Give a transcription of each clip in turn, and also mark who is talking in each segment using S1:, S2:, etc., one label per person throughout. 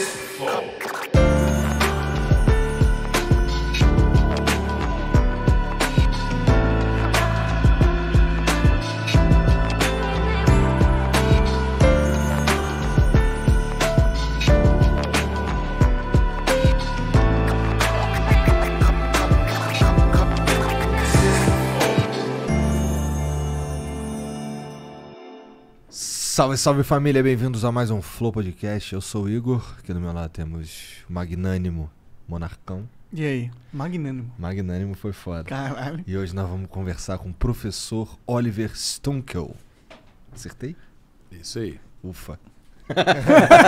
S1: です。Salve, salve família, bem-vindos a mais um Flow Podcast. Eu sou o Igor, aqui do meu lado temos o magnânimo Monarcão. E aí, magnânimo. Magnânimo foi foda. Caralho. E hoje nós vamos conversar com o professor Oliver Stunkel. Acertei? Isso aí. Ufa.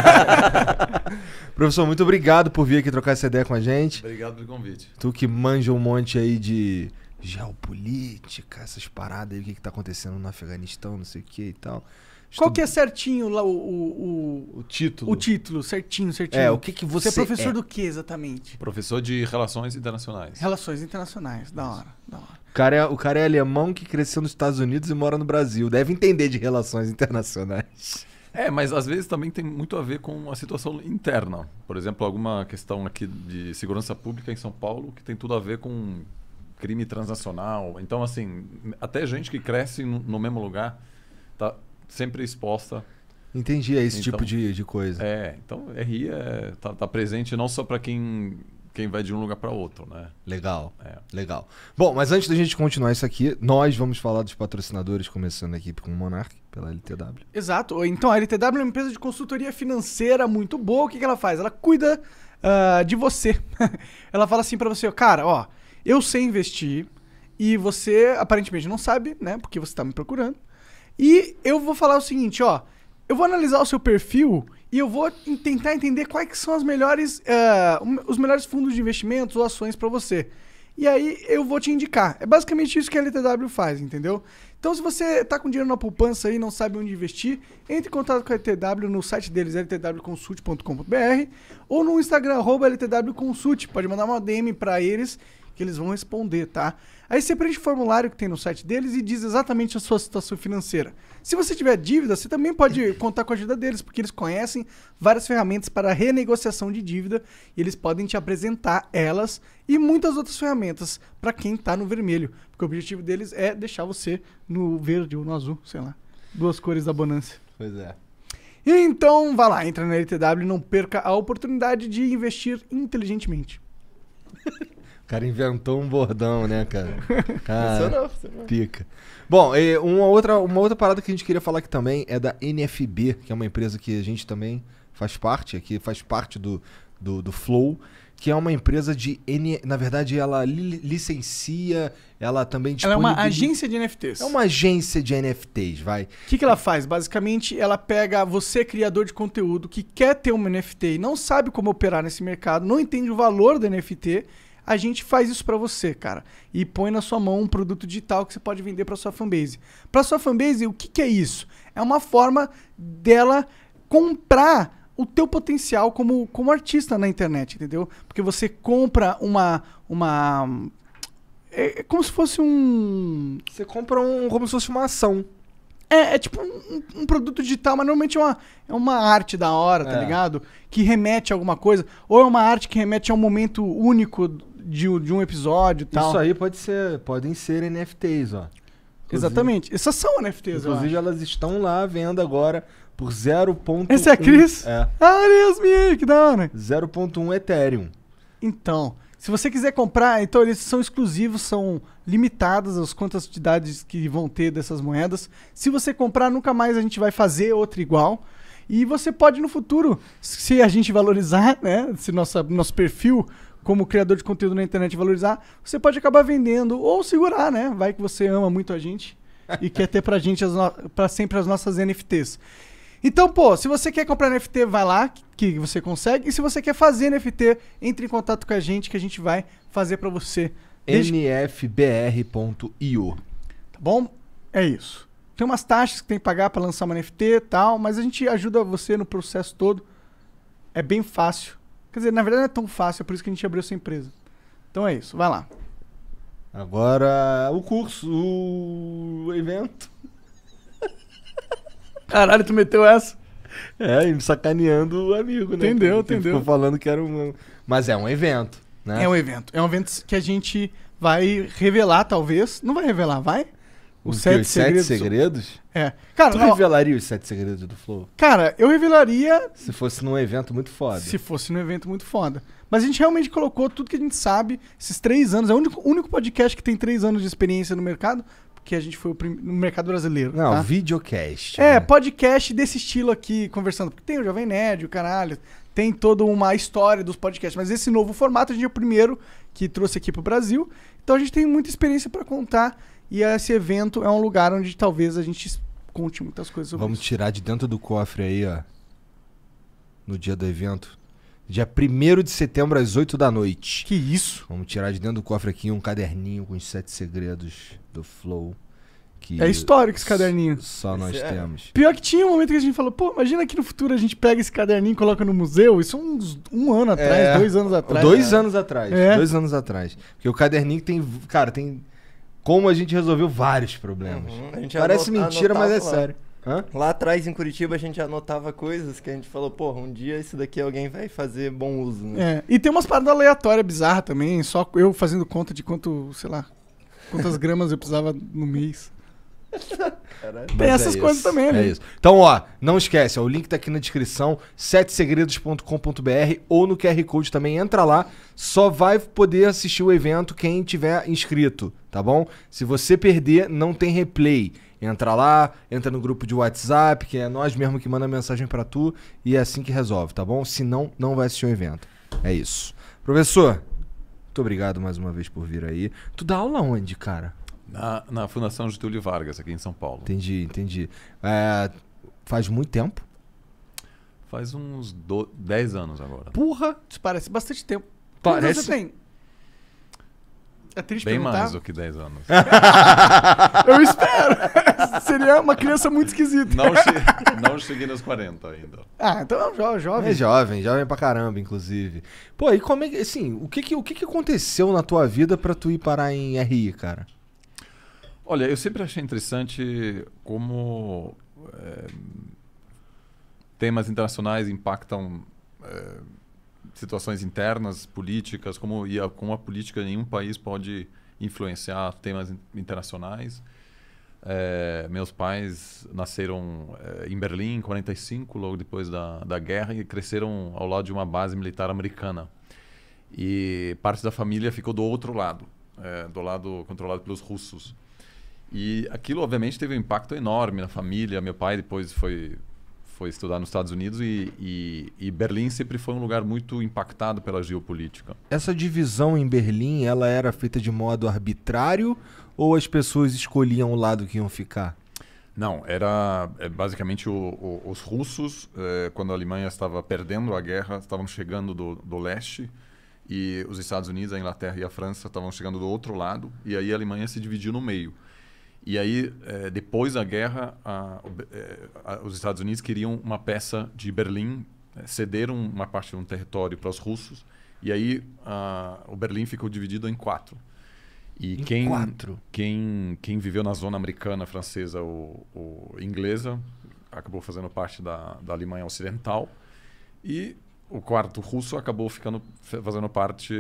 S1: professor, muito obrigado por vir aqui trocar essa ideia com a gente. Obrigado pelo convite. Tu que manja um monte aí de geopolítica, essas paradas aí, o que, que tá acontecendo no Afeganistão, não sei o que e tal. Qual que é certinho lá o, o, o, título? O título, certinho, certinho.
S2: É, o que, que você. É você é professor é? do que exatamente?
S3: Professor de Relações Internacionais.
S2: Relações Internacionais, da
S1: hora, da hora. O cara, é, o cara é alemão que cresceu nos Estados Unidos e mora no Brasil. Deve entender de relações internacionais.
S3: É, mas às vezes também tem muito a ver com a situação interna. Por exemplo, alguma questão aqui de segurança pública em São Paulo que tem tudo a ver com crime transnacional. Então, assim, até gente que cresce no, no mesmo lugar tá, sempre exposta. Entendi, é esse tipo então, tipo de, de coisa. É, então é RI é, tá, tá presente não só para quem quem vai de um lugar para outro, né? Legal. É. Legal.
S1: Bom, mas antes da gente continuar isso aqui, nós vamos falar dos patrocinadores, começando aqui com o Monarch, pela LTW.
S2: Exato. Então, a LTW é uma empresa de consultoria financeira muito boa. O que, que ela faz? Ela cuida uh, de você. ela fala assim para você, cara, ó, eu sei investir e você aparentemente não sabe, né? Porque você tá me procurando. E eu vou falar o seguinte, ó. Eu vou analisar o seu perfil e eu vou tentar entender quais são as melhores, uh, os melhores fundos de investimentos ou ações para você. E aí eu vou te indicar. É basicamente isso que a LTW faz, entendeu? Então se você está com dinheiro na poupança e não sabe onde investir, entre em contato com a LTW no site deles, ltwconsult.com.br ou no Instagram, arroba ltwconsult. Pode mandar uma DM para eles que eles vão responder, tá? Aí você preenche o formulário que tem no site deles e diz exatamente a sua situação financeira. Se você tiver dívida, você também pode contar com a ajuda deles, porque eles conhecem várias ferramentas para renegociação de dívida e eles podem te apresentar elas e muitas outras ferramentas para quem está no vermelho, porque o objetivo deles é deixar você no verde ou no azul, sei lá. Duas cores da bonança. Pois é. Então, vá lá, entra na LTW e não perca a oportunidade de investir inteligentemente.
S1: O cara inventou um bordão, né, cara? cara funcionou, funcionou. Pica. Bom, uma outra, uma outra parada que a gente queria falar aqui também é da NFB, que é uma empresa que a gente também faz parte, que faz parte do, do, do Flow que é uma empresa de N, na verdade ela li, licencia, ela também Ela é uma agência de NFTs. É uma agência de NFTs, vai. O que, que ela faz?
S2: Basicamente, ela pega você criador de conteúdo que quer ter um NFT e não sabe como operar nesse mercado, não entende o valor do NFT a gente faz isso para você, cara. E põe na sua mão um produto digital que você pode vender para sua fanbase. Para sua fanbase, o que, que é isso? É uma forma dela comprar o teu potencial como, como artista na internet, entendeu? Porque você compra uma. uma é, é como se fosse um. Você compra um. como se fosse uma ação. É, é tipo um, um, produto digital, mas normalmente é uma, é uma arte da hora, tá é. ligado? Que remete a alguma coisa. Ou é uma arte que remete a um momento único de, de um episódio e tal. Isso aí pode ser,
S1: podem ser NFTs, ó. Inclusive, Exatamente. Essas são NFTs, Inclusive, elas estão lá à venda agora por 0.1. Esse é a Cris? É. Ah, Deus me é que da hora.
S2: 0.1 Ethereum. Então, se você quiser comprar, então eles são exclusivos, são limitadas as quantas quantidades que vão ter dessas moedas. Se você comprar, nunca mais a gente vai fazer outra igual. E você pode no futuro, se a gente valorizar, né, se nossa, nosso perfil como criador de conteúdo na internet valorizar, você pode acabar vendendo ou segurar, né? Vai que você ama muito a gente e quer ter pra gente no... para sempre as nossas NFTs. Então, pô, se você quer comprar NFT, vai lá, que você consegue. E se você quer fazer NFT, entre em contato com a gente, que a gente vai fazer para você. Desde... nfbr.io. Tá bom? É isso. Tem umas taxas que tem que pagar para lançar uma NFT e tal, mas a gente ajuda você no processo todo. É bem fácil. Quer dizer, na verdade não é tão fácil, é por isso que a gente abriu essa empresa. Então é isso, vai lá.
S1: Agora, o curso, o evento. Caralho, tu meteu essa? É, e sacaneando o amigo, né? Entendeu, entendeu. Ficou falando que era um. Mas é um evento, né? É um
S2: evento. É um evento que a gente vai revelar, talvez. Não vai revelar, vai? Os sete, segredos. sete segredos? É. Cara, tu não, revelaria os
S1: sete segredos do Flow?
S2: Cara, eu revelaria.
S1: Se fosse num evento muito foda.
S2: Se fosse num evento muito foda. Mas a gente realmente colocou tudo que a gente sabe, esses três anos. É o único, único podcast que tem três anos de experiência no mercado, porque a gente foi prim... no mercado brasileiro. Não, tá?
S1: videocast. É,
S2: né? podcast desse estilo aqui, conversando. Porque tem o Jovem Nerd, o caralho. Tem toda uma história dos podcasts. Mas esse novo formato a gente é o primeiro que trouxe aqui pro Brasil. Então a gente tem muita experiência para contar. E esse evento é um lugar onde talvez a gente conte muitas coisas sobre Vamos
S1: isso. tirar de dentro do cofre aí, ó. No dia do evento. Dia 1 de setembro, às 8 da noite. Que isso? Vamos tirar de dentro do cofre aqui um caderninho com os sete segredos do Flow. Que é histórico esse caderninho. Só nós é. temos.
S2: Pior que tinha um momento que a gente falou, pô, imagina que no futuro a gente pega esse caderninho e coloca no museu. Isso é uns um ano atrás, é. dois anos atrás. Dois né? anos atrás. É. Dois
S1: anos atrás. Porque o caderninho tem. Cara, tem como a gente resolveu vários problemas. Uhum, Parece mentira, mas é lá. sério. Hã? Lá atrás, em Curitiba, a gente anotava coisas que a gente falou, porra, um dia isso daqui alguém vai fazer bom uso, né? É.
S2: E tem umas paradas aleatórias bizarras também, só eu fazendo conta de quanto, sei lá, quantas gramas eu precisava no mês.
S1: Tem é essas é coisas isso, também, é né? É isso. Então, ó, não esquece, ó, o link tá aqui na descrição, setesegredos.com.br ou no QR Code também, entra lá, só vai poder assistir o evento quem tiver inscrito, tá bom? Se você perder, não tem replay. Entra lá, entra no grupo de WhatsApp, que é nós mesmo que manda mensagem para tu, e é assim que resolve, tá bom? Se não, não vai assistir o evento. É isso. Professor, muito obrigado mais uma vez por vir aí. Tu dá aula onde, cara?
S3: Na, na Fundação Getúlio Vargas, aqui em São Paulo. Entendi, entendi. É, faz muito tempo? Faz uns 10 anos agora. Porra,
S2: isso parece bastante tempo. Parece. você tem? É triste Bem perguntar. mais do que
S3: 10 anos. Eu espero. Seria uma criança muito esquisita. Não, che não cheguei nos 40 ainda.
S1: Ah, então é um jo jovem. É jovem, jovem pra caramba, inclusive. Pô, e como é que, assim, o que que, o que, que aconteceu na tua vida pra tu ir parar em RI,
S3: cara? Olha, eu sempre achei interessante como é, temas internacionais impactam é, situações internas, políticas, como, e a, como a política em um país pode influenciar temas internacionais. É, meus pais nasceram em Berlim em 45, logo depois da, da guerra, e cresceram ao lado de uma base militar americana. E parte da família ficou do outro lado, do lado controlado pelos russos. E aquilo, obviamente, teve um impacto enorme na família. Meu pai depois foi, foi estudar nos Estados Unidos e, e, e, Berlim sempre foi um lugar muito impactado pela geopolítica.
S1: Essa divisão em Berlim, ela era feita de modo arbitrário ou as pessoas escolhiam o lado que iam ficar?
S3: Não, era é, basicamente o, o, os russos, é, quando a Alemanha estava perdendo a guerra, estavam chegando do, do leste e os Estados Unidos, a Inglaterra e a França estavam chegando do outro lado e aí a Alemanha se dividiu no meio. E aí, é, depois da guerra, a, é, a, os Estados Unidos queriam uma peça de Berlim, é, cederam uma parte de um território para os russos, e aí a, o Berlim ficou dividido em quatro. E em quem, quatro. Quem, quem viveu na zona americana, francesa ou, ou inglesa acabou fazendo parte da, da Alemanha Ocidental. E o quarto russo acabou ficando fazendo parte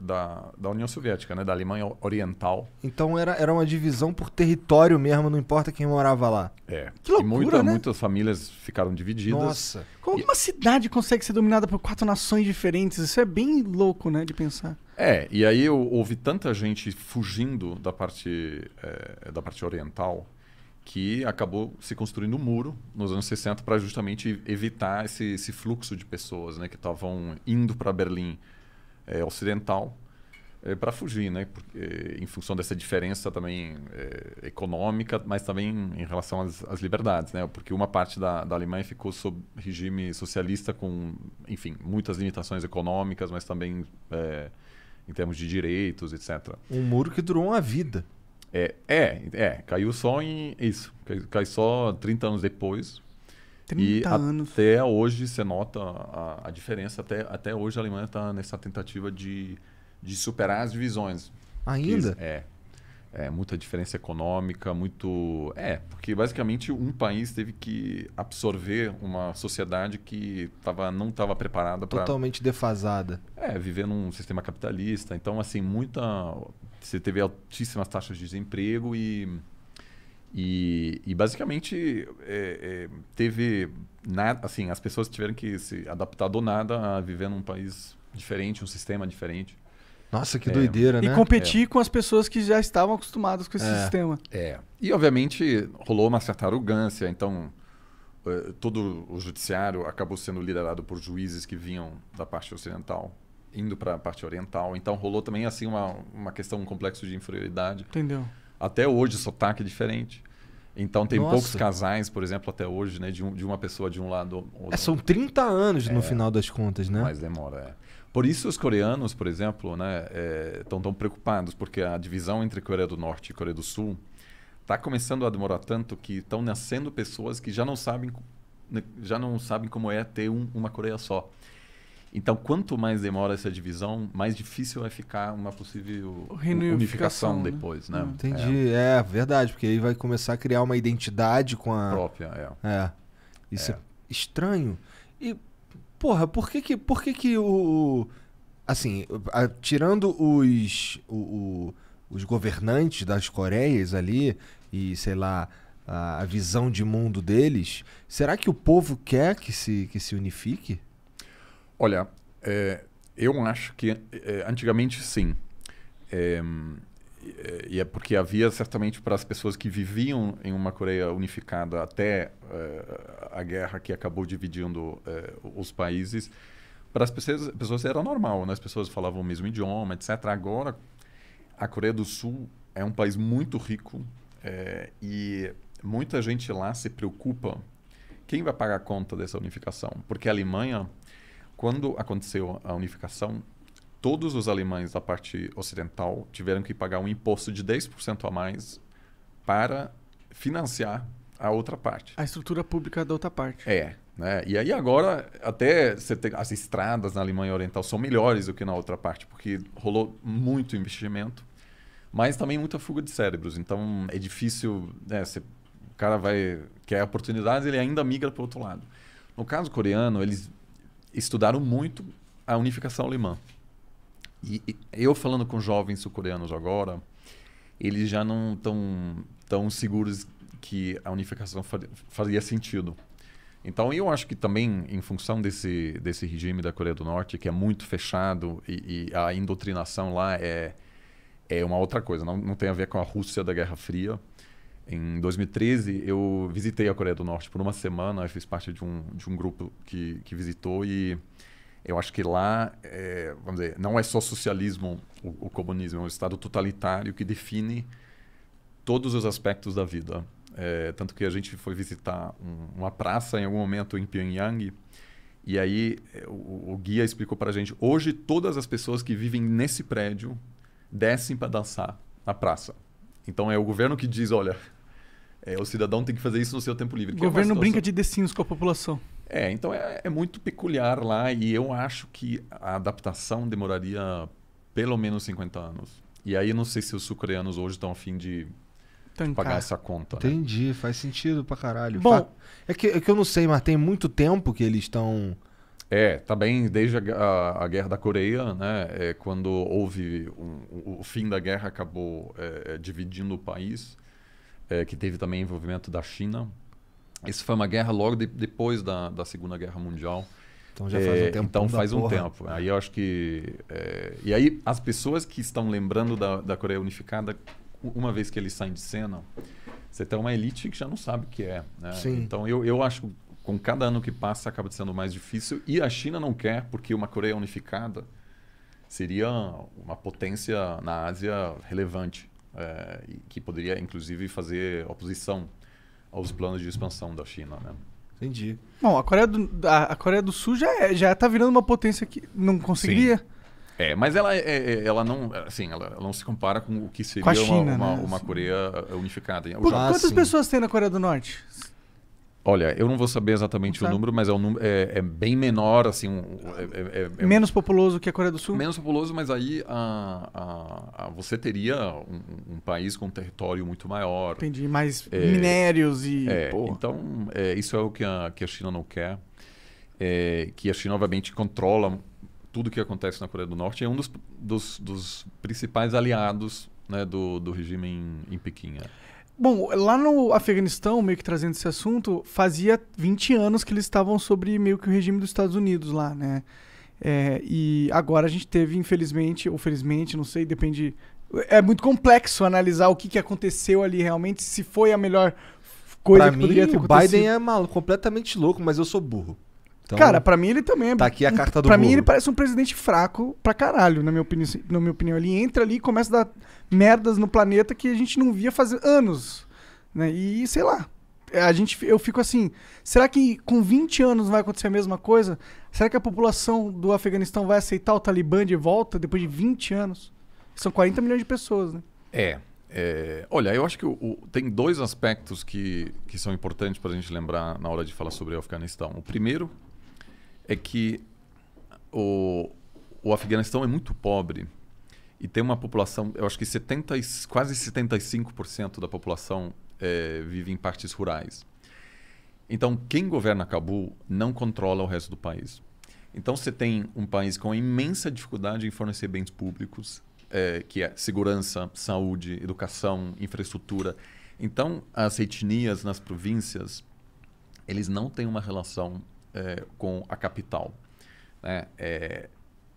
S3: da, da União Soviética, né? da Alemanha Oriental.
S1: Então era, era uma divisão por território mesmo, não importa quem morava lá.
S3: É. Que loucura, e muita, né? muitas famílias ficaram divididas. Nossa.
S1: Como e... uma cidade consegue ser dominada por quatro nações diferentes?
S2: Isso é bem louco, né, de pensar.
S3: É, e aí houve tanta gente fugindo da parte, é, da parte oriental que acabou se construindo um muro nos anos 60 para justamente evitar esse, esse, fluxo de pessoas né, que estavam indo para Berlim é, Ocidental é, eh, para fugir, né, porque, em função dessa diferença também é, econômica, mas também em relação às, às, liberdades, né, porque uma parte da, da Alemanha ficou sob regime socialista com, enfim, muitas limitações econômicas, mas também em termos de direitos, etc.
S1: Um muro que durou uma vida.
S3: É, é, é, caiu só em. Isso, cai, cai só 30 anos depois. 30 e anos. Até hoje você nota a, a diferença. Até, até hoje a Alemanha está nessa tentativa de, de superar as divisões. Ainda? Que, é. É, muita diferença econômica, muito. É, porque basicamente um país teve que absorver uma sociedade que tava, não estava preparada para. Totalmente defasada. É, viver num sistema capitalista. Então, assim, muita. Você teve altíssimas taxas de desemprego e. E, e basicamente é, é, teve nada assim as pessoas tiveram que se adaptar do nada a viver num país diferente um sistema diferente nossa, que é. doideira, né? E competir
S2: é. com as pessoas que já estavam acostumadas com esse é. sistema. É.
S3: E, obviamente, rolou uma certa arrogância. Então, eh, todo o judiciário acabou sendo liderado por juízes que vinham da parte ocidental, indo para a parte oriental. Então, rolou também, assim, uma, uma questão, um complexo de inferioridade. Entendeu. Até hoje, o sotaque é diferente. Então tem Nossa. poucos casais, por exemplo, até hoje, né? De, um, de uma pessoa de um lado. Ou é, são 30
S1: anos é, no final das contas, né? Mas demora, é.
S3: Por isso os coreanos, por exemplo, né, estão é, tão preocupados, porque a divisão entre Coreia do Norte e Coreia do Sul está começando a demorar tanto que estão nascendo pessoas que já não sabem, né, já não sabem como é ter um, uma Coreia só. Então, quanto mais demora essa divisão, mais difícil vai ficar uma possível unificação né? depois, né? Hum. entendi,
S1: é. é. verdade, porque aí vai começar a criar uma identidade com a própria, é. é. Isso é. é estranho. E Porra, por que que, por que, que o. Assim, a, tirando os, o, o, os governantes das Coreias ali e, sei lá, a, a visão de mundo deles, será que o povo quer que se, que se unifique?
S3: Olha, é, eu acho que é, antigamente sim. É, e é porque havia certamente para as pessoas que viviam em uma Coreia unificada até uh, a guerra que acabou dividindo uh, os países, para as pessoas, pessoas era normal, né? as pessoas falavam o mesmo idioma, etc. Agora, a Coreia do Sul é um país muito rico é, e muita gente lá se preocupa quem vai pagar a conta dessa unificação, porque a Alemanha, quando aconteceu a unificação, todos os alemães da parte ocidental tiveram que pagar um imposto de 10% a mais para financiar a outra parte. A estrutura pública
S2: da outra parte.
S3: É. Né? E aí agora até tem, as estradas na Alemanha Oriental são melhores do que na outra parte, porque rolou muito investimento, mas também muita fuga de cérebros. Então é difícil, né? Você, o cara vai quer oportunidades, ele ainda migra para o outro lado. No caso coreano, eles estudaram muito a unificação alemã. E, eu falando com jovens sul-coreanos agora, eles já não estão tão seguros que a unificação faria sentido. Então, eu acho que também, em função desse, desse regime da Coreia do Norte, que é muito fechado e, e a indoutrinação lá é, é uma outra coisa, não, não, tem a ver com a Rússia da Guerra Fria. Em 2013, eu visitei a Coreia do Norte por uma semana, eu fiz parte de um, de um grupo que, que visitou e eu acho que lá, é, vamos dizer, não é só socialismo, o, o, comunismo, é um Estado totalitário que define todos os aspectos da vida. É, tanto que a gente foi visitar um, uma praça em algum momento em Pyongyang, e aí é, o, o guia explicou para a gente: hoje todas as pessoas que vivem nesse prédio descem para dançar na praça. Então é o governo que diz: olha, é, o cidadão tem que fazer isso no seu tempo livre. O é governo brinca de decinhos com a população. É, então é, é muito peculiar lá e eu acho que a adaptação demoraria pelo menos 50 anos. E aí não sei se os sul-coreanos hoje estão a fim de pagar essa conta.
S1: Né? Entendi, faz sentido pra caralho. Bom, é, que, é que eu não sei, mas tem muito tempo que eles estão.
S3: É, também tá desde a, a, a, Guerra da Coreia, né? É, quando houve um, o fim da guerra acabou é, é, dividindo o país, é, que teve também envolvimento da China isso foi uma guerra logo de, depois da, da Segunda Guerra Mundial. Então já faz é, um tempo. Então faz um porra. tempo. Aí eu acho que. É, e aí as pessoas que estão lembrando da, da Coreia Unificada, uma vez que eles saem de cena, você tem uma elite que já não sabe o que é. Né? Então eu, eu acho que com cada ano que passa acaba sendo mais difícil. E a China não quer, porque uma Coreia Unificada seria uma potência na Ásia relevante. É, que poderia, inclusive, fazer oposição aos planos de expansão da China. Né? Entendi.
S2: Bom, a Coreia do, a, a Coreia do Sul já, é, já tá virando uma potência que não conseguiria. Sim.
S3: É, mas ela, é, é, é ela não assim, ela, ela não se compara com o que seria China, uma, uma, né? uma, Coreia unificada. Por, Quantas pessoas
S2: tem na Coreia do Norte?
S3: Olha, eu não vou saber exatamente o número, mas é, um, é, é bem menor, assim. é, é, é, é menos populoso que a Coreia do Sul? Menos populoso, mas aí a, a, a, você teria um, um, país com um território muito maior. Entendi, mais minérios e. então, isso é o que a, que a China não quer. que a China, obviamente, controla tudo o que acontece na Coreia do Norte. É um dos, dos, dos principais aliados né, do, do regime em, em Pequim.
S2: Bom, lá no Afeganistão, meio que trazendo esse assunto, fazia 20 anos que eles estavam sobre meio que o regime dos Estados Unidos lá, né? É, e agora a gente teve, infelizmente, ou felizmente, não sei, depende. É muito complexo analisar o que, que aconteceu ali realmente, se foi a melhor
S1: coisa pra que mim, poderia ter acontecido. O Biden é mal completamente louco, mas eu sou burro. Então, Cara, pra mim ele também é Tá aqui a carta do Pra mim ele
S2: parece um presidente fraco pra caralho, na minha, opini... na minha opinião. Ele entra ali e começa a dar merdas no planeta que a gente não via faz anos. Né? E sei lá. A gente, eu fico assim: será que com 20 anos vai acontecer a mesma coisa? Será que a população do Afeganistão vai aceitar o Talibã de volta depois de 20 anos? São 40 milhões de pessoas, né?
S3: É. É, olha, eu acho que o, o, tem dois aspectos que, que são importantes para a gente lembrar na hora de falar sobre o Afeganistão. O primeiro é que o, o Afeganistão é muito pobre e tem uma população, eu acho que 70, quase 75% da população é, vive em partes rurais. Então, quem governa Cabul não controla o resto do país. Então, você tem um país com imensa dificuldade em fornecer bens públicos, é, que é segurança, saúde, educação, infraestrutura. Então, as etnias nas províncias, eles não têm uma relação é, com a capital. Né? É,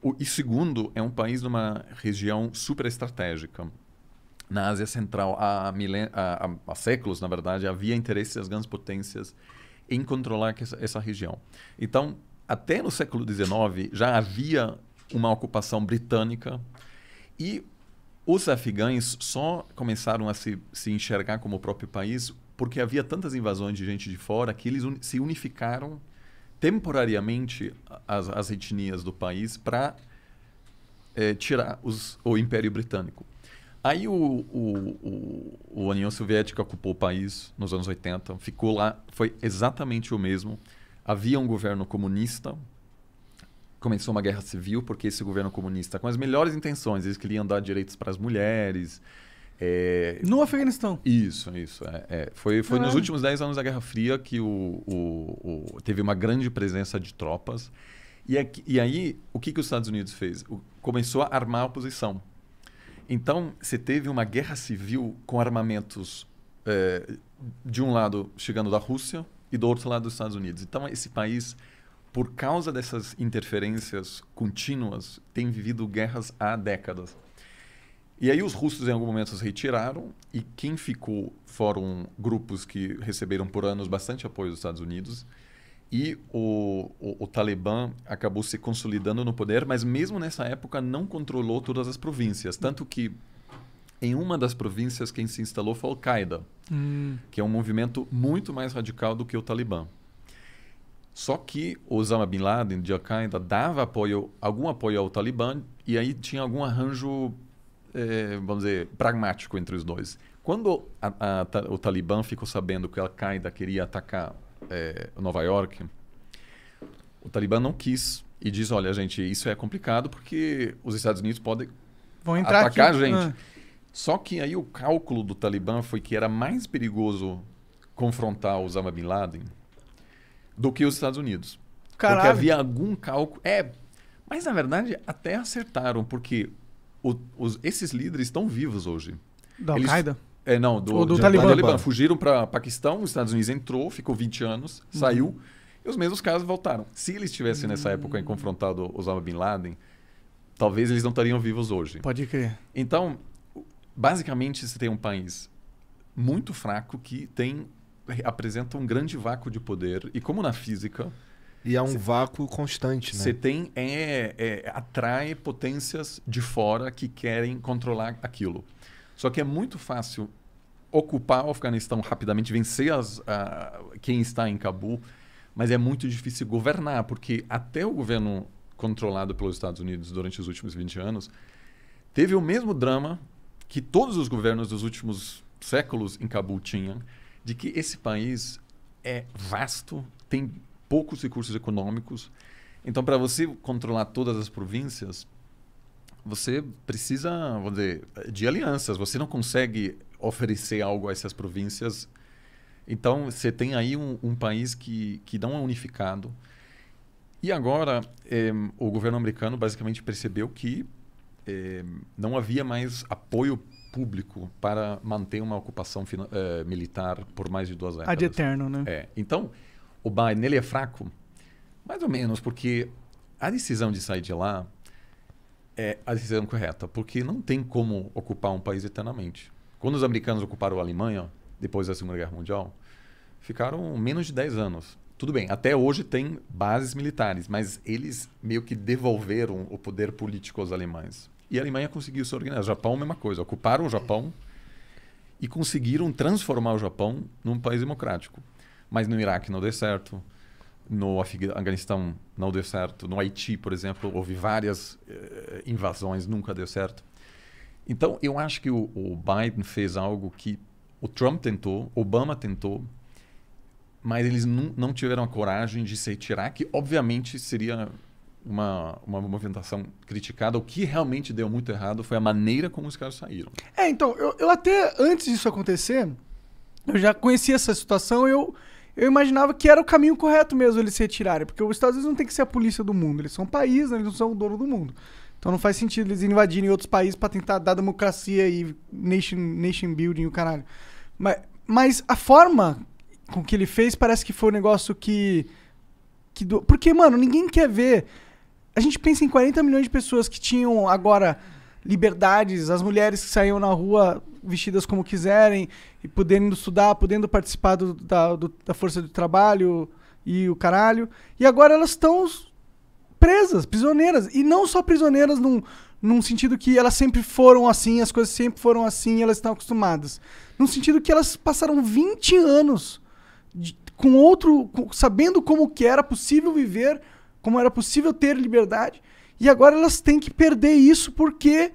S3: o, e segundo, é um país numa região super estratégica. Na Ásia Central, há, milen, há, há séculos, na verdade, havia interesse das grandes potências em controlar essa, essa região. Então, até no século XIX, já havia uma ocupação britânica e os afegães só começaram a se, se enxergar como o próprio país porque havia tantas invasões de gente de fora que eles un se unificaram temporariamente as, as etnias do país para é, eh, tirar os, o Império Britânico. Aí o, o, o, a União Soviética ocupou o país nos anos 80, ficou lá, foi exatamente o mesmo. Havia um governo comunista, começou uma guerra civil, porque esse governo comunista, com as melhores intenções, eles queriam dar direitos para as mulheres, é... No Afeganistão. Isso, isso. É, é. Foi, foi nos últimos 10 anos da Guerra Fria que o, o, o, teve uma grande presença de tropas. E, aqui, e aí, o que, que os Estados Unidos fez? O, começou a armar a oposição. Então, você teve uma guerra civil com armamentos é, de um lado chegando da Rússia e do outro lado dos Estados Unidos. Então, esse país, por causa dessas interferências contínuas, tem vivido guerras há décadas. E aí os russos em algum momento se retiraram e quem ficou foram grupos que receberam por anos bastante apoio dos Estados Unidos e o, o, o Talibã acabou se consolidando no poder, mas mesmo nessa época não controlou todas as províncias, tanto que em uma das províncias quem se instalou foi Al-Qaeda, hum. que é um movimento muito mais radical do que o Talibã. Só que Osama Bin Laden de Al-Qaeda dava apoio, algum apoio ao Talibã e aí tinha algum arranjo é, vamos dizer, pragmático entre os dois. Quando a, a, o Talibã ficou sabendo que a Al-Qaeda queria atacar é, Nova York, o Talibã não quis e diz: olha, gente, isso é complicado porque os Estados Unidos podem Vão entrar atacar aqui. a gente. Ah. Só que aí o cálculo do Talibã foi que era mais perigoso confrontar Osama Bin Laden do que os Estados Unidos. Caralho. Porque havia algum cálculo. É, mas na verdade até acertaram, porque o, os, esses líderes estão vivos hoje. Da Al-Qaeda? É, não, do, do, do Talibã. Talibã. Fugiram para Paquistão, os Estados Unidos entrou, ficou 20 anos, uhum. saiu, e os mesmos casos voltaram. Se eles tivessem nessa uhum. época confrontado Osama Bin Laden, talvez eles não estariam vivos hoje. Pode crer. Então, basicamente, você tem um país muito fraco que tem apresenta um grande vácuo de poder, e como na física e há é um cê, vácuo constante, né? Você tem. É, é, atrai potências de fora que querem controlar aquilo. Só que é muito fácil ocupar o Afeganistão rapidamente, vencer as, a, quem está em Cabu, mas é muito difícil governar, porque até o governo controlado pelos Estados Unidos durante os últimos 20 anos teve o mesmo drama que todos os governos dos últimos séculos em Cabu tinham, de que esse país é vasto, tem poucos recursos econômicos. Então, para você controlar todas as províncias, você precisa dizer, de alianças. Você não consegue oferecer algo a essas províncias. Então, você tem aí um, um país que, que não é unificado. E agora, eh, o governo americano basicamente percebeu que eh, não havia mais apoio público para manter uma ocupação eh, militar por mais de duas décadas. Ad eterno, né? É. Então, o Biden ele é fraco? Mais ou menos, porque a decisão de sair de lá é a decisão correta, porque não tem como ocupar um país eternamente. Quando os americanos ocuparam a Alemanha, depois da Segunda Guerra Mundial, ficaram menos de 10 anos. Tudo bem, até hoje tem bases militares, mas eles meio que devolveram o poder político aos alemães. E a Alemanha conseguiu se organizar. O Japão, mesma coisa. Ocuparam o Japão e conseguiram transformar o Japão num país democrático. Mas no Iraque não deu certo, no Afeganistão não deu certo, no Haiti, por exemplo, houve várias eh, invasões, nunca deu certo. Então, eu acho que o, o Biden fez algo que o Trump tentou, Obama tentou, mas eles não, tiveram a coragem de se retirar, que obviamente seria uma, uma movimentação criticada. O que realmente deu muito errado foi a maneira como os caras saíram.
S2: É, então, eu, eu até antes disso acontecer, eu já conhecia essa situação eu eu imaginava que era o caminho correto mesmo eles se retirarem, porque os Estados Unidos não tem que ser a polícia do mundo, eles são um país, né? eles não são o dono do mundo. Então não faz sentido eles invadirem outros países para tentar dar democracia e nation, nation building o caralho. Mas, mas a forma com que ele fez parece que foi um negócio que. que do... Porque, mano, ninguém quer ver. A gente pensa em 40 milhões de pessoas que tinham agora liberdades, as mulheres que saíam na rua vestidas como quiserem, e podendo estudar, podendo participar do, da, do, da força de trabalho e o caralho. E agora elas estão presas, prisioneiras. E não só prisioneiras num, num sentido que elas sempre foram assim, as coisas sempre foram assim, elas estão acostumadas. Num sentido que elas passaram 20 anos de, com outro, com, sabendo como que era possível viver, como era possível ter liberdade, e agora elas têm que perder isso porque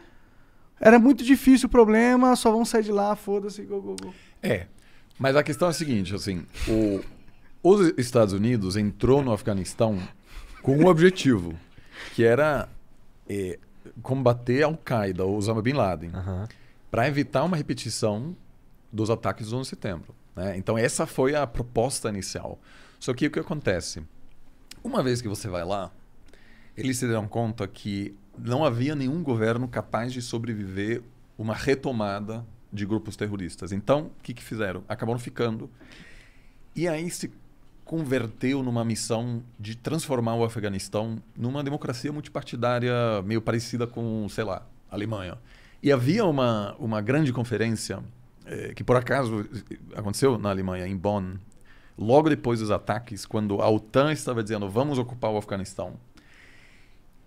S2: era muito difícil o problema, só vão sair de lá, foda-se, go, go, go.
S3: É. Mas a questão é a seguinte, assim, o, os Estados Unidos entrou no Afeganistão com um objetivo, que era é, combater Al-Qaeda, Osama Bin Laden, uhum. para evitar uma repetição dos ataques do 11 de setembro. Né? Então essa foi a proposta inicial. Só que o que acontece? Uma vez que você vai lá, eles se dão conta que não havia nenhum governo capaz de sobreviver uma retomada de grupos terroristas. Então, o que, que fizeram? Acabaram ficando. E aí se converteu numa missão de transformar o Afeganistão numa democracia multipartidária meio parecida com, sei lá, a Alemanha. E havia uma, uma grande conferência eh, que, por acaso, eh, aconteceu na Alemanha, em Bonn, logo depois dos ataques, quando a OTAN estava dizendo vamos ocupar o Afeganistão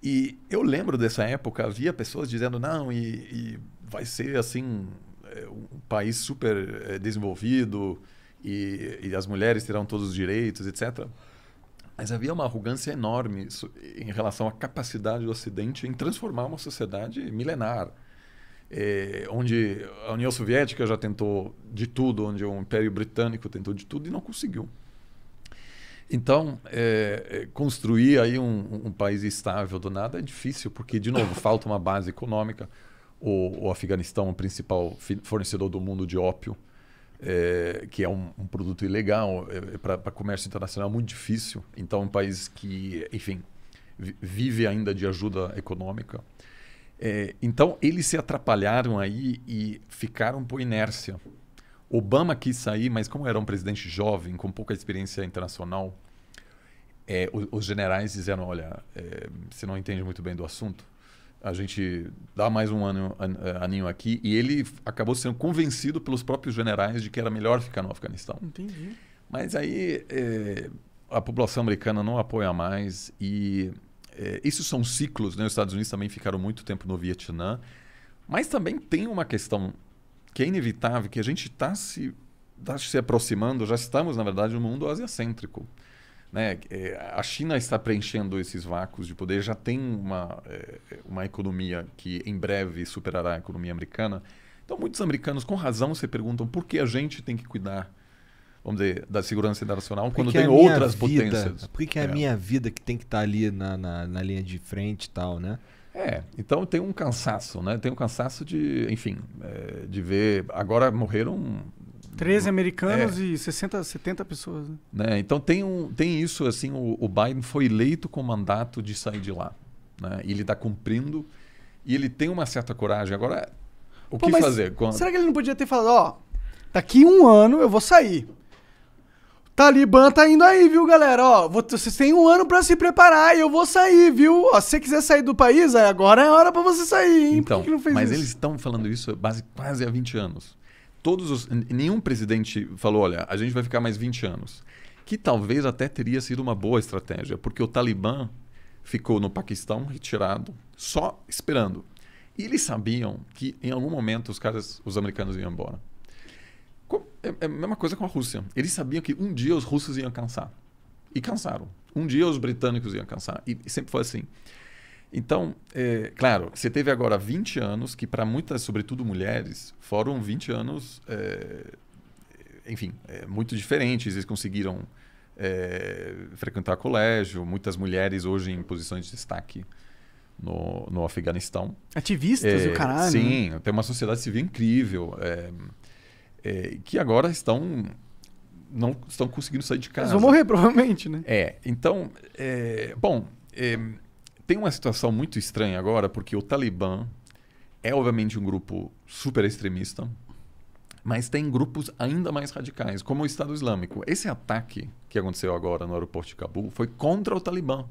S3: e eu lembro dessa época, havia pessoas dizendo, não, e, e vai ser assim, eh, um país super eh, desenvolvido e, e, as mulheres terão todos os direitos, etc. Mas havia uma arrogância enorme em relação à capacidade do Ocidente em transformar uma sociedade milenar. É, onde a União Soviética já tentou de tudo, onde o Império Britânico tentou de tudo e não conseguiu. Então, é, é, construir aí um, um, país estável do nada é difícil, porque, de novo, falta uma base econômica. O, o Afeganistão é o principal fornecedor do mundo de ópio, é, que é um, um produto ilegal é, é para comércio internacional é muito difícil. Então, é um país que, enfim, vive ainda de ajuda econômica. É, então, eles se atrapalharam aí e ficaram por inércia. Obama quis sair, mas como era um presidente jovem, com pouca experiência internacional, é, os, os, generais disseram: olha, é, você não entende muito bem do assunto, a gente dá mais um ano, an, é, aninho aqui. E ele acabou sendo convencido pelos próprios generais de que era melhor ficar no Afeganistão. Entendi. Mas aí é, a população americana não apoia mais e é, são ciclos, né? Os Estados Unidos também ficaram muito tempo no Vietnã, mas também tem uma questão que é inevitável, que a gente está se, tá se aproximando, já estamos, na verdade, no mundo asiacêntrico. Né? É, a China está preenchendo esses vácuos de poder, já tem uma, é, uma economia que em breve superará a economia americana. Então, muitos americanos, com razão, se perguntam por que a gente tem que cuidar vamos dizer, da segurança internacional porque quando tem outras vida, potências. Por que é a é. minha vida que tem que estar tá ali na, na, na linha de frente e tal, né? É, então tem um cansaço, né? Tem um cansaço de, enfim, é, de ver. Agora morreram. 13 americanos é,
S2: e 60, 70 pessoas. Né?
S3: né? Então tem, um, tem isso, assim, o, o, Biden foi eleito com o mandato de sair de lá. Né? E ele está cumprindo e ele tem uma certa coragem. Agora, o Pô, que fazer? Quando... Será
S2: que ele não podia ter falado, ó, daqui um ano eu vou sair. Talibã tá indo aí, viu, galera? Ó, vocês têm um ano para se preparar e eu vou sair, viu? Ó, se você quiser sair do país, agora é hora para você sair, hein? Então, mas isso? eles
S3: estão falando isso base, quase há 20 anos. Todos os, nenhum presidente falou, olha, a gente vai ficar mais 20 anos. Que talvez até teria sido uma boa estratégia, porque o Talibã ficou no Paquistão retirado, só esperando. E eles sabiam que em algum momento os caras, os americanos iam embora. É, é a mesma coisa com a Rússia. Eles sabiam que um dia os russos iam cansar. E cansaram. Um dia os britânicos iam cansar. E sempre foi assim. Então, é, claro, você teve agora 20 anos, que para muitas, sobretudo mulheres, foram 20 anos, é, enfim, é, muito diferentes. Eles conseguiram é, frequentar colégio, muitas mulheres hoje em posições de destaque no, no Afeganistão. Ativistas, é, o caralho. Sim, né? tem uma sociedade civil incrível é, que agora estão não estão conseguindo sair de casa. Eles vão morrer, provavelmente, né? É. Então, é, bom, é, tem uma situação muito estranha agora, porque o Talibã é, obviamente, um grupo super extremista, mas tem grupos ainda mais radicais, como o Estado Islâmico. Esse ataque que aconteceu agora no aeroporto de Cabul foi contra o Talibã.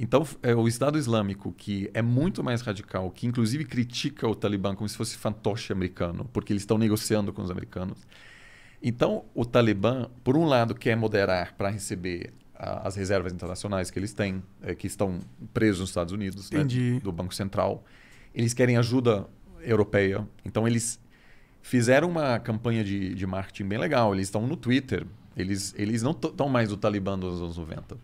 S3: Então, é, o Estado Islâmico, que é muito mais radical, que inclusive critica o Talibã como se fosse fantoche americano, porque eles estão negociando com os americanos. Então, o Talibã, por um lado, quer moderar para receber as reservas internacionais que eles têm, é, que estão presos nos Estados Unidos, né, do Banco Central. Eles querem ajuda europeia. Então, eles fizeram uma campanha de, de marketing bem legal. Eles estão no Twitter. Eles, eles não estão mais do Talibã dos anos 90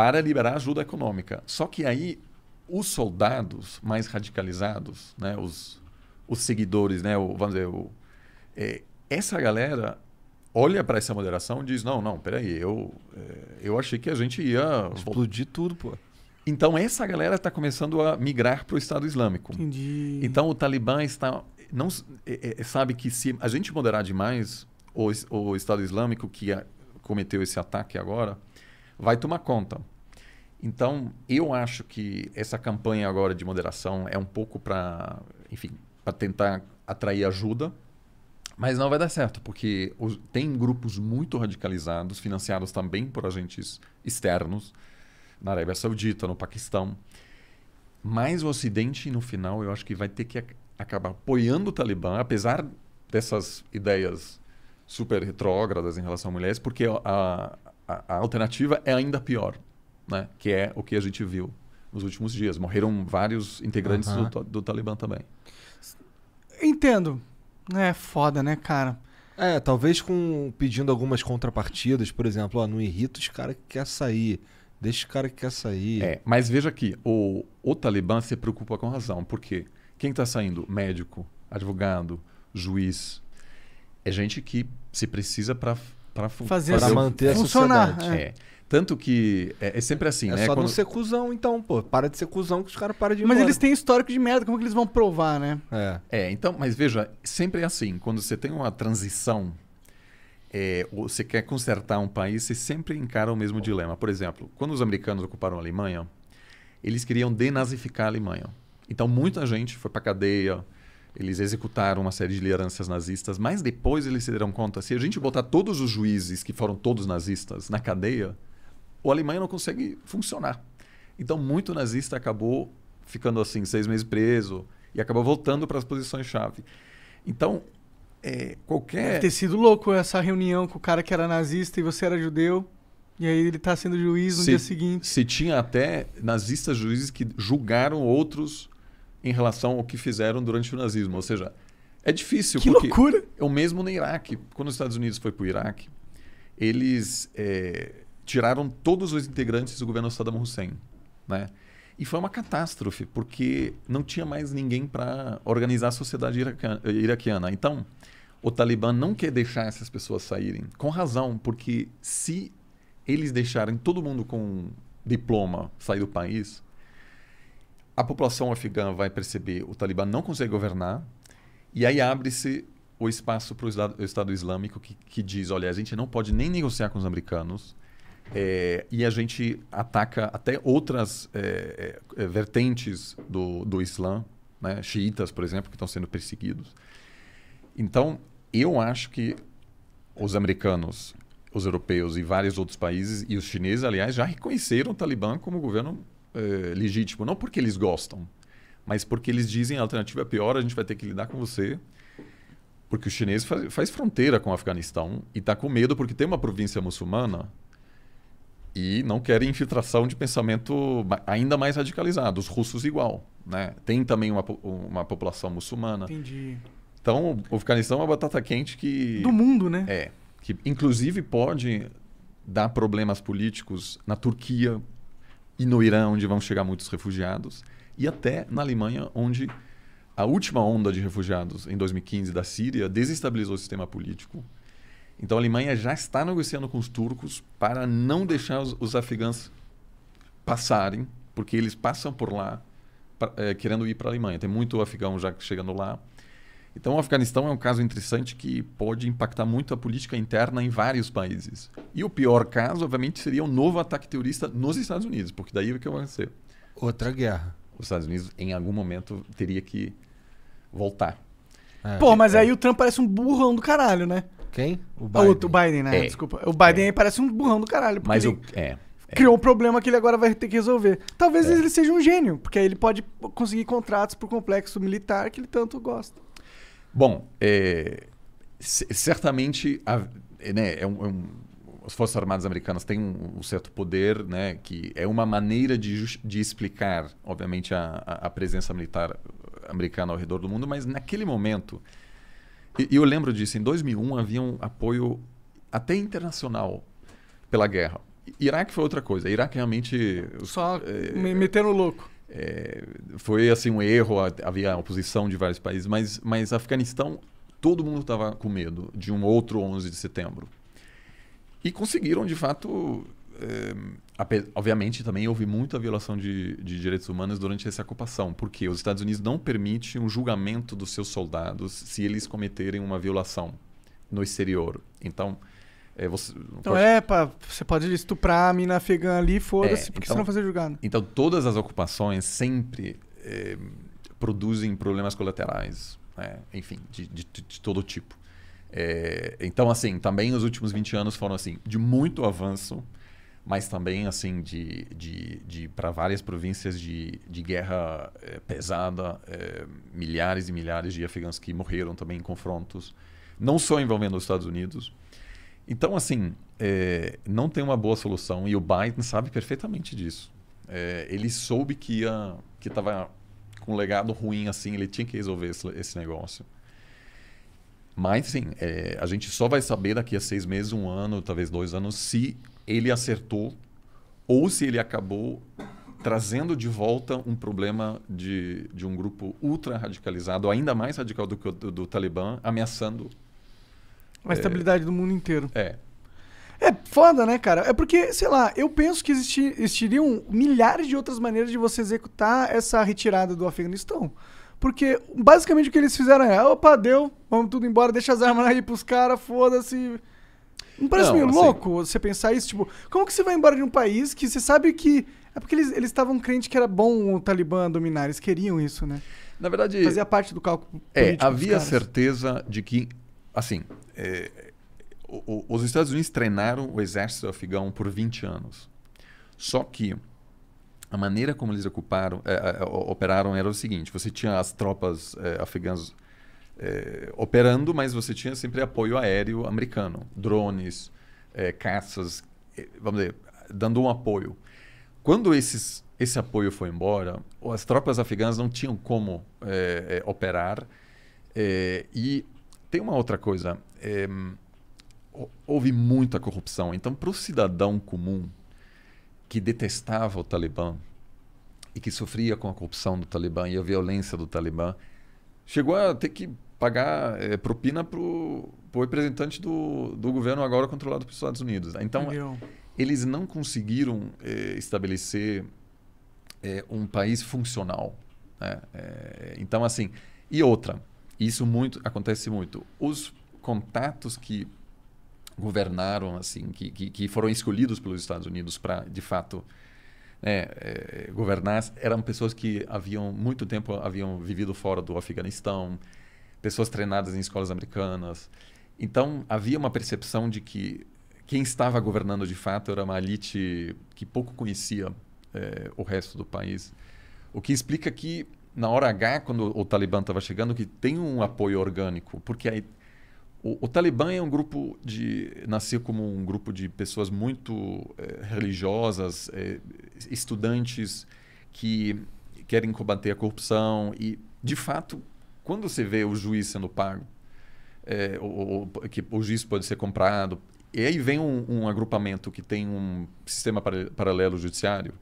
S3: para liberar ajuda econômica. Só que aí os soldados mais radicalizados, né, os, os seguidores, né, o, vamos dizer, o, é, essa galera olha para essa moderação e diz: não, não, peraí, eu, é, eu achei que a gente ia. Explodir tudo, pô. Então, essa galera está começando a migrar para o Estado Islâmico. Entendi. Então, o Talibã está. Não, é, é, é, sabe que se a gente moderar demais o, o Estado Islâmico, que a, cometeu esse ataque agora, vai tomar conta. Então, eu acho que essa campanha agora de moderação é um pouco para, enfim, para tentar atrair ajuda, mas não vai dar certo, porque os, tem grupos muito radicalizados, financiados também por agentes externos, na Arábia Saudita, no Paquistão. Mas o Ocidente, no final, eu acho que vai ter que ac acabar apoiando o Talibã, apesar dessas ideias super retrógradas em relação a mulheres, porque a, a, alternativa é ainda pior, né? que é o que a gente viu nos últimos dias. Morreram vários integrantes uhum. do, do Talibã também.
S1: Entendo. Né? É foda, né, cara? É, talvez com pedindo algumas contrapartidas, por exemplo, ó, não irrita
S3: os caras que quer sair. Deixa o cara que quer sair. É, mas veja aqui, o, o Talibã se preocupa com razão, porque quem está saindo? Médico, advogado, juiz. É gente que se precisa para para fazer para manter funcionar, a sociedade. É. é. Tanto que é, é sempre assim, é né? É só Quando... não ser
S1: cuzão, então, pô. Para de ser cuzão que os caras param de ir Mas embora. eles
S3: têm histórico de merda, como que eles vão provar, né? É. é, então, mas veja, sempre é assim. Quando você tem uma transição, é, você quer consertar um país, você sempre encara o mesmo oh. dilema. Por exemplo, quando os americanos ocuparam a Alemanha, eles queriam denazificar a Alemanha. Então, muita gente foi a cadeia, eles executaram uma série de lideranças nazistas, mas depois eles se deram conta: se a gente botar todos os juízes, que foram todos nazistas, na cadeia, o Alemanha não consegue funcionar. Então, muito nazista acabou ficando assim, seis meses preso, e acabou voltando para as posições-chave. Então, é,
S2: qualquer. Deve ter sido louco essa reunião com o cara que era nazista e você era judeu. E aí ele está sendo juiz no se, dia seguinte.
S3: Se tinha até nazistas juízes que julgaram outros em relação ao que fizeram durante o nazismo. Ou seja, é difícil. Que porque loucura! É o mesmo no Iraque. Quando os Estados Unidos foi para o Iraque, eles é, tiraram todos os integrantes do governo Saddam Hussein. Né? E foi uma catástrofe, porque não tinha mais ninguém para organizar a sociedade iraquiana. Então, o Talibã não quer deixar essas pessoas saírem, com razão, porque se eles deixarem todo mundo com diploma sair do país, a população afegã vai perceber o Talibã não consegue governar e aí abre-se o espaço para o Estado Islâmico que, que, diz, olha, a gente não pode nem negociar com os americanos é, e a gente ataca até outras é, é, vertentes do, do Islã, né? xiitas, por exemplo, que estão sendo perseguidos. Então, eu acho que os americanos, os europeus e vários outros países, e os chineses, aliás, já reconheceram o Talibã como governo eh, legítimo, não porque eles gostam, mas porque eles dizem a alternativa é pior, a gente vai ter que lidar com você. Porque o chinês faz, faz fronteira com o Afeganistão e está com medo porque tem uma província muçulmana e não querem infiltração de pensamento ainda mais radicalizado. Os russos igual. Né? Tem também uma, uma população muçulmana. Entendi. Então, o Afeganistão é uma batata quente que... Do mundo, né? É. Que, inclusive, pode dar problemas políticos na Turquia, e no Irã, onde vão chegar muitos refugiados, e até na Alemanha, onde a última onda de refugiados em 2015 da Síria desestabilizou o sistema político. Então a Alemanha já está negociando com os turcos para não deixar os, os afegãos passarem, porque eles passam por lá pra, é, querendo ir para a Alemanha. Tem muito afegão já chegando lá. Então, o Afeganistão é um caso interessante que pode impactar muito a política interna em vários países. E o pior caso, obviamente, seria um novo ataque terrorista nos Estados Unidos, porque daí o que vai ser. Outra guerra. Os Estados Unidos, em algum momento, teria que voltar. É. Pô, mas é.
S2: aí o Trump parece um burrão do caralho, né?
S3: Quem? O Biden. o Biden, né? É. Desculpa. O Biden aí
S2: parece um burrão do caralho.
S3: Mas o. É,
S2: é. Criou um problema que ele agora vai ter que resolver. Talvez é. ele seja um gênio, porque aí ele pode conseguir contratos pro complexo militar que ele tanto gosta.
S3: Bom, é, certamente a, né, é um, é um, as Forças Armadas Americanas têm um, um, certo poder, né, que é uma maneira de, de explicar, obviamente, a, a, presença militar americana ao redor do mundo, mas naquele momento, e, e eu lembro disso, em 2001 havia um apoio até internacional pela guerra. Iraque foi outra coisa. Iraque realmente. Só é, meter louco. É, foi assim um erro, havia oposição de vários países, mas, mas Afeganistão, todo mundo estava com medo de um outro 11 de setembro. E conseguiram, de fato, é, obviamente também houve muita violação de, de, direitos humanos durante essa ocupação, porque os Estados Unidos não permitem um julgamento dos seus soldados se eles cometerem uma violação no exterior. Então, é, você, então pode... é,
S2: pá, você pode estuprar a mina afegã ali, foda-se, é, porque então, você não fazer julgado.
S3: Então todas as ocupações sempre é, produzem problemas colaterais, né? enfim, de, de, de, todo tipo. É, então, assim, também os últimos 20 anos foram assim, de muito avanço, mas também assim de, de, de para várias províncias de, de guerra é, pesada, é, milhares e milhares de afegãos que morreram também em confrontos, não só envolvendo os Estados Unidos, então, assim, é, não tem uma boa solução e o Biden sabe perfeitamente disso. É, ele soube que ia, que estava com um legado ruim assim, ele tinha que resolver esse, esse negócio. Mas, sim, é, a gente só vai saber daqui a seis meses, um ano, talvez dois anos, se ele acertou ou se ele acabou trazendo de volta um problema de, de um grupo ultra radicalizado, ainda mais radical do que o do, do Talibã, ameaçando uma é. estabilidade
S2: do mundo inteiro. É. É foda, né, cara? É porque, sei lá, eu penso que existir, existiriam milhares de outras maneiras de você executar essa retirada do Afeganistão. Porque basicamente o que eles fizeram é: opa, deu, vamos tudo embora, deixa as armas aí pros caras, foda-se. Não parece não, meio assim... louco você pensar isso? Tipo, como que você vai embora de um país que você sabe que. É porque eles estavam crentes que era bom o Talibã dominar, eles queriam isso, né? Na verdade. Fazia parte do cálculo. É, havia
S3: certeza de que assim, é, o, o, os Estados Unidos treinaram o exército afegão por 20 anos. Só que a maneira como eles ocuparam, é, é, é operaram era o seguinte: você tinha as tropas é, afegãs operando, mas você tinha sempre apoio aéreo americano, drones, caças, vamos dizer, dando um apoio. Quando esses, esse apoio foi embora, as tropas afegãs não tinham como operar. e tem uma outra coisa. É, houve muita corrupção. Então, para o cidadão comum que detestava o Talibã e que sofria com a corrupção do Talibã e a violência do Talibã, chegou a ter que pagar é, propina para o representante do, do governo agora controlado pelos Estados Unidos. Né? Então, eles não conseguiram é, estabelecer é, um país funcional. Né? É, então, assim, e outra, isso muito acontece muito. Os contatos que governaram, assim, que, que, que foram escolhidos pelos Estados Unidos para, de fato, né, eh, governar, eram pessoas que haviam muito tempo haviam vivido fora do Afeganistão, pessoas treinadas em escolas americanas. Então havia uma percepção de que quem estava governando de fato era uma elite que pouco conhecia é, o resto do país, o que explica que na hora H, quando o Talibã estava chegando, que tem um apoio orgânico, porque aí o, o, Talibã é um grupo de. nasceu como um grupo de pessoas muito eh, religiosas, eh, estudantes que querem combater a corrupção. E, de fato, quando você vê o juiz sendo pago, eh, o, o, que o juiz pode ser comprado, e aí vem um, um agrupamento que tem um sistema paralelo judiciário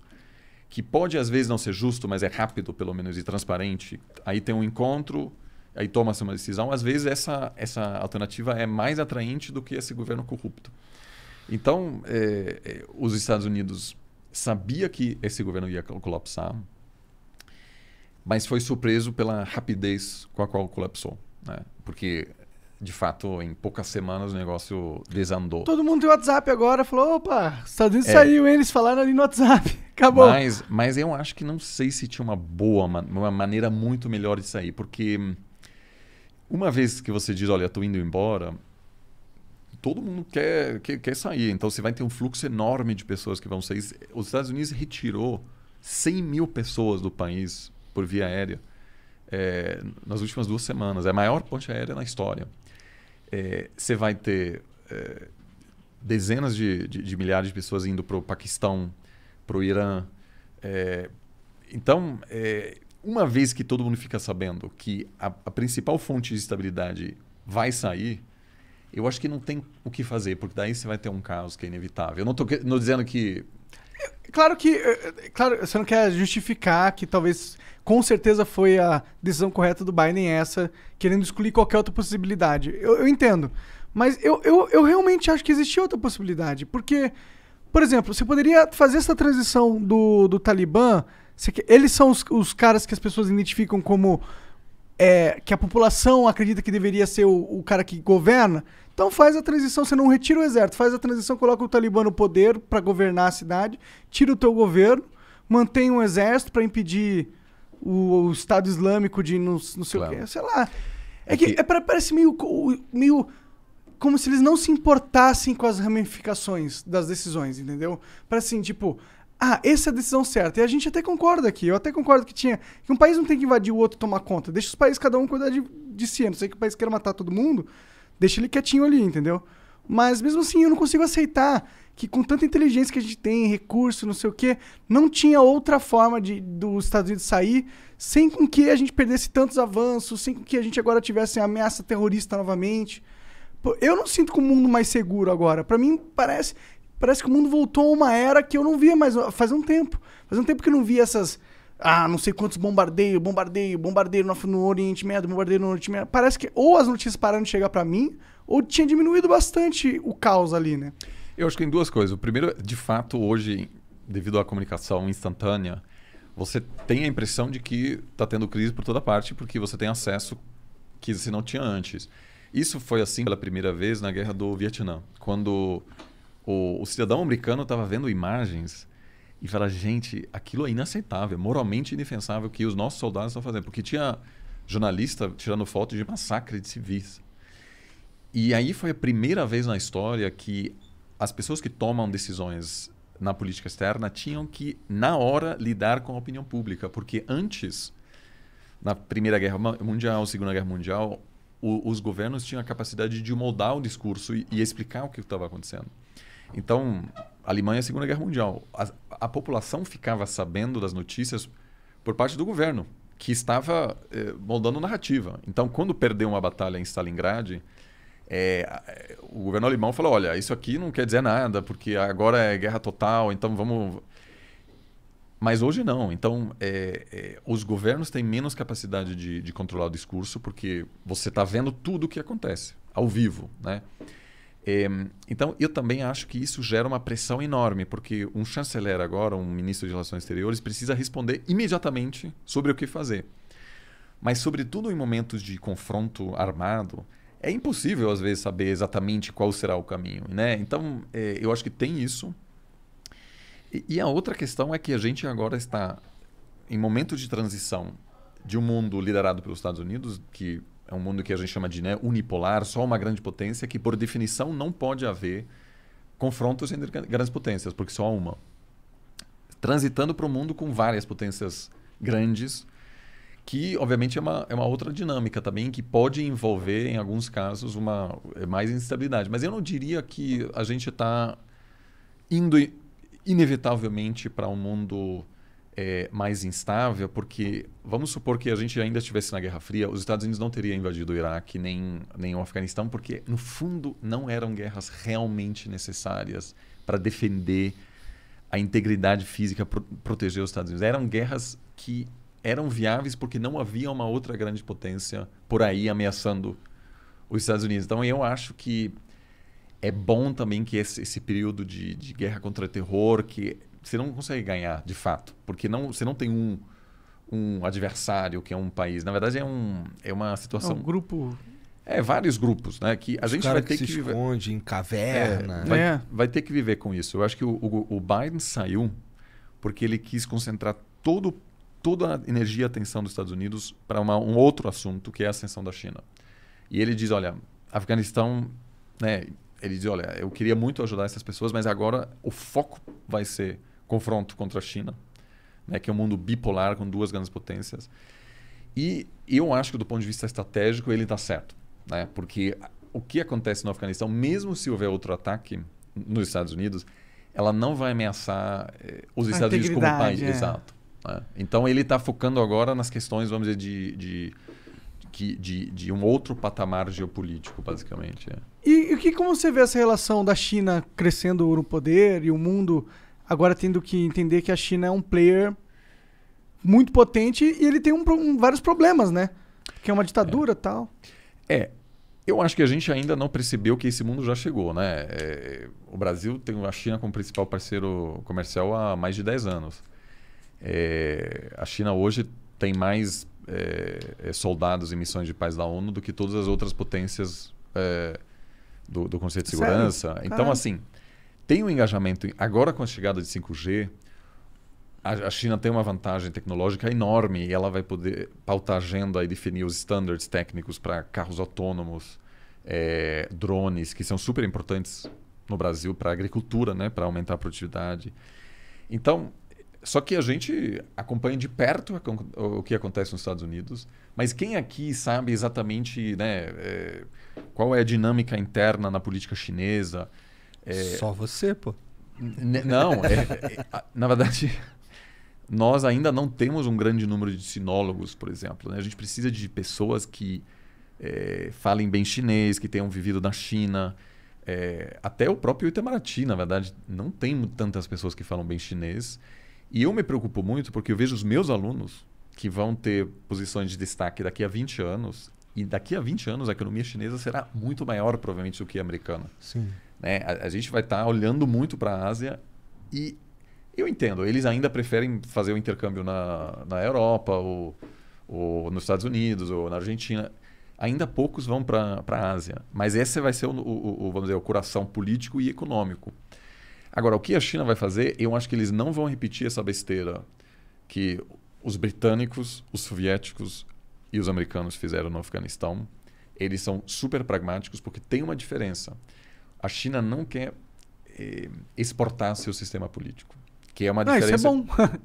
S3: que pode às vezes não ser justo, mas é rápido pelo menos e transparente. Aí tem um encontro, aí toma-se uma decisão. Às vezes essa, essa alternativa é mais atraente do que esse governo corrupto. Então, é, é, os Estados Unidos sabia que esse governo ia colapsar, mas foi surpreso pela rapidez com a qual colapsou. Né? Porque de fato, em poucas semanas o negócio desandou. Todo
S2: mundo tem WhatsApp agora, falou, opa, Estados Unidos é. saiu, eles falaram ali no WhatsApp, acabou. Mas,
S3: mas eu acho que não sei se tinha uma boa, uma maneira muito melhor de sair, porque hum, uma vez que você diz, olha, estou indo embora, todo mundo quer, quer, quer sair, então você vai ter um fluxo enorme de pessoas que vão sair. Os Estados Unidos retirou 100 mil pessoas do país por via aérea. É, nas últimas duas semanas. É a maior ponte aérea na história. É, você é, vai ter é, dezenas de, de, de, milhares de pessoas indo para o Paquistão, para o Irã. É, então, é, uma vez que todo mundo fica sabendo que a, a principal fonte de estabilidade vai sair, eu acho que não tem o que fazer, porque daí você vai ter um caos que é inevitável. Eu não estou dizendo que
S2: é, Claro que. Claro, você não quer justificar que talvez com certeza foi a decisão correta do Biden essa, querendo excluir qualquer outra possibilidade. Eu, eu entendo. Mas eu, eu, eu realmente acho que existia outra possibilidade. Porque, por exemplo, você poderia fazer essa transição do, do Talibã. Eles são os, os caras que as pessoas identificam como. É, que a população acredita que deveria ser o, o cara que governa. Então faz a transição, você não retira o exército, faz a transição, coloca o Talibã no poder para governar a cidade, tira o teu governo, mantém um exército para impedir o, o Estado Islâmico de não, não sei claro. o quê, sei lá. É, é que, que... É parece meio, meio como se eles não se importassem com as ramificações das decisões, entendeu? Parece assim, tipo, ah, essa é a decisão certa. E a gente até concorda aqui. Eu até concordo que tinha. Que um país não tem que invadir o outro e tomar conta. Deixa os países, cada um cuidar de, de si. Eu não sei que o país queira matar todo mundo. Deixa ele quietinho ali, entendeu? Mas mesmo assim, eu não consigo aceitar que com tanta inteligência que a gente tem, recurso, não sei o quê, não tinha outra forma de dos Estados Unidos sair sem com que a gente perdesse tantos avanços, sem com que a gente agora tivesse ameaça terrorista novamente. Eu não sinto com o mundo mais seguro agora. Para mim parece parece que o mundo voltou a uma era que eu não via mais faz um tempo. Faz um tempo que eu não via essas ah, não sei quantos bombardeios, bombardeio, bombardeio no, no Oriente Médio, bombardeio no Oriente Médio. Parece que ou as notícias pararam de chegar para mim, ou tinha diminuído bastante o caos ali, né?
S3: Eu acho que tem duas coisas. O primeiro, de fato, hoje, devido à comunicação instantânea, você tem a impressão de que está tendo crise por toda parte, porque você tem acesso que você não tinha antes. Isso foi assim pela primeira vez na guerra do Vietnã, quando o, o cidadão americano estava vendo imagens e falava: gente, aquilo é inaceitável, moralmente indefensável o que os nossos soldados estão fazendo, porque tinha jornalista tirando foto de massacre de civis. E aí foi a primeira vez na história que as pessoas que tomam decisões na política externa tinham que, na hora, lidar com a opinião pública. Porque antes, na Primeira Guerra Mundial, Segunda Guerra Mundial, o, os governos tinham a capacidade de moldar o discurso e, e explicar o que estava acontecendo. Então, Alemanha, Segunda Guerra Mundial. A, a, população ficava sabendo das notícias por parte do governo, que estava eh, moldando narrativa. Então, quando perdeu uma batalha em Stalingrad, é, o governo alemão falou: olha, isso aqui não quer dizer nada, porque agora é guerra total, então vamos. Mas hoje não. Então, é, é, os governos têm menos capacidade de, de controlar o discurso, porque você está vendo tudo o que acontece, ao vivo. Né? É, então, eu também acho que isso gera uma pressão enorme, porque um chanceler agora, um ministro de Relações Exteriores, precisa responder imediatamente sobre o que fazer. Mas, sobretudo em momentos de confronto armado, é impossível às vezes saber exatamente qual será o caminho, né? Então é, eu acho que tem isso. E, e, a outra questão é que a gente agora está em momento de transição de um mundo liderado pelos Estados Unidos, que é um mundo que a gente chama de né, unipolar, só uma grande potência, que por definição não pode haver confrontos entre grandes potências, porque só uma. Transitando para um mundo com várias potências grandes que obviamente é uma, é uma outra dinâmica também, que pode envolver, em alguns casos, uma é, mais instabilidade. Mas eu não diria que a gente está indo inevitavelmente para um mundo é, mais instável, porque vamos supor que a gente ainda estivesse na Guerra Fria, os Estados Unidos não teriam invadido o Iraque nem, nem o Afeganistão, porque no fundo não eram guerras realmente necessárias para defender a integridade física, pro, proteger os Estados Unidos. Eram guerras que eram viáveis porque não havia uma outra grande potência por aí ameaçando os Estados Unidos. Então eu acho que é bom também que esse, esse período de, de, guerra contra o terror, que você não consegue ganhar de fato, porque não, você não tem um, um adversário que é um país. Na verdade é, um, é uma situação... É um grupo... É, vários grupos, né? Que a Os gente vai ter que, que se viver...
S1: esconde em caverna. É,
S3: vai, é. vai, ter que viver com isso. Eu acho que o, o, o Biden saiu porque ele quis concentrar todo o toda a energia e atenção dos Estados Unidos para um outro assunto, que é a ascensão da China. E ele diz: olha, Afeganistão. Né, ele diz: olha, eu queria muito ajudar essas pessoas, mas agora o foco vai ser confronto contra a China, né, que é um mundo bipolar com duas grandes potências. E eu acho que, do ponto de vista estratégico, ele está certo. Né? Porque o que acontece no Afeganistão, mesmo se houver outro ataque nos Estados Unidos, ela não vai ameaçar eh, os Estados Unidos como país. É. Exato. Né? Então ele está focando agora nas questões, vamos dizer, de, de de, de, de, um outro patamar geopolítico, basicamente. É.
S2: E, que, como você vê essa relação da China crescendo no poder e o mundo agora tendo que entender que a China é um player muito potente e ele tem um, um, vários problemas, né? Que é uma ditadura é. tal.
S3: É. Eu acho que a gente ainda não percebeu que esse mundo já chegou, né? É, o Brasil tem a China como principal parceiro comercial há mais de 10 anos. É, a China hoje tem mais é, é soldados em missões de paz da ONU do que todas as outras potências é, do, do, Conselho de Segurança. Sério? Então, assim, tem um engajamento. Agora, com a chegada de 5G, a, a, China tem uma vantagem tecnológica enorme e ela vai poder pautar a agenda e definir os standards técnicos para carros autônomos, é, drones, que são super importantes no Brasil para a agricultura, né, para aumentar a produtividade. Então, só que a gente acompanha de perto o que acontece nos Estados Unidos, mas quem aqui sabe exatamente né, é, qual é a dinâmica interna na política chinesa? É, Só
S1: você, pô. Não, é, é
S3: na verdade, nós ainda não temos um grande número de sinólogos, por exemplo. Né? A gente precisa de pessoas que é, falem bem chinês, que tenham vivido na China. É, até o próprio Itamaraty, na verdade, não tem tantas pessoas que falam bem chinês. E eu me preocupo muito porque eu vejo os meus alunos que vão ter posições de destaque daqui a 20 anos. E daqui a 20 anos a economia chinesa será muito maior, provavelmente, do que a americana. Sim. Né? A, a gente vai estar tá olhando muito para a Ásia e eu entendo, eles ainda preferem fazer o intercâmbio na, na Europa ou, ou nos Estados Unidos ou na Argentina. Ainda poucos vão para a Ásia, mas esse vai ser o, o, o, vamos dizer, o coração político e econômico. Agora, o que a China vai fazer, eu acho que eles não vão repetir essa besteira que os britânicos, os soviéticos e os americanos fizeram no Afeganistão. Eles são super pragmáticos porque tem uma diferença. A China não quer eh, exportar seu sistema político, que é uma diferença. Ah, isso é bom.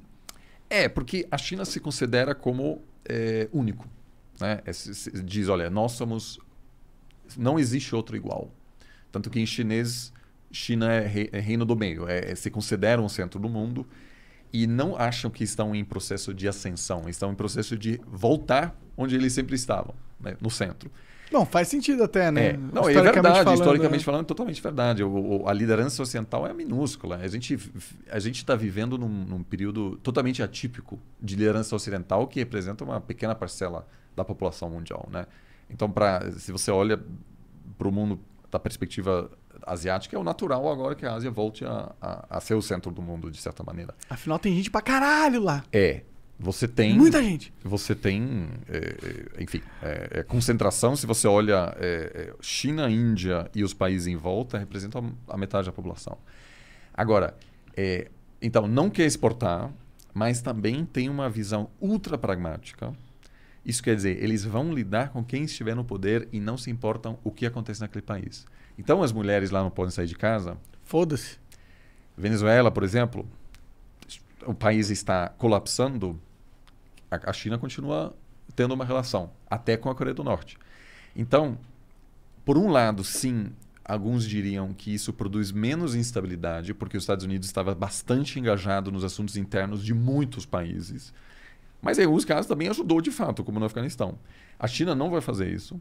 S3: é, porque a China se considera como eh, único. Né? É, se, se diz, olha, nós somos. Não existe outro igual. Tanto que em chinês China é, é reino do meio, é, é, se consideram o centro do mundo e não acham que estão em processo de ascensão, estão em processo de voltar onde eles sempre estavam, né? no centro.
S2: Não, faz sentido até, né? É. Não, é verdade, falando, historicamente né?
S3: falando, é totalmente verdade. O, o, a liderança ocidental é minúscula. A gente a está vivendo num, num, período totalmente atípico de liderança ocidental que representa uma pequena parcela da população mundial, né? Então, pra, se você olha para o mundo da perspectiva asiática, é o natural agora que a Ásia volte a, a, a, ser o centro do mundo, de certa maneira.
S2: Afinal, tem gente pra caralho lá.
S3: É. Você tem. Muita gente. Você tem. É, é enfim, é, é, concentração. Se você olha é, é, China, Índia e os países em volta, representam a metade da população. Agora, então, não quer exportar, mas também tem uma visão ultra pragmática. Isso quer dizer, eles vão lidar com quem estiver no poder e não se importam o que acontece naquele país. Então as mulheres lá não podem sair de casa? Foda-se. Venezuela, por exemplo, o país está colapsando, a China continua tendo uma relação, até com a Coreia do Norte. Então, por um lado, sim, alguns diriam que isso produz menos instabilidade, porque os Estados Unidos estava bastante engajado nos assuntos internos de muitos países. Mas em alguns casos também ajudou de fato, como no Afeganistão. A China não vai fazer isso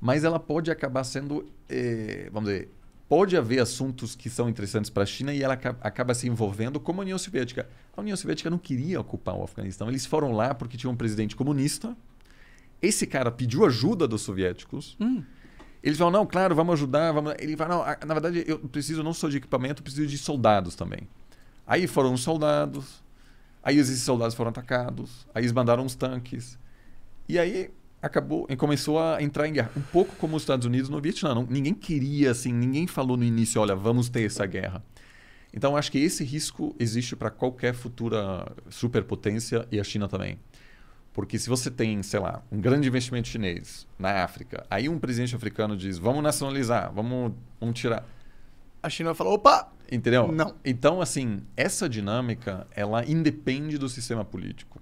S3: mas ela pode acabar sendo, eh, vamos dizer, pode haver assuntos que são interessantes para a China e ela acaba se envolvendo como a União Soviética. A União Soviética não queria ocupar o Afeganistão, eles foram lá porque tinha um presidente comunista. Esse cara pediu ajuda dos soviéticos. Hum. Eles falam, não, claro, vamos ajudar. Vamos... Ele fala, não, na verdade, eu preciso não só de equipamento, eu preciso de soldados também. Aí foram os soldados, aí esses soldados foram atacados, aí eles mandaram os tanques. E aí acabou e começou a entrar em guerra. Um pouco como os Estados Unidos no Vietnã. Não, ninguém queria, assim, ninguém falou no início, olha, vamos ter essa guerra. Então, acho que esse risco existe para qualquer futura superpotência e a China também. Porque se você tem, sei lá, um grande investimento chinês na África, aí um presidente africano diz, vamos nacionalizar, vamos, vamos tirar... A China vai falar, opa, Entendeu? Não. Então, assim, essa dinâmica, ela independe do sistema político.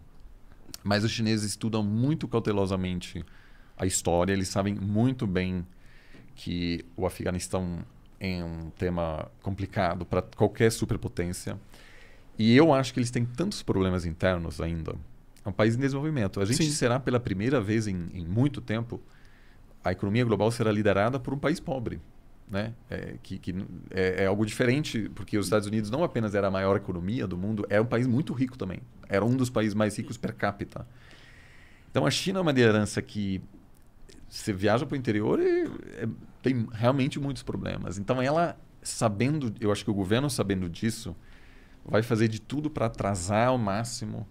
S3: Mas os chineses estudam muito cautelosamente a história, eles sabem muito bem que o Afeganistão é um tema complicado para qualquer superpotência. E eu acho que eles têm tantos problemas internos ainda. É um país em desenvolvimento. A gente Sim. será pela primeira vez em, em muito tempo a economia global será liderada por um país pobre né? É, que, que é, é, algo diferente, porque os Estados Unidos não apenas era a maior economia do mundo, era um país muito rico também. Era um dos países mais ricos per capita. Então a China é uma liderança que você viaja para o interior e é, tem realmente muitos problemas. Então ela, sabendo, eu acho que o governo sabendo disso, vai fazer de tudo para atrasar ao máximo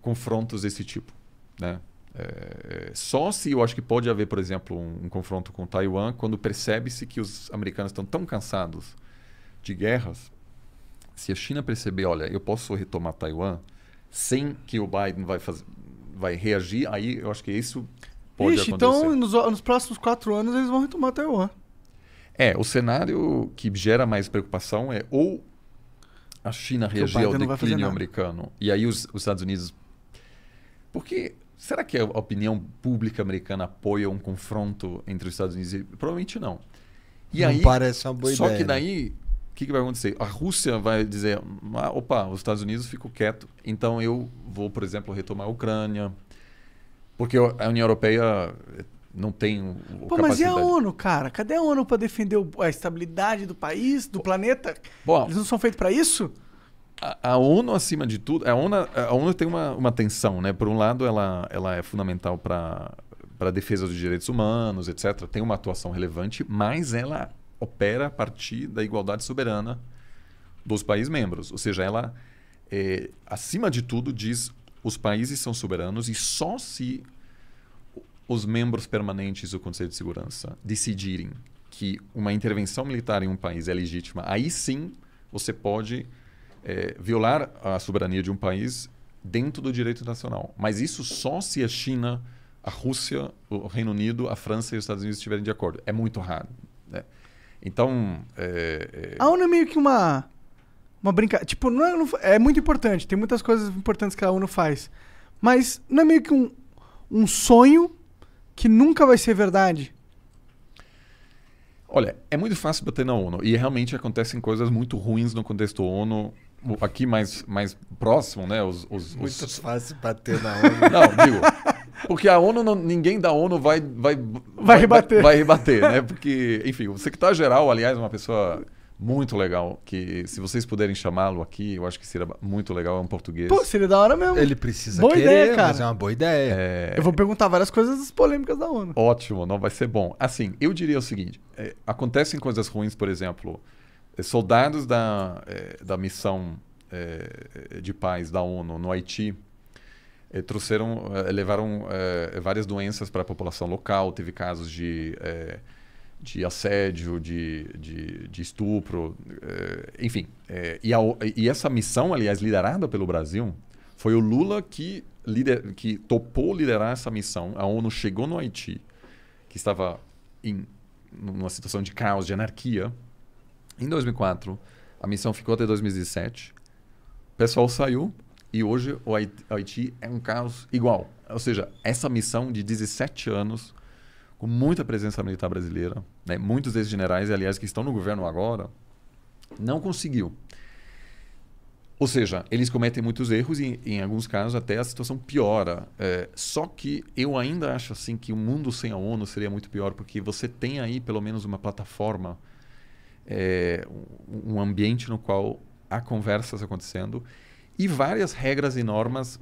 S3: confrontos desse tipo, né? É, é, só se eu acho que pode haver, por exemplo, um, um confronto com Taiwan quando percebe-se que os americanos estão tão cansados de guerras. Se a China perceber, olha, eu posso retomar Taiwan sem que o Biden vai, vai reagir, aí eu acho que isso pode Ixi, então, acontecer.
S2: Então, nos, nos próximos quatro anos eles vão retomar Taiwan.
S3: É, o cenário que gera mais preocupação é ou a China é reagir ao declínio americano e aí os, os Estados Unidos. Porque será que a opinião pública americana apoia um confronto entre os Estados Unidos? E... Provavelmente não. E não aí, parece uma boa só ideia. Só né? que daí, o que, que vai acontecer? A Rússia vai dizer: ah, opa, os Estados Unidos ficam quieto, então eu vou, por exemplo, retomar a Ucrânia, porque a União Europeia eh, não tem o, Pô, mas e a
S2: ONU, cara? Cadê a ONU para defender a estabilidade do país, do planeta? Eles não são feitos para
S3: isso? a, ONU, acima de tudo, a ONU, a ONU tem uma, uma tensão, né? Por um lado, ela, ela é fundamental para a defesa dos direitos humanos, etc. Tem uma atuação relevante, mas ela opera a partir da igualdade soberana dos países membros. Ou seja, ela, é, acima de tudo, diz os países são soberanos e só se os membros permanentes do Conselho de Segurança decidirem que uma intervenção militar em um país é legítima, aí sim você pode é, violar a soberania de um país dentro do direito nacional, Mas isso só se a China, a Rússia, o Reino Unido, a França e os Estados Unidos estiverem de acordo. É muito raro. Né? Então. É, é... A ONU é
S2: meio que uma. Uma brincadeira. Tipo, não é, não é, muito importante. Tem muitas coisas importantes que a ONU faz. Mas não é meio que um, um sonho que nunca vai ser verdade?
S3: Olha, é muito fácil bater na ONU. E realmente acontecem coisas muito ruins no contexto ONU aqui mais, mais próximo, né? Os, os, os... Muito fácil bater na ONU. Não, digo. Porque a ONU, não, ninguém da ONU vai, vai, vai, vai rebater. Vai, vai rebater, né? Porque, enfim, o secretário-geral, aliás, é uma pessoa muito legal. Que se vocês puderem chamá-lo aqui, eu acho que seria muito legal. É um português. Pô, seria
S2: da hora mesmo. Ele
S3: precisa boa querer, ideia, cara. mas é uma boa ideia. É... Eu vou perguntar várias coisas polêmicas da ONU. Ótimo, não vai ser bom. Assim, eu diria o seguinte: é, acontecem coisas ruins, por exemplo. É, soldados da, é, da missão é, de paz da ONU no Haiti trouxeram, levaram várias doenças para a população local, teve casos de, de assédio, de, de, de estupro, enfim. E, a, e, essa missão, aliás, liderada pelo Brasil, foi o Lula que, lider, que topou liderar essa missão. A ONU chegou no Haiti, que estava em uma situação de caos, de anarquia, em 2004, a missão ficou até 2017. O pessoal saiu e hoje o Haiti é um caos igual. Ou seja, essa missão de 17 anos, com muita presença militar brasileira, né? muitos desses generais, aliás, que estão no governo agora, não conseguiu. Ou seja, eles cometem muitos erros e, em alguns casos, até a situação piora. É, só que eu ainda acho assim que o um mundo sem a ONU seria muito pior, porque você tem aí pelo menos uma plataforma é, um ambiente no qual há conversas acontecendo e várias regras e normas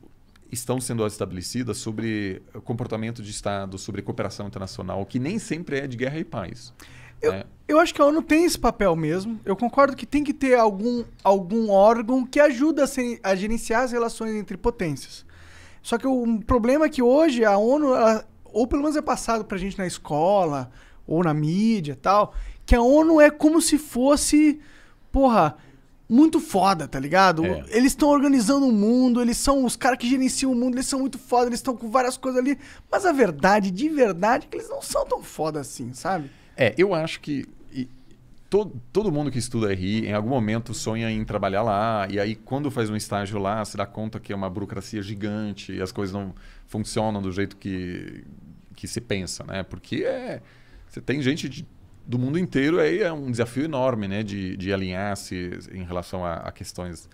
S3: estão sendo estabelecidas sobre comportamento de Estado, sobre cooperação internacional, que nem sempre é de guerra e paz. Eu, né?
S2: eu acho que a ONU tem esse papel mesmo. Eu concordo que tem que ter algum, algum órgão que ajuda a, ser, a gerenciar as relações entre potências. Só que o um problema é que hoje a ONU, ela, ou pelo menos é passado a gente na escola, ou na mídia tal, que a ONU é como se fosse, porra, muito foda, tá ligado? É. Eles estão organizando o mundo, eles são os caras que gerenciam o mundo, eles são muito foda, eles estão com várias coisas ali. Mas a verdade, de verdade, é que eles não são tão foda assim, sabe?
S3: É, eu acho que todo, todo mundo que estuda RI, em algum momento, sonha em trabalhar lá. E aí, quando faz um estágio lá, se dá conta que é uma burocracia gigante e as coisas não funcionam do jeito que, que se pensa, né? Porque é, você tem gente de do mundo inteiro, aí é um desafio enorme, né? De, de alinhar-se em relação a, a questões.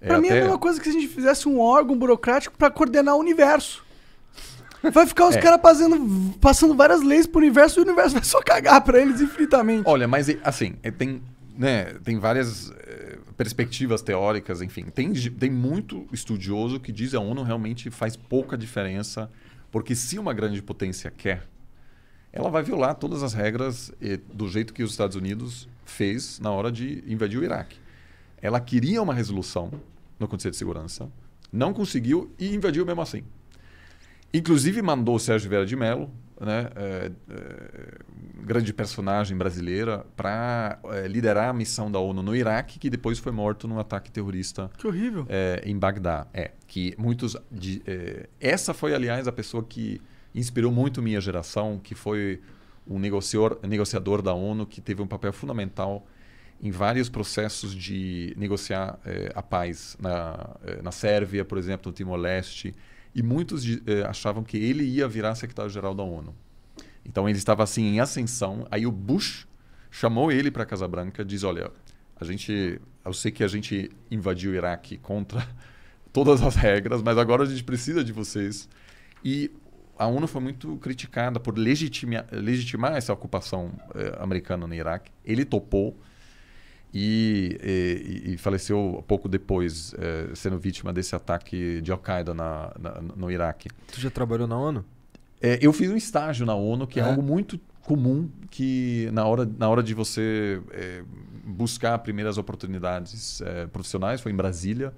S3: Para é, mim até... é a mesma
S2: coisa que se a gente fizesse um órgão burocrático para coordenar o universo.
S3: Vai ficar os é. caras passando, passando várias leis pro universo e o universo vai só cagar para eles infinitamente. Olha, mas assim, é, tem, né, tem várias é, perspectivas teóricas, enfim. Tem, tem muito estudioso que diz que a ONU realmente faz pouca diferença, porque se uma grande potência quer ela vai violar todas as regras eh, do jeito que os Estados Unidos fez na hora de invadir o Iraque. Ela queria uma resolução no Conselho de Segurança, não conseguiu e invadiu mesmo assim. Inclusive mandou o Sérgio Vera de Mello, né, eh, eh, grande personagem brasileira, para eh, liderar a missão da ONU no Iraque, que depois foi morto num ataque terrorista. Que horrível! Eh, em Bagdá. É, que muitos. De, eh, essa foi, aliás, a pessoa que inspirou muito minha geração, que foi um negociador, negociador da ONU que teve um papel fundamental em vários processos de negociar eh, a paz na, eh, na Sérvia, por exemplo, no Timor-Leste, e muitos eh, achavam que ele ia virar secretário-geral da ONU. Então ele estava assim em ascensão. Aí o Bush chamou ele para a Casa Branca, diz: olha, a gente, eu sei que a gente invadiu o Iraque contra todas as regras, mas agora a gente precisa de vocês. E a ONU foi muito criticada por legitima, legitimar essa ocupação eh, americana no Iraque. Ele topou e, e, e faleceu pouco depois, eh, sendo vítima desse ataque de Al-Qaeda no Iraque. Tu já trabalhou na ONU? É, eu fiz um estágio na ONU, que é, é algo muito comum que na hora, na hora de você é, buscar primeiras oportunidades é, profissionais, foi em Brasília,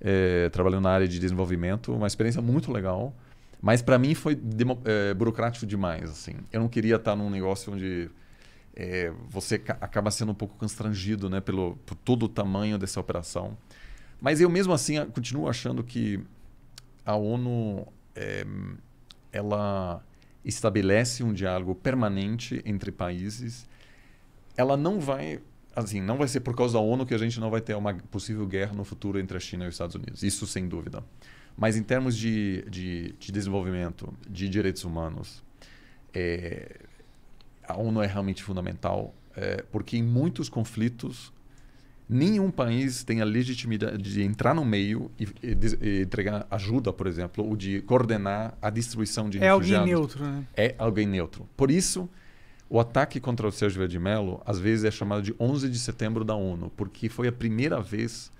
S3: é, trabalhando na área de desenvolvimento, uma experiência muito legal. Mas para mim foi demo, é, burocrático demais, assim. Eu não queria estar tá num negócio onde é, você acaba sendo um pouco constrangido, né, pelo por todo o tamanho dessa operação. Mas eu mesmo assim continuo achando que a ONU é, ela estabelece um diálogo permanente entre países. Ela não vai assim, não vai ser por causa da ONU que a gente não vai ter uma possível guerra no futuro entre a China e os Estados Unidos. Isso sem dúvida. Mas em termos de, de, de desenvolvimento de direitos humanos, é, a ONU é realmente fundamental, é, porque em muitos conflitos nenhum país tem a legitimidade de entrar no meio e, e, e, entregar ajuda, por exemplo, ou de coordenar a distribuição de é refugiados. É alguém neutro, né? É alguém neutro. Por isso, o ataque contra o Sérgio Verde Mello, às vezes, é chamado de 11 de setembro da ONU, porque foi a primeira vez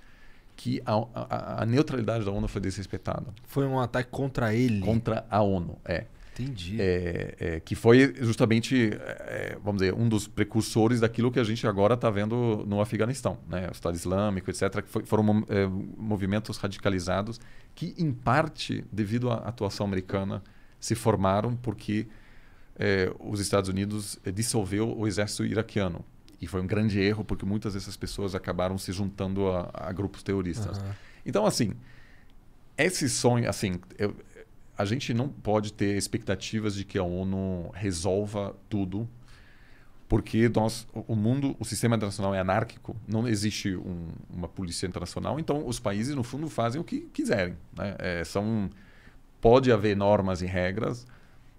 S3: que a, a, a neutralidade da ONU foi desrespeitada. Foi um ataque contra ele? Contra a ONU, é. Entendi. É, é, que foi justamente, é, vamos dizer, um dos precursores daquilo que a gente agora está vendo no Afeganistão, né? O Estado Islâmico, etc., que foi, foram é, movimentos radicalizados que, em parte, devido à atuação americana, se formaram porque é, os Estados Unidos é, dissolveu o exército iraquiano. E foi um grande erro, porque muitas dessas pessoas acabaram se juntando a, a grupos terroristas. Uhum. Então, assim, esse sonho, assim, eu, a gente não pode ter expectativas de que a ONU resolva tudo, porque nós, o mundo, o sistema internacional é anárquico, não existe um, uma polícia internacional, então os países, no fundo, fazem o que quiserem. Né? É, são, pode haver normas e regras,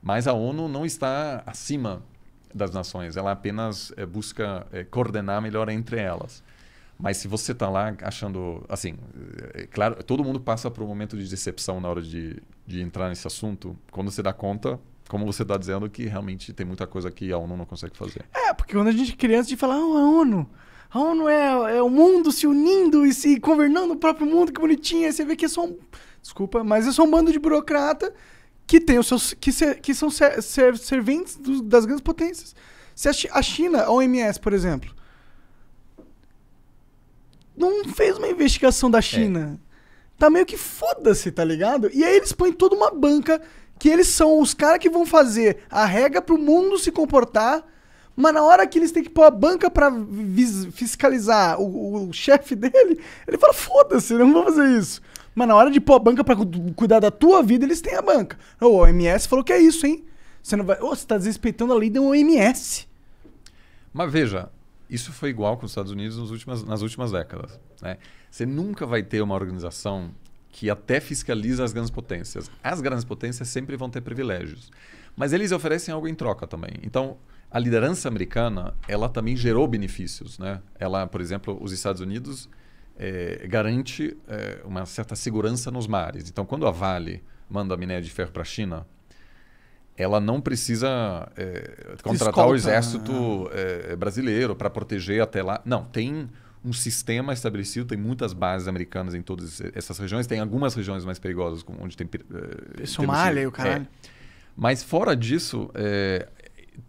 S3: mas a ONU não está acima das nações, ela apenas é, busca é, coordenar melhor entre elas. Mas se você está lá achando, assim, eh, é claro, todo mundo passa por um momento de decepção na hora de, de entrar nesse assunto. Quando você dá conta, como você está dizendo, que realmente tem muita coisa que a ONU não consegue fazer. É,
S2: porque quando a gente é criança, a gente fala, ah, a ONU, a ONU é, é o mundo se unindo e se governando o próprio mundo, que bonitinho. Aí você vê que é só um... Desculpa, mas é só um bando de burocrata que tem os seus que, ser, que são ser, ser, serventes do, das grandes potências. Se a, China, a OMS, por exemplo, não fez uma investigação da é. China, é. tá meio que foda-se, tá ligado? E aí eles põem toda uma banca que eles são os caras que vão fazer a regra pro mundo se comportar. Mas na hora que eles têm que pôr a banca pra fiscalizar o, o chefe dele, ele fala: foda-se, não vou fazer isso. Mas na hora de pôr a banca pra cuidar da tua vida, eles têm a banca. O OMS falou que é isso, hein? Você não vai. Ô, você tá desrespeitando a lei da OMS.
S3: Mas veja, isso foi igual com os Estados Unidos nos nas últimas décadas. Né? Você nunca vai ter uma organização que até fiscaliza as grandes potências. As grandes potências sempre vão ter privilégios. Mas eles oferecem algo em troca também. Então, a liderança americana, ela também gerou benefícios. Né? Ela, por exemplo, os Estados Unidos é, garante é, uma certa segurança nos mares. Então, quando a Vale manda minério de ferro para a China, ela não precisa é, contratar Escolta. o exército né? brasileiro para proteger até lá. Não, tem um sistema estabelecido, tem muitas bases americanas em todas essas regiões, tem algumas regiões mais perigosas, onde tem. Somália e o caralho. É. Mas fora disso,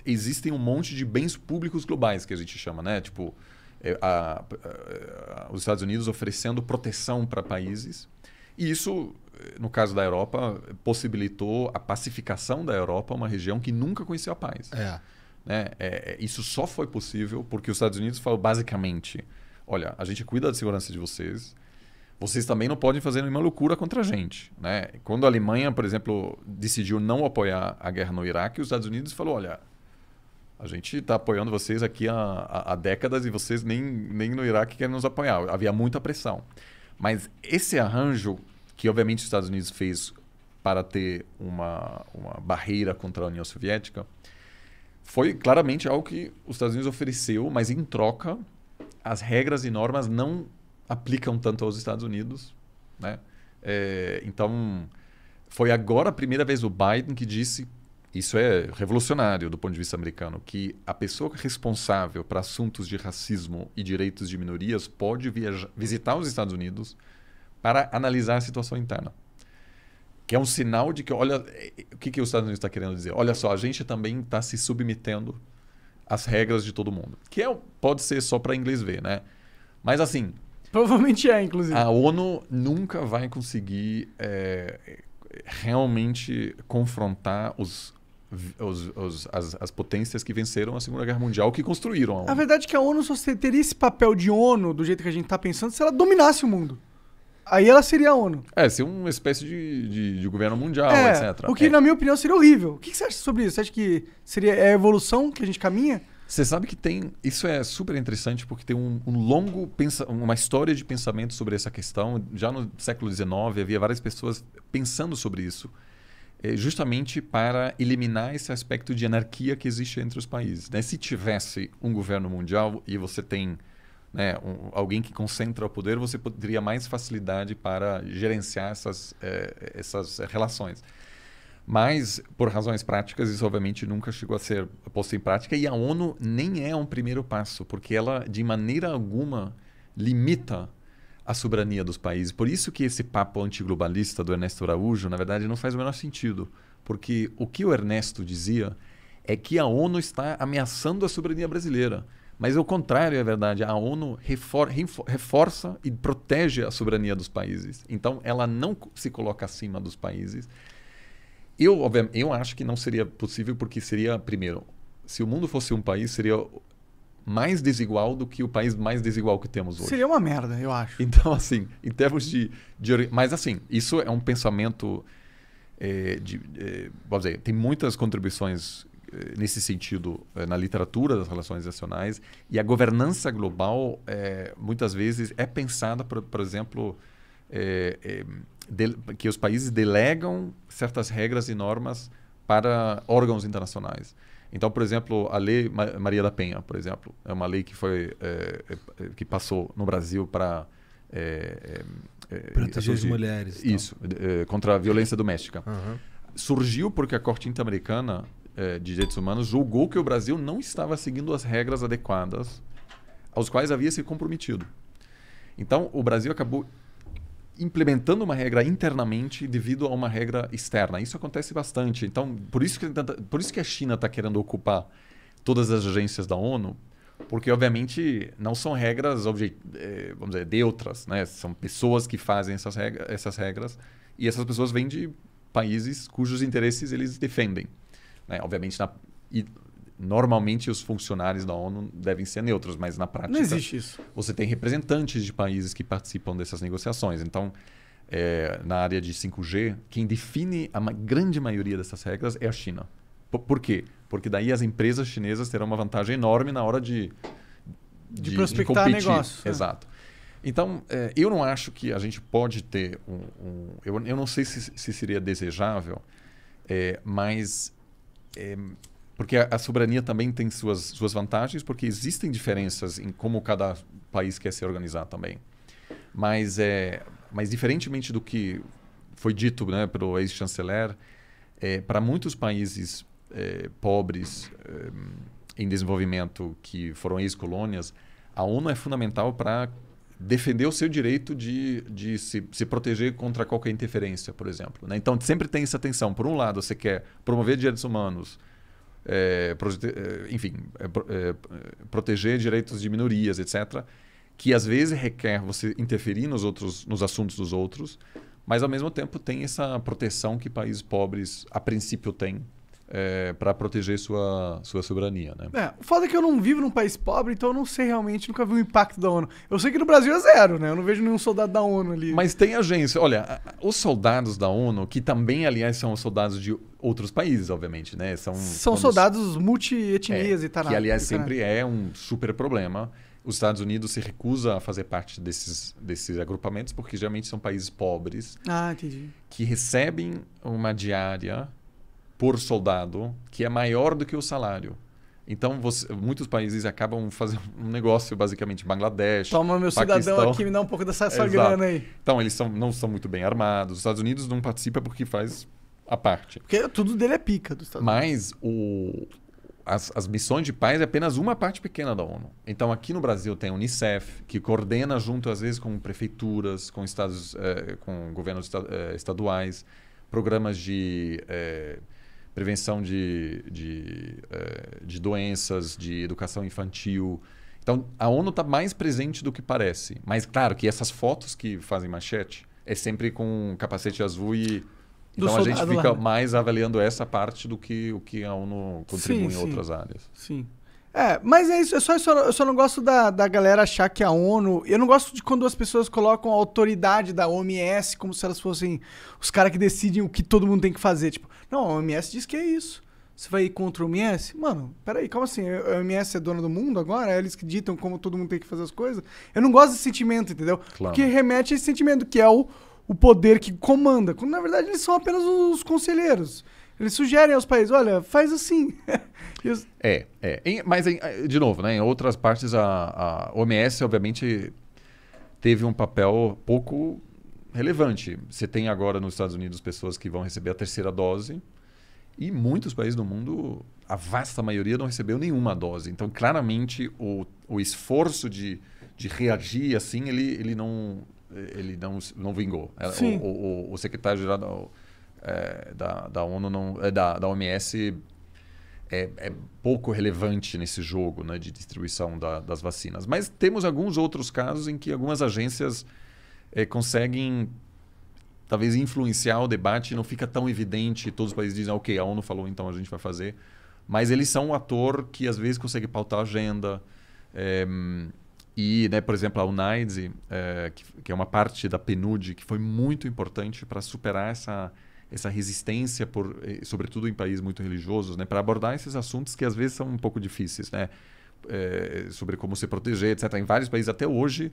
S3: existem um monte de bens públicos globais que a gente chama, né? Tipo, é, a, a, os Estados Unidos oferecendo proteção para países. E isso, no caso da Europa, possibilitou a pacificação da Europa, uma região que nunca conheceu a paz. É. Né? É, é, isso só foi possível porque os Estados Unidos falou basicamente: olha, a gente cuida da segurança de vocês, vocês também não podem fazer nenhuma loucura contra a gente. Né? Quando a Alemanha, por exemplo, decidiu não apoiar a guerra no Iraque, os Estados Unidos falou: olha, a gente está apoiando vocês aqui há, há, décadas e vocês nem, nem no Iraque querem nos apoiar. Havia muita pressão. Mas esse arranjo, que obviamente os Estados Unidos fez para ter uma, uma barreira contra a União Soviética, foi claramente algo que os Estados Unidos ofereceu, mas em troca, as regras e normas não aplicam tanto aos Estados Unidos. Né? É, então, foi agora a primeira vez o Biden que disse isso é revolucionário do ponto de vista americano, que a pessoa responsável para assuntos de racismo e direitos de minorias pode viajar, visitar os Estados Unidos para analisar a situação interna. Que é um sinal de que, olha, é, é, o que, que os Estados Unidos está querendo dizer? Olha só, a gente também está se submetendo às regras de todo mundo. Que é, pode ser só para inglês ver, né? Mas assim. Provavelmente é, inclusive. A ONU nunca vai conseguir é, realmente confrontar os, os, os, as, as, potências que venceram a Segunda Guerra Mundial que construíram a ONU. A
S2: verdade é que a ONU só teria esse papel de ONU, do jeito que a gente está pensando, se ela dominasse o mundo.
S3: Aí ela seria a ONU. É, ser uma espécie de, de, de governo mundial, é, etc. O que, é.
S2: na minha opinião, seria horrível. O que você acha sobre isso? Você acha que seria é a evolução que a gente caminha?
S3: Você sabe que tem. Isso é super interessante porque tem um, um longo. Pensa, uma história de pensamento sobre essa questão. Já no século XIX havia várias pessoas pensando sobre isso. É, justamente para eliminar esse aspecto de anarquia que existe entre os países. Né? Se tivesse um governo mundial e você tem né, um, alguém que concentra o poder, você teria mais facilidade para gerenciar essas, eh, essas relações. Mas, por razões práticas, isso obviamente nunca chegou a ser posto em prática, e a ONU nem é um primeiro passo, porque ela, de maneira alguma, limita a soberania dos países. Por isso que esse papo antiglobalista do Ernesto Araújo, na verdade, não faz o menor sentido. Porque o que o Ernesto dizia é que a ONU está ameaçando a soberania brasileira. Mas o contrário é verdade. A ONU refor reforça e protege a soberania dos países. Então, ela não se coloca acima dos países. Eu, eu acho que não seria possível porque seria, primeiro, se o mundo fosse um país, seria mais desigual do que o país mais desigual que temos hoje. Seria uma merda, eu acho. Então, assim, em termos de. de mas, assim, isso é um pensamento. É, de, é, vamos dizer, tem muitas contribuições é, nesse sentido na literatura das relações nacionais e a governança global muitas vezes é pensada, por, por exemplo, de, que os países delegam certas regras e normas para órgãos internacionais. Então, por exemplo, a lei Maria da Penha, por exemplo, é uma lei que foi é, é que passou no Brasil para é, é, é proteger as mulheres, isso, é, contra a violência doméstica. Uhum. Surgiu porque a Corte Interamericana de Direitos Humanos julgou que o Brasil não estava seguindo as regras adequadas aos quais havia se comprometido. Então, o Brasil acabou implementando uma regra internamente devido a uma regra externa. Isso acontece bastante. Então, por isso que, por isso que a China está querendo ocupar todas as agências da ONU, porque obviamente não são regras, eh, vamos dizer, neutras, né? São pessoas que fazem essas, regras essas regras e essas pessoas vêm de países cujos interesses eles defendem. Né? Obviamente, na, e Normalmente os funcionários da ONU devem ser neutros, mas na prática. Não existe isso. Você tem representantes de países que participam dessas negociações. Então, é, na área de 5G, quem define a grande maioria dessas regras é a China. Por, por quê? Porque daí as empresas chinesas terão uma vantagem enorme na hora de. De, de prospectar de é. Exato. Então, é, eu não acho que a gente pode ter um. um eu, eu, não sei se, se seria desejável, é, mas é, porque a, a soberania também tem suas, suas vantagens, porque existem diferenças em como cada país quer se organizar também. Mas, é, mas diferentemente do que foi dito né, pelo ex-chanceler, é, para muitos países é, pobres é, em desenvolvimento que foram ex-colônias, a ONU é fundamental para defender o seu direito de, de se, se, proteger contra qualquer interferência, por exemplo. Né? Então, sempre tem essa tensão. Por um lado, você quer promover direitos humanos, é, prote... É, enfim, é, é, proteger direitos de minorias, etc., que às vezes requer você interferir nos outros, nos assuntos dos outros, mas ao mesmo tempo tem essa proteção que países pobres a princípio têm é, para proteger sua, sua soberania. Né?
S2: É, o foda é que eu não vivo num país pobre, então eu não sei realmente, nunca vi o impacto da ONU. Eu sei que no Brasil é zero, né? Eu não vejo nenhum soldado da ONU ali. Mas tem
S3: agência. Olha, os soldados da ONU, que também, aliás, são soldados de outros países, obviamente, né? São, são
S2: soldados multietnias é, e tal. Que, aliás, sempre
S3: é um super problema. Os Estados Unidos se recusa a fazer parte desses, desses agrupamentos, porque geralmente são países pobres. Ah, entendi. Que recebem uma diária por soldado que é maior do que o salário. Então, você, muitos países acabam fazendo um negócio, basicamente, Bangladesh. Toma, meu Paquistão. cidadão aqui, me dá um pouco dessa sua grana aí. Então, eles são, não são muito bem armados. Os Estados Unidos não participa porque faz a parte. Porque tudo dele é pica dos Estados Mas Unidos. Mas as, as missões de paz é apenas uma parte pequena da ONU. Então, aqui no Brasil tem a Unicef, que coordena junto, às vezes, com prefeituras, com, estados, eh, com governos eh, estaduais, programas de. Eh, prevenção de, de, eh, de doenças, de educação infantil. Então, a ONU está mais presente do que parece. Mas, claro, que essas fotos que fazem machete é sempre com capacete azul e. Do então, a gente fica lá. Né? mais avaliando essa parte do que o que a ONU contribui sim, em sim. outras áreas.
S2: Sim. É, mas é isso. É eu só, isso. eu só não gosto da, da galera achar que a ONU. Eu não gosto de quando as pessoas colocam a autoridade da OMS como se elas fossem os caras que decidem o que todo mundo tem que fazer. Tipo, não, a OMS diz que é isso. Você vai ir contra a OMS? Mano, peraí, calma assim. A OMS é dona do mundo agora? Eles que ditam como todo mundo tem que fazer as coisas? Eu não gosto desse sentimento, entendeu? Claro. Porque remete a esse sentimento, que é o, o poder que comanda. Quando na verdade eles são apenas os conselheiros. Eles sugerem aos países, olha, faz assim. os...
S3: É, é. Em, mas, em, de novo, né, em outras partes, a, a OMS, obviamente, teve um papel pouco relevante. Você tem agora nos Estados Unidos pessoas que vão receber a terceira dose e muitos países do mundo, a vasta maioria não recebeu nenhuma dose. Então, claramente, o, o esforço de, de reagir assim, ele, ele não ele não, não vingou. É, Sim. O, o, o secretário-geral é, da, da ONU não, é, da, da OMS é, é, pouco relevante nesse jogo né, de distribuição da, das vacinas. Mas temos alguns outros casos em que algumas agências é, conseguem talvez influenciar o debate, não fica tão evidente, todos os países dizem, ok, a ONU falou, então a gente vai fazer. Mas eles são um ator que às vezes consegue pautar a agenda. É, e, né, por exemplo, a UNAIDS, é, que, que é uma parte da PNUD, que foi muito importante para superar essa essa resistência por, eh, sobretudo em países muito religiosos, né, para abordar esses assuntos que às vezes são um pouco difíceis, né, é, sobre como se proteger, etc. Em vários países até hoje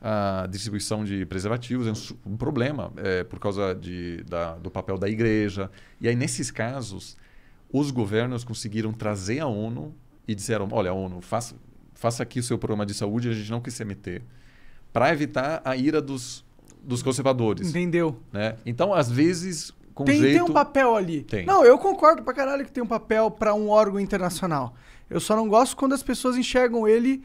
S3: a distribuição de preservativos é um, um problema é, por causa de, da, do papel da igreja. E aí nesses casos os governos conseguiram trazer a ONU e disseram, olha, a ONU faça, faça aqui o seu programa de saúde, a gente não quer se meter, para evitar a ira dos dos conservadores. Entendeu? Né? Então, às vezes, com tem, jeito... Tem um papel ali. Tem. Não,
S2: eu concordo pra caralho que tem um papel para um órgão internacional. Eu só não gosto quando as pessoas enxergam ele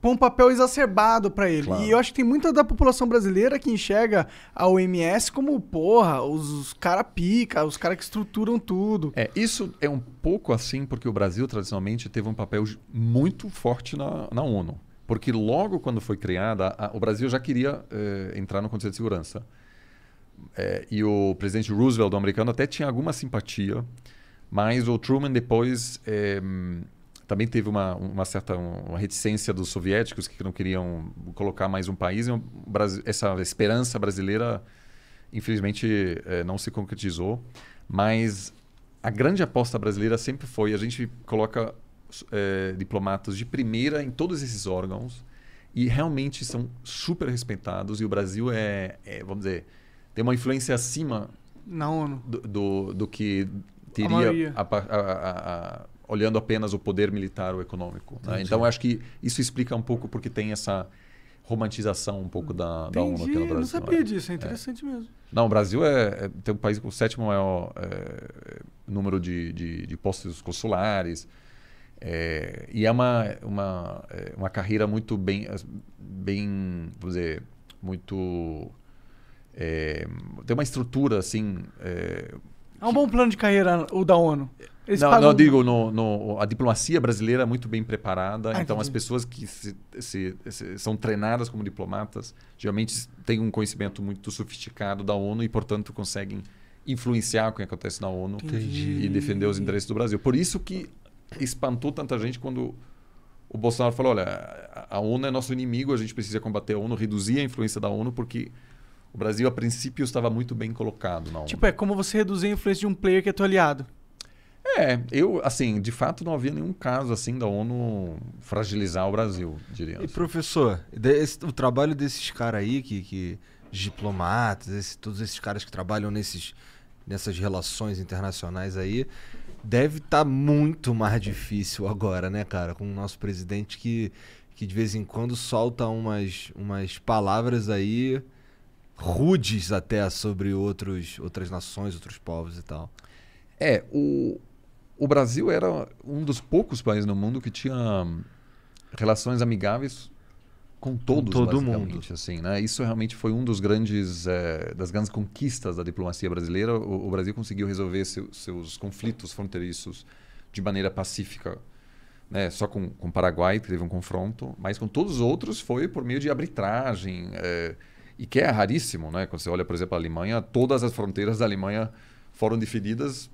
S2: põe um papel exacerbado para ele. Claro. E eu acho que tem muita da população brasileira que enxerga a OMS como, porra, os, os cara pica, os caras que estruturam
S3: tudo. É, isso é um pouco assim porque o Brasil tradicionalmente teve um papel muito forte na, na ONU. Porque logo quando foi criada, a, o Brasil já queria é, entrar no Conselho de Segurança. É, e o presidente Roosevelt, americano, até tinha alguma simpatia, mas o Truman depois é, também teve uma, uma certa uma reticência dos soviéticos que não queriam colocar mais um país. essa esperança brasileira, infelizmente, é, não se concretizou. Mas a grande aposta brasileira sempre foi: a gente coloca é, diplomatas de primeira em todos esses órgãos e realmente são super respeitados. E o Brasil é, é vamos dizer tem uma influência acima na ONU do, do, do que teria a a, a, a, olhando apenas o poder militar ou econômico. Né? Então, eu acho que isso explica um pouco porque tem essa romantização um pouco da, da ONU aqui no Brasil. Eu não sabia né? disso, é, é. interessante é. mesmo. Não, o Brasil é, é, tem um país com o sétimo maior é, número de, de, de, postos consulares. É, e é uma, uma, uma carreira muito bem, bem, vamos dizer, muito é, tem uma estrutura assim. É,
S2: é um bom plano de carreira o da ONU. Eles não, pagam... não, digo,
S3: no, no, a diplomacia brasileira é muito bem preparada, ah, então entendi. as pessoas que se, se, se, são treinadas como diplomatas geralmente têm um conhecimento muito sofisticado da ONU e, portanto, conseguem influenciar o que acontece na ONU entendi. e defender os interesses do Brasil. Por isso que espantou tanta gente quando o Bolsonaro falou: olha, a ONU é nosso inimigo, a gente precisa combater a ONU, reduzir a influência da ONU, porque o Brasil, a princípio, estava muito bem colocado na Tipo, é como você reduzir a influência de um player que é teu aliado. É, eu, assim, de fato não havia nenhum caso assim da ONU fragilizar o Brasil, diria. E assim. professor, desse, o trabalho desses caras aí, que, que
S1: diplomatas, esse, todos esses caras que trabalham nesses, nessas relações internacionais aí, deve estar tá muito mais difícil agora, né, cara? Com o nosso presidente que, que de vez em quando solta umas, umas palavras aí rudes até sobre outros, outras nações, outros povos e tal.
S3: É, o, o Brasil era um dos poucos países no mundo que tinha hum, relações amigáveis com todos, com todo mundo, assim, né? Isso realmente foi um dos grandes é, das grandes conquistas da diplomacia brasileira. O, o Brasil conseguiu resolver seu, seus conflitos fronteiriços de maneira pacífica, né? Só com, com o Paraguai teve um confronto, mas com todos os outros foi por meio de arbitragem. É, e que é raríssimo, né? Quando você olha, por exemplo, a Alemanha, todas as fronteiras da Alemanha foram definidas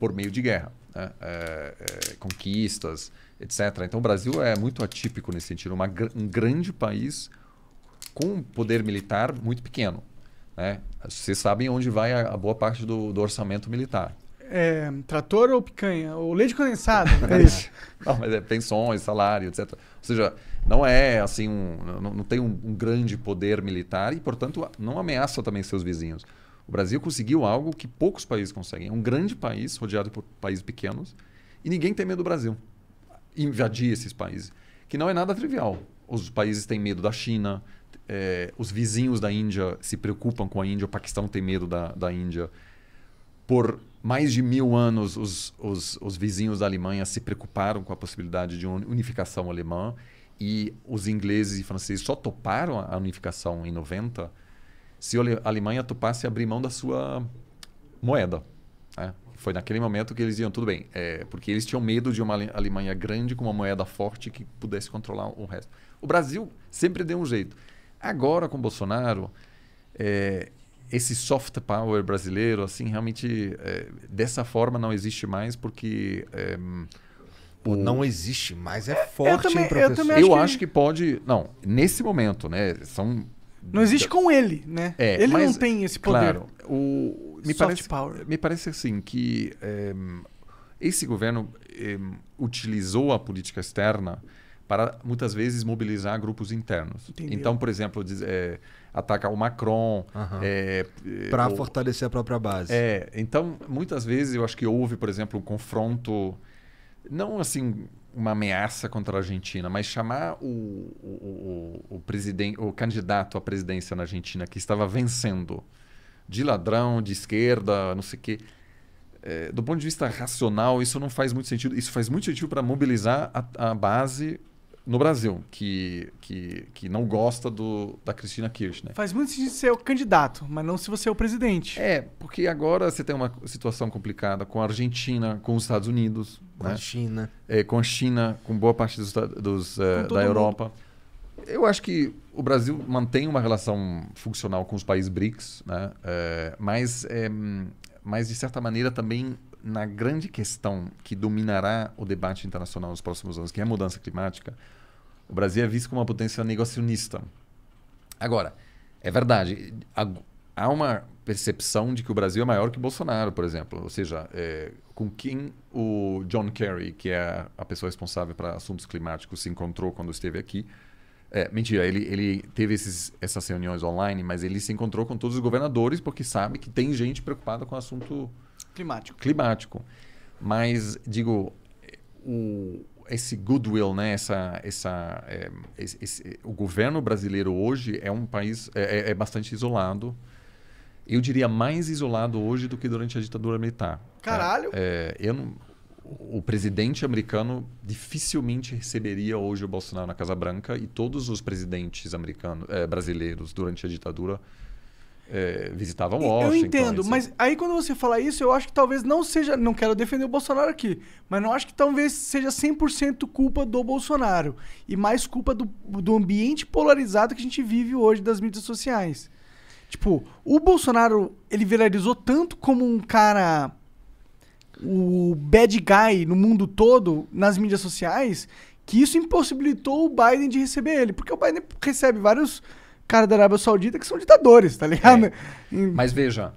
S3: por meio de guerra, né? é, é, conquistas, etc. Então o Brasil é muito atípico nesse sentido, uma, um grande país com um poder militar muito pequeno. Né? Vocês sabem onde vai a, a boa parte do, do orçamento militar.
S2: É, trator ou picanha? Ou leite condensado? Né?
S3: Não, mas é pensões, salário, etc. Ou seja, não é assim um, não, não tem um, um, grande poder militar e portanto não ameaça também seus vizinhos. O Brasil conseguiu algo que poucos países conseguem. É um grande país rodeado por países pequenos e ninguém tem medo do Brasil invadir esses países, que não é nada trivial. Os países têm medo da China, é, os vizinhos da Índia se preocupam com a Índia, o Paquistão tem medo da, da Índia. Por mais de mil anos, os, os, os vizinhos da Alemanha se preocuparam com a possibilidade de unificação alemã e os ingleses e franceses só toparam a unificação em 90 se a Alemanha topasse abrir mão da sua moeda. Né? Foi naquele momento que eles iam, tudo bem, é, porque eles tinham medo de uma Alemanha grande com uma moeda forte que pudesse controlar o resto. O Brasil sempre deu um jeito. Agora, com Bolsonaro, é, esse soft power brasileiro, assim, realmente, é, dessa forma não existe mais, porque é, não
S1: existe mas é forte, eu
S3: também, hein, professor? Eu, também acho, eu que... acho que pode. Não, nesse momento, né? São. Não existe com ele, né? É, ele mas, não tem esse poder. Claro, o, me, Soft parece, power. me parece assim que é, esse governo é, utilizou a política externa para muitas vezes mobilizar grupos internos. Entendeu. Então, por exemplo, diz, é, atacar o Macron. Uhum. É, para
S1: fortalecer a própria base. É,
S3: então, muitas vezes eu acho que houve, por exemplo, um confronto não assim uma ameaça contra a Argentina, mas chamar o, o, o, o, presidente, o candidato à presidência na Argentina que estava vencendo de ladrão, de esquerda, não sei o quê. É, do ponto de vista racional, isso não faz muito sentido. Isso faz muito sentido para mobilizar a, a base no Brasil que, que, que não gosta do, da Cristina Kirchner. Faz muito sentido
S2: ser o candidato, mas não se você é o presidente.
S3: É, porque agora você tem uma situação complicada com a Argentina, com os Estados Unidos. Com né? a China. É, com a China, com boa parte dos, dos uh, da Europa. Mundo. Eu acho que o Brasil mantém uma relação funcional com os países BRICS, né? Eh, mas eh, mas de certa maneira também na grande questão que dominará o debate internacional nos próximos anos, que é a mudança climática, o Brasil é visto como uma potência negacionista. Agora, é verdade, há uma percepção de que o Brasil é maior que Bolsonaro, por exemplo. Ou seja, é, com quem o John Kerry, que é a pessoa responsável para assuntos climáticos, se encontrou quando esteve aqui, é, mentira, ele, ele teve esses, essas reuniões online, mas ele se encontrou com todos os governadores porque sabe que tem gente preocupada com o assunto climático. climático. Mas, digo, o, esse goodwill, né? essa, essa, é, esse, esse, o governo brasileiro hoje é um país é, é, é bastante isolado. Eu diria mais isolado hoje do que durante a ditadura militar. Caralho! É, é eu não, o presidente americano dificilmente receberia hoje o Bolsonaro na Casa Branca e todos os presidentes americanos, eh, brasileiros durante a ditadura eh, visitavam visitavam Washington. Eu entendo,
S2: mas aí quando você fala isso, eu acho que talvez não seja, não quero defender o Bolsonaro aqui, mas não acho que talvez seja 100% culpa do Bolsonaro e mais culpa do, do ambiente polarizado que a gente vive hoje das mídias sociais. Tipo, o Bolsonaro, ele viralizou tanto como um cara o bad guy no mundo todo, nas mídias sociais, que isso impossibilitou o Biden de receber ele. Porque o Biden recebe vários caras da Arábia Saudita que são ditadores, tá ligado? É.
S3: Mas veja,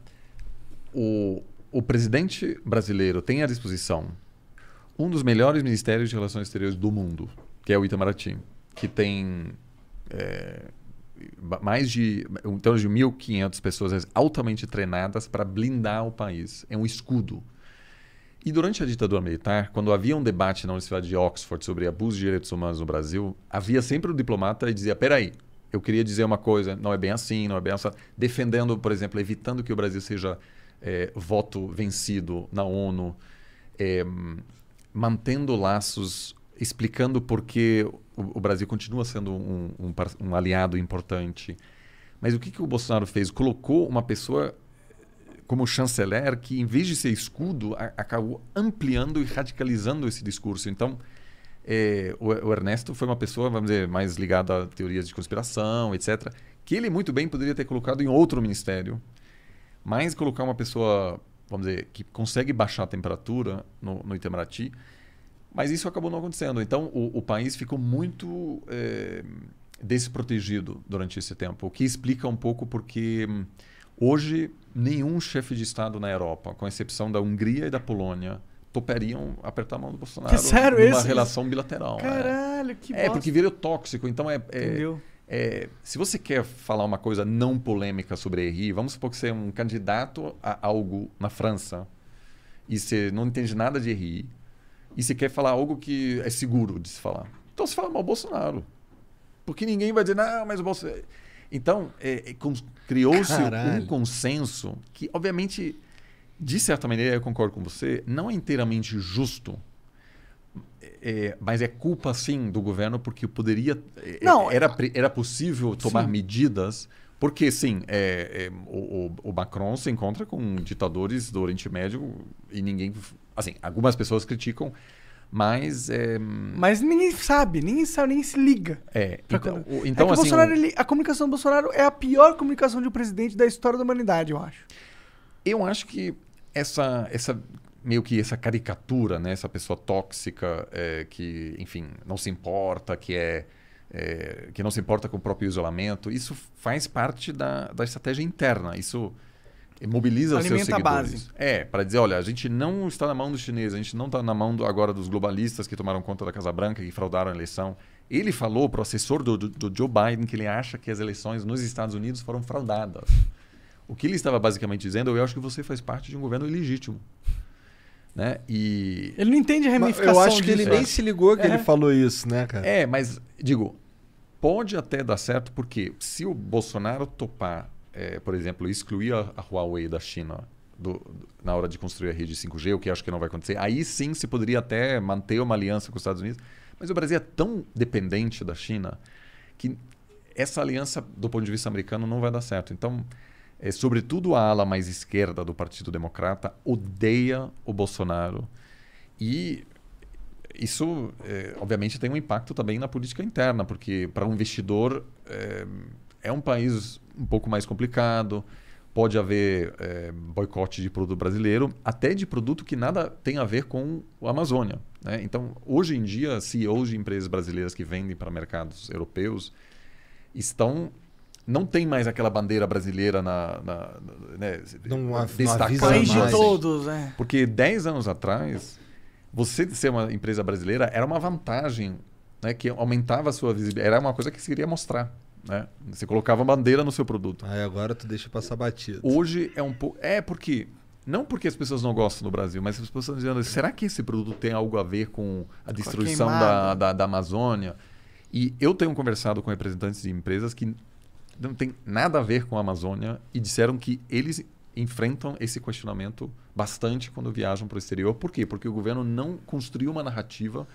S3: o, o presidente brasileiro tem à disposição um dos melhores ministérios de relações exteriores do mundo, que é o Itamaraty, que tem é, mais de então de 1.500 pessoas altamente treinadas para blindar o país. É um escudo. E durante a ditadura militar, quando havia um debate na Universidade de Oxford sobre abuso de direitos humanos no Brasil, havia sempre o um diplomata e dizia: peraí, eu queria dizer uma coisa, não é bem assim, não é bem assim. Defendendo, por exemplo, evitando que o Brasil seja é, voto vencido na ONU, é, mantendo laços, explicando por que o, o Brasil continua sendo um, um, um aliado importante. Mas o que, que o Bolsonaro fez? Colocou uma pessoa como chanceler que, em vez de ser escudo, a, acabou ampliando e radicalizando esse discurso. Então, é, o, o, Ernesto foi uma pessoa, vamos dizer, mais ligada a teorias de conspiração, etc., que ele muito bem poderia ter colocado em outro ministério, mas colocar uma pessoa, vamos dizer, que consegue baixar a temperatura no, no Itamaraty, mas isso acabou não acontecendo. Então, o, o país ficou muito é, desprotegido durante esse tempo, o que explica um pouco porque hum, hoje nenhum chefe de Estado na Europa, com exceção da Hungria e da Polônia, toperiam apertar a mão do Bolsonaro que sério, numa relação bilateral. É. Caralho, que bosta. É, porque virou tóxico. Então é, é, é, Se você quer falar uma coisa não polêmica sobre RI, vamos supor que você é um candidato a algo na França e você não entende nada de RI e você quer falar algo que é seguro de se falar. Então você fala mal Bolsonaro. Porque ninguém vai dizer, não, mas o Bolsonaro. Então, é, é, Criou-se um consenso que, obviamente, de certa maneira, eu concordo com você, não é inteiramente justo. É, mas é culpa sim do governo porque poderia é, não, era, era possível tomar sim. medidas porque sim é, é, o, o, Macron se encontra com ditadores do Oriente Médio e ninguém assim algumas pessoas criticam mas. É... Mas ninguém sabe, ninguém sabe, ninguém se liga. É, então, o, então é assim. Bolsonaro,
S2: ele, a comunicação do Bolsonaro é a pior comunicação de um presidente da história da humanidade, eu acho. Eu acho que
S3: essa, essa meio que essa caricatura, né? Essa pessoa tóxica é, que, enfim, não se importa, que é, é, que não se importa com o próprio isolamento, isso faz parte da, da estratégia interna. Isso mobiliza os seus seguidores. base. É, para dizer, olha, a gente não está na mão dos chineses, a gente não está na mão do, agora dos globalistas que tomaram conta da Casa Branca, e fraudaram a eleição. Ele falou para o assessor do, do, do Joe Biden que ele acha que as eleições nos Estados Unidos foram fraudadas. O que ele estava basicamente dizendo, eu acho que você faz parte de um governo ilegítimo. Né? E... Ele não entende a ramificação Eu acho que ele é. nem se ligou que é. ele falou isso, né, cara? É, mas, digo, pode até dar certo, porque se o Bolsonaro topar é, por exemplo, excluir a, a Huawei da China do, do, na hora de construir a rede 5G, o que acho que não vai acontecer, aí sim se poderia até manter uma aliança com os Estados Unidos. Mas o Brasil é tão dependente da China que essa aliança, do ponto de vista americano, não vai dar certo. Então, é, sobretudo a ala mais esquerda do Partido Democrata odeia o Bolsonaro. E isso, é, obviamente, tem um impacto também na política interna, porque para um investidor é, é um país um pouco mais complicado. Pode haver é, boicote de produto brasileiro, até de produto que nada tem a ver com a Amazônia. Né? Então, hoje em dia, CEOs de empresas brasileiras que vendem para mercados europeus estão não tem mais aquela bandeira brasileira na, na, na né, não, a, destacada mais. de todos, né? Porque 10 anos atrás, você ser uma empresa brasileira era uma vantagem, né, que aumentava a sua visibilidade, era uma coisa que se queria mostrar. Né? Você colocava bandeira no seu produto. Aí agora tu deixa passar batido. Hoje é um pouco. É, porque. Não porque as pessoas não gostam do Brasil, mas as pessoas estão dizendo: será que esse produto tem algo a ver com a destruição com a da, da, da Amazônia? E eu tenho conversado com representantes de empresas que não tem nada a ver com a Amazônia e disseram que eles enfrentam esse questionamento bastante quando viajam para o exterior. Por quê? Porque o governo não construiu uma narrativa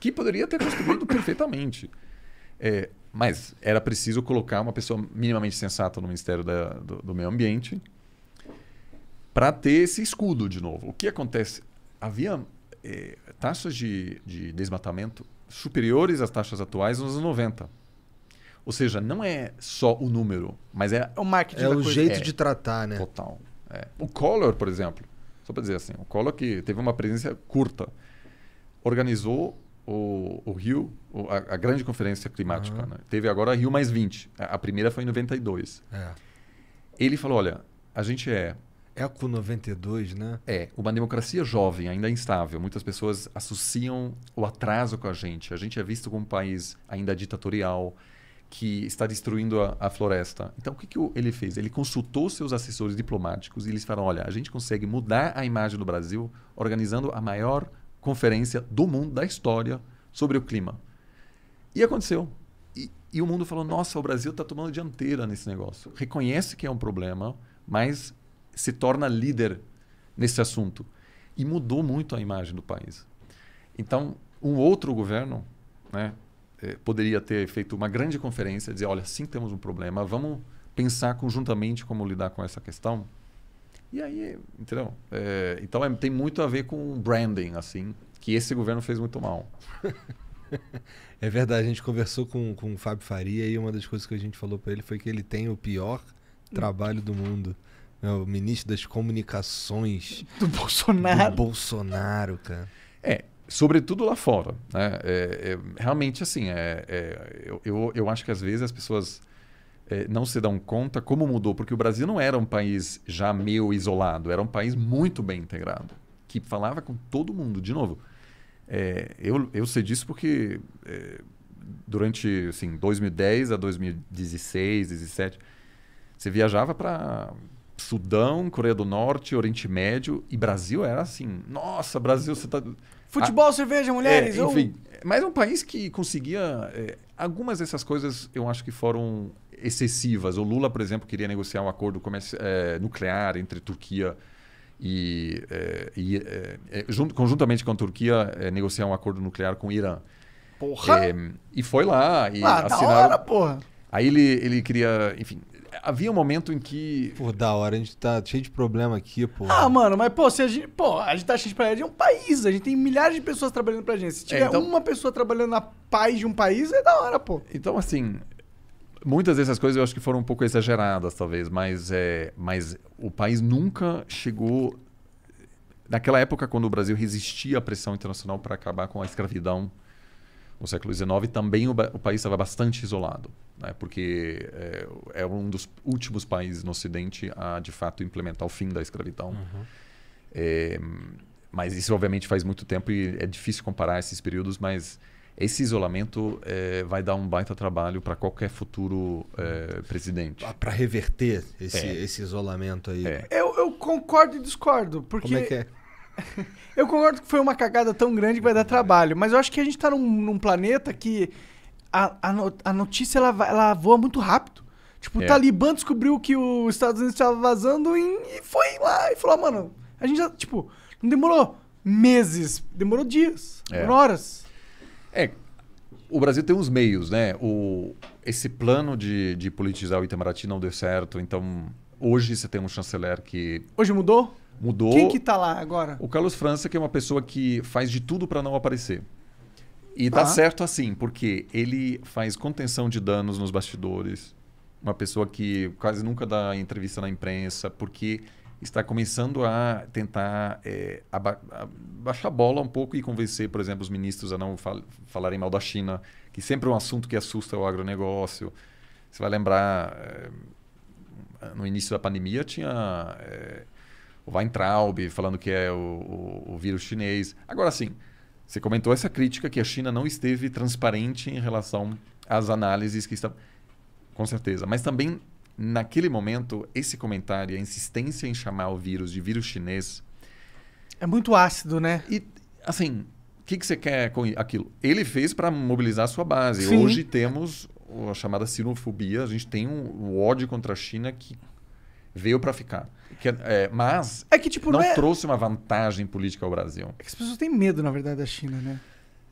S3: que poderia ter construído perfeitamente. É, mas era preciso colocar uma pessoa minimamente sensata no Ministério da, do, do Meio Ambiente para ter esse escudo de novo. O que acontece? Havia é, taxas de, de, desmatamento superiores às taxas atuais nos anos 90. Ou seja, não é só o número, mas é, é o marketing. É o coisa. jeito é, de
S1: tratar, né? Total.
S3: É. O Collor, por exemplo, só para dizer assim, o Collor que teve uma presença curta, organizou o, o Rio, a, a, grande conferência climática, uhum. né? teve agora Rio mais 20. A, a, primeira foi em 92. É. Ele falou: olha, a gente é.
S1: Eco é 92, né?
S3: É, uma democracia jovem, ainda instável. Muitas pessoas associam o atraso com a gente. A gente é visto como um país ainda ditatorial, que está destruindo a, a floresta. Então, o que, que ele fez? Ele consultou seus assessores diplomáticos e eles falaram: olha, a gente consegue mudar a imagem do Brasil organizando a maior conferência do mundo, da história, sobre o clima. E aconteceu. E, e o mundo falou: nossa, o Brasil está tomando dianteira nesse negócio. Reconhece que é um problema, mas se torna líder nesse assunto. E mudou muito a imagem do país. Então, um outro governo né, eh, poderia ter feito uma grande conferência, dizer: olha, sim, temos um problema, vamos pensar conjuntamente como lidar com essa questão. E aí, entendeu? É, então é, tem muito a ver com branding, assim, que esse governo fez muito mal. é verdade,
S1: a gente conversou com, com o Fábio Faria e uma das coisas que a gente falou para ele foi que ele tem o pior trabalho do mundo. É o ministro das comunicações. Do Bolsonaro. Do
S3: Bolsonaro, cara. É, sobretudo lá fora. Né? É, é, realmente, assim, é, é eu, eu, eu acho que às vezes as pessoas é, não se dão conta como mudou, porque o Brasil não era um país já meio isolado, era um país muito bem integrado, que falava com todo mundo. De novo, é, eu, eu sei disso porque é, durante assim, 2010 a 2016, 2017, você viajava para Sudão, Coreia do Norte, Oriente Médio e Brasil era assim: nossa, Brasil, você tá. Futebol, ah, cerveja, mulheres. É, enfim, ou... mas é um país que conseguia. É, algumas dessas coisas eu acho que foram excessivas. O Lula, por exemplo, queria negociar um acordo é, nuclear entre Turquia e, é, e é, junto, conjuntamente com a Turquia negociar um acordo nuclear com o Irã. Porra! e foi lá e ah, assinaram. Hora, porra. Aí ele, ele queria, enfim, havia um momento em
S1: que. Pô, da hora, a gente tá cheio de problema aqui, pô.
S2: Ah, mano, mas, pô, se a gente. Pô, a gente tá cheio de problema. É um país, a gente tem milhares de pessoas trabalhando pra gente. Se é, tiver é, então... uma pessoa trabalhando na paz de um país,
S3: é da hora, pô. Então, assim, muitas dessas coisas eu acho que foram um pouco exageradas, talvez, mas, é, mas o país nunca chegou. Naquela época, quando o Brasil resistia à pressão internacional para acabar com a escravidão no século XIX, também o, o país estava bastante isolado, né? porque é, é, um dos últimos países no Ocidente a, de fato, implementar o fim da escravidão. Uhum. É, mas isso, obviamente, faz muito tempo e é difícil comparar esses períodos, mas esse isolamento é, vai dar um baita trabalho para qualquer futuro é, presidente. Para reverter esse, é. esse, isolamento aí. É.
S2: Eu, eu, concordo e discordo. Porque Como é que é? eu concordo que foi uma cagada tão grande que vai dar trabalho. Mas eu acho que a gente está num, num, planeta que a, a, notícia ela, ela voa muito rápido. Tipo, o é. Talibã descobriu que os Estados Unidos estava vazando e foi lá e falou, ah, mano, a gente já, tipo, não demorou meses, demorou dias, é. demorou
S3: horas. É, o Brasil tem uns meios, né? O, esse plano de, de politizar o Itamaraty não deu certo, então hoje você tem um chanceler que... Hoje mudou? Mudou. Quem que tá lá agora? O Carlos França, que é uma pessoa que faz de tudo para não aparecer. E tá ah. certo assim, porque ele faz contenção de danos nos bastidores, uma pessoa que quase nunca dá entrevista na imprensa, porque está começando a tentar é, baixar a bola um pouco e convencer, por exemplo, os ministros a não fal falarem mal da China, que sempre é um assunto que assusta o agronegócio. Você vai lembrar, é, no início da pandemia tinha é, o Weintraub falando que é o, o, o vírus chinês. Agora sim, você comentou essa crítica que a China não esteve transparente em relação às análises que estão... Com certeza, mas também Naquele momento, esse comentário, a insistência em chamar o vírus de vírus chinês. É muito ácido, né? E, assim, o que, que você quer com aquilo? Ele fez para mobilizar a sua base. Sim. Hoje temos a chamada sinofobia, a gente tem um, um ódio contra a China que veio para ficar. Que, é, é, mas é que, tipo, não, não é... trouxe uma vantagem política ao Brasil. É que as pessoas têm medo, na verdade, da China, né?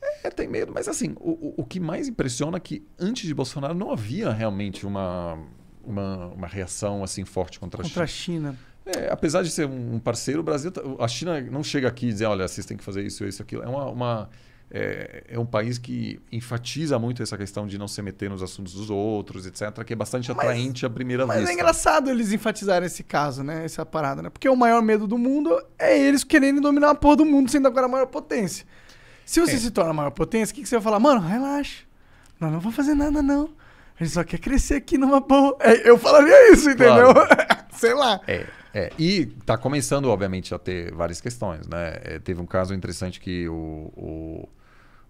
S3: É, é tem medo, mas assim, o, o que mais impressiona é que antes de Bolsonaro não havia realmente uma uma, uma reação assim forte contra, contra a China. Contra a China. É, apesar de ser um parceiro, o Brasil, tá, a China não chega aqui e diz, olha, vocês têm que fazer isso, isso, aquilo. É, uma, uma é, é, um país que enfatiza muito essa questão de não se meter nos assuntos dos outros, etc., que é bastante atraente mas, à primeira mas é vista. Mas é
S2: engraçado eles enfatizarem esse caso, né? Essa parada, né? Porque o maior medo do mundo é eles quererem dominar a porra do mundo, sendo agora a maior potência. Se você é. se torna a maior potência, o que, que você vai falar? Mano, relaxa. Nós não vamos fazer nada, não. A gente só quer crescer aqui numa boa. É, eu falaria isso, entendeu? Claro. Sei lá.
S3: É. É, e está começando, obviamente, a ter várias questões. Né? É, teve um caso interessante que o, o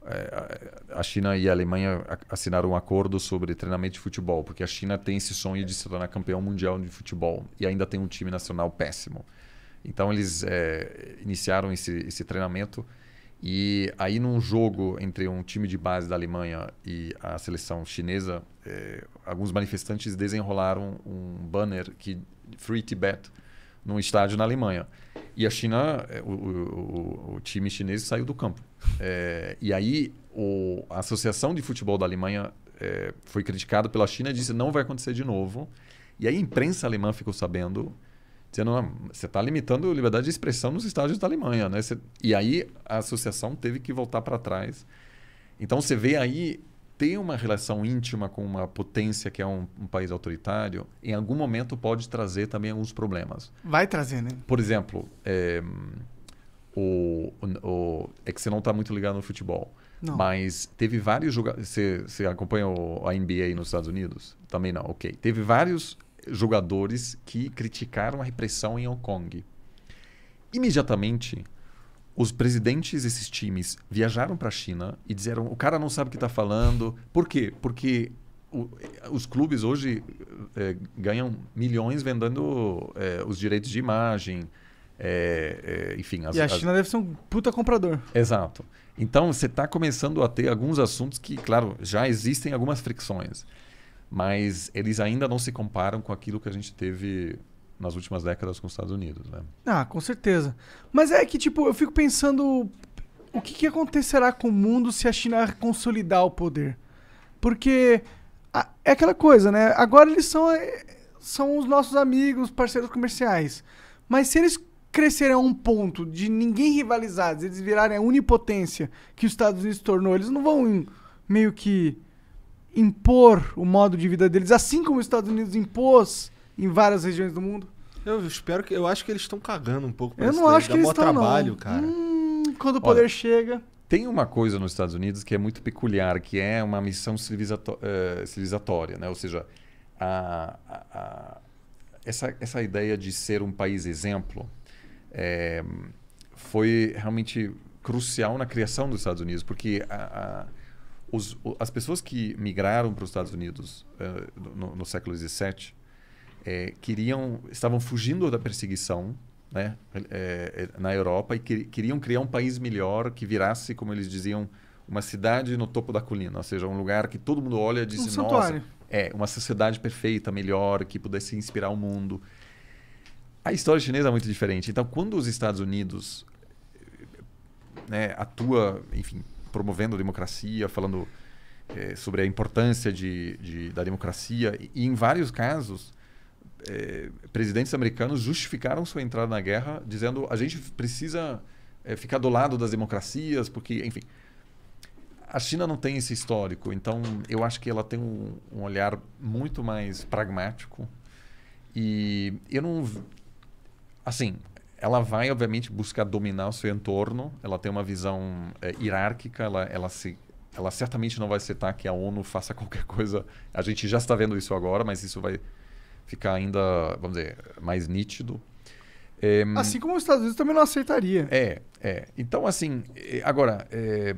S3: é, a China e a Alemanha assinaram um acordo sobre treinamento de futebol, porque a China tem esse sonho de se tornar campeão mundial de futebol e ainda tem um time nacional péssimo. Então, eles é, iniciaram esse, esse treinamento e aí, num jogo entre um time de base da Alemanha e a seleção chinesa, eh, alguns manifestantes desenrolaram um banner que Free Tibet num estádio na Alemanha. E a China, eh, o, o, o time chinês saiu do campo. É, e aí, o, a Associação de Futebol da Alemanha é, foi criticada pela China e disse não vai acontecer de novo. E aí a imprensa alemã ficou sabendo você, não, é, você está limitando a liberdade de expressão nos estádios da Alemanha. Né? Você, e aí a associação teve que voltar para trás. Então você vê aí ter uma relação íntima com uma potência que é um, um, país autoritário, em algum momento pode trazer também alguns problemas. Vai trazer, né? Por exemplo, é, o, o, é que você não está muito ligado no futebol. Não. Mas teve vários jogadores. Você, você acompanha o, a NBA nos Estados Unidos? Também não, ok. Teve vários jogadores que criticaram a repressão em Hong Kong. Imediatamente, os presidentes desses times viajaram para a China e disseram: o cara não sabe o que está falando. Por quê? Porque o, os clubes hoje é, ganham milhões vendendo é, os direitos de imagem. É, enfim, as, e a China as... deve ser
S2: um puta comprador.
S3: Exato. Então você está começando a ter alguns assuntos que, claro, já existem algumas fricções mas eles ainda não se comparam com aquilo que a gente teve nas últimas décadas com os Estados Unidos, né?
S2: Ah, com certeza. Mas é que, tipo, eu fico pensando o que, que acontecerá com o mundo se a China consolidar o poder. Porque a, é aquela coisa, né? Agora eles são, eh, são os nossos amigos, parceiros comerciais. Mas se eles crescerem a um ponto de ninguém rivalizar, eles virarem a unipotência que os Estados Unidos tornou, eles não vão meio que impor o modo de vida deles, assim como os Estados Unidos impôs em várias regiões
S1: do mundo? Eu espero que. Eu acho que eles estão cagando um pouco pra Eu não acho que Dá eles
S3: estão. trabalho, não. cara.
S2: Hum, quando o poder Olha, chega.
S3: Tem uma coisa nos Estados Unidos que é muito peculiar, que é uma missão eh, civilizatória, né? Ou seja, a, a, a, essa, essa ideia de ser um país exemplo é, foi realmente crucial na criação dos Estados Unidos, porque a os, as pessoas que migraram para os Estados Unidos uh, no, no, século XVII é, eh, queriam, estavam fugindo da perseguição né, é, na Europa e que, queriam criar um país melhor que virasse, como eles diziam, uma cidade no topo da colina, ou seja, um lugar que todo mundo olha e diz, um santuário. nossa, é uma sociedade perfeita, melhor, que pudesse inspirar o mundo. A história chinesa é muito diferente. Então, quando os Estados Unidos né, atua, enfim, promovendo a democracia, falando é, sobre a importância de, de, da democracia. E, e em vários casos, é, presidentes americanos justificaram sua entrada na guerra dizendo a gente precisa é, ficar do lado das democracias, porque, enfim. A China não tem esse histórico, então eu acho que ela tem um, um olhar muito mais pragmático. E eu não. Assim, ela vai, obviamente, buscar dominar o seu entorno, ela tem uma visão é, hierárquica, ela, ela, se, ela certamente não vai aceitar que a ONU faça qualquer coisa. A gente já está vendo isso agora, mas isso vai ficar ainda, vamos dizer, mais nítido. É, assim como os Estados Unidos também não aceitaria. É, é. Então, assim, eh, agora, é,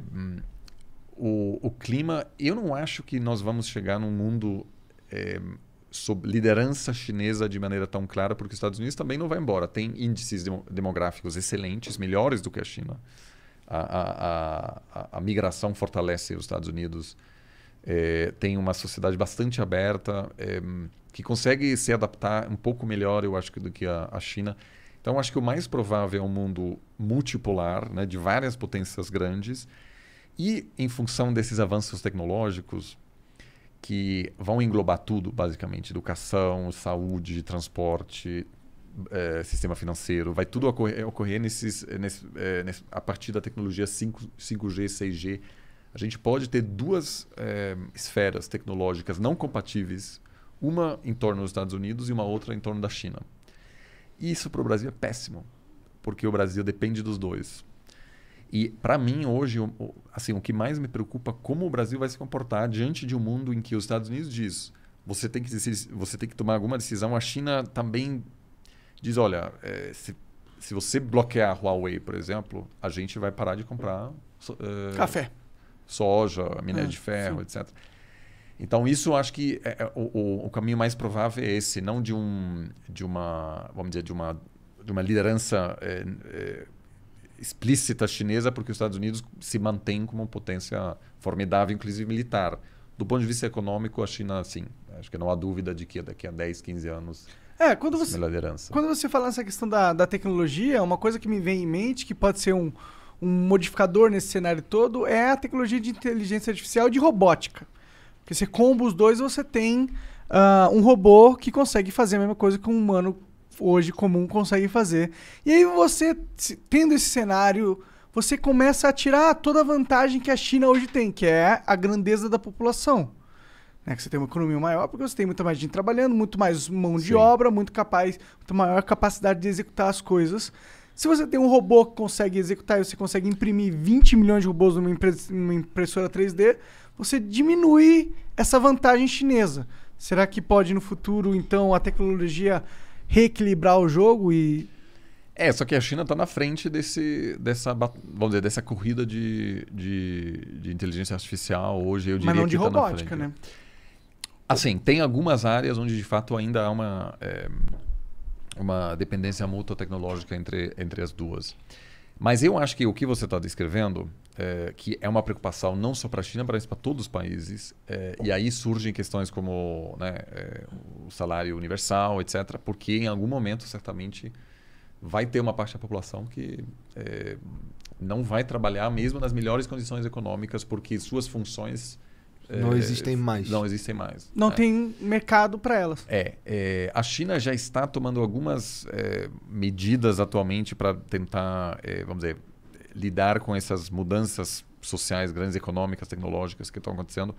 S3: o, o clima, eu não acho que nós vamos chegar num mundo sob liderança chinesa de maneira tão clara, porque os Estados Unidos também não vai embora. Tem índices demográficos excelentes, melhores do que a China. A, a, a, a migração fortalece os Estados Unidos. É, tem uma sociedade bastante aberta, é, que consegue se adaptar um pouco melhor, eu acho, do que a, a China. Então, acho que o mais provável é um mundo multipolar, né, de várias potências grandes. E, em função desses avanços tecnológicos, que vão englobar tudo, basicamente: educação, saúde, transporte, é, sistema financeiro. Vai tudo ocorrer, eh, ocorrer nesses, eh, nesse, é, nesse, a partir da tecnologia 5, 5G, 6G. A gente pode ter duas é, esferas tecnológicas não compatíveis, uma em torno dos Estados Unidos e uma outra em torno da China. Isso para o Brasil é péssimo, porque o Brasil depende dos dois. E para mim hoje, assim, o que mais me preocupa é como o Brasil vai se comportar diante de um mundo em que os Estados Unidos diz, você tem que você tem que tomar alguma decisão. A China também diz, olha, é, se, se você bloquear a Huawei, por exemplo, a gente vai parar de comprar uh, café, soja, minério ah, de ferro, sim. etc. Então, isso acho que é, o, o, caminho mais provável é esse, não de, um, de uma, vamos dizer, de uma, de uma liderança é, é, explícita chinesa, porque os Estados Unidos se mantém como uma potência formidável, inclusive militar. Do ponto de vista econômico, a China, sim. Acho que não há dúvida de que daqui a 10, 15 anos. É, quando você, liderança. quando
S2: você fala nessa questão da, da tecnologia, é uma coisa que me vem em mente, que pode ser um, um modificador nesse cenário todo, é a tecnologia de inteligência artificial e de robótica. Porque você comba os dois, você tem uh, um robô que consegue fazer a mesma coisa que um humano hoje comum consegue fazer. E aí você, tendo esse cenário, você começa a tirar toda a vantagem que a China hoje tem, que é a grandeza da população. Né? Que você tem uma economia maior porque você tem muita mais gente trabalhando, muito mais mão de Sim. obra, muito capaz, muito maior capacidade de executar as coisas. Se você tem um robô que consegue executar e você consegue imprimir 20 milhões de robôs numa, numa impressora 3D, você diminui essa vantagem chinesa. Será que pode no futuro, então, a tecnologia reequilibrar o jogo e.
S3: É, só que a China está na frente desse, dessa, vamos dizer, dessa corrida de, de, de inteligência artificial hoje, eu diria Mas não de tá robótica, né? Assim, tem algumas áreas onde de fato ainda há uma, é, uma dependência mútua tecnológica entre, entre as duas. Mas eu acho que o que você está descrevendo, é, que é uma preocupação não só para a China, mas para todos os países, é, e aí surgem questões como né, é, o salário universal, etc., porque em algum momento, certamente, vai ter uma parte da população que é, não vai trabalhar mesmo nas melhores condições econômicas, porque suas funções não é, existem mais. Não existem mais. Não né?
S2: tem mercado para elas.
S3: É, é, A China já está tomando algumas é, medidas atualmente para tentar, é, vamos dizer, lidar com essas mudanças sociais, grandes econômicas, tecnológicas que estão acontecendo.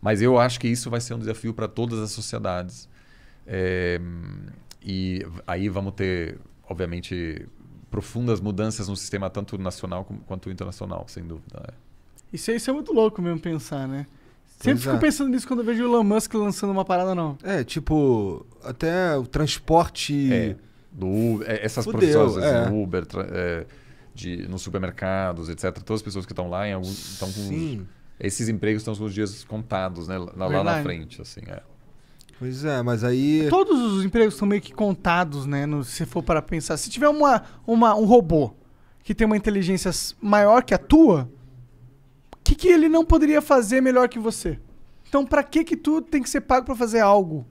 S3: Mas eu acho que isso vai ser um desafio para todas as sociedades. É, e aí vamos ter, obviamente, profundas mudanças no sistema, tanto nacional quanto internacional, sem dúvida. É.
S2: Isso, isso é muito louco mesmo pensar, né? Sempre fico pensando
S1: nisso quando eu vejo o Elon Musk lançando uma parada, não. É, tipo, até o transporte.
S3: É, do Uber, é, essas Fudeu, profissões, é. Uber, é, de, nos supermercados, etc. Todas as pessoas que estão lá estão com. Sim. Esses empregos estão com os dias contados, né? Lá, lá na frente, assim. É.
S1: Pois é, mas aí. Todos
S2: os empregos estão meio que contados, né? No, se for para pensar. Se tiver uma, uma, um robô que tem uma inteligência maior que a tua, o que, que ele não poderia fazer melhor que você? Então, para que que tu tem que ser pago para fazer algo?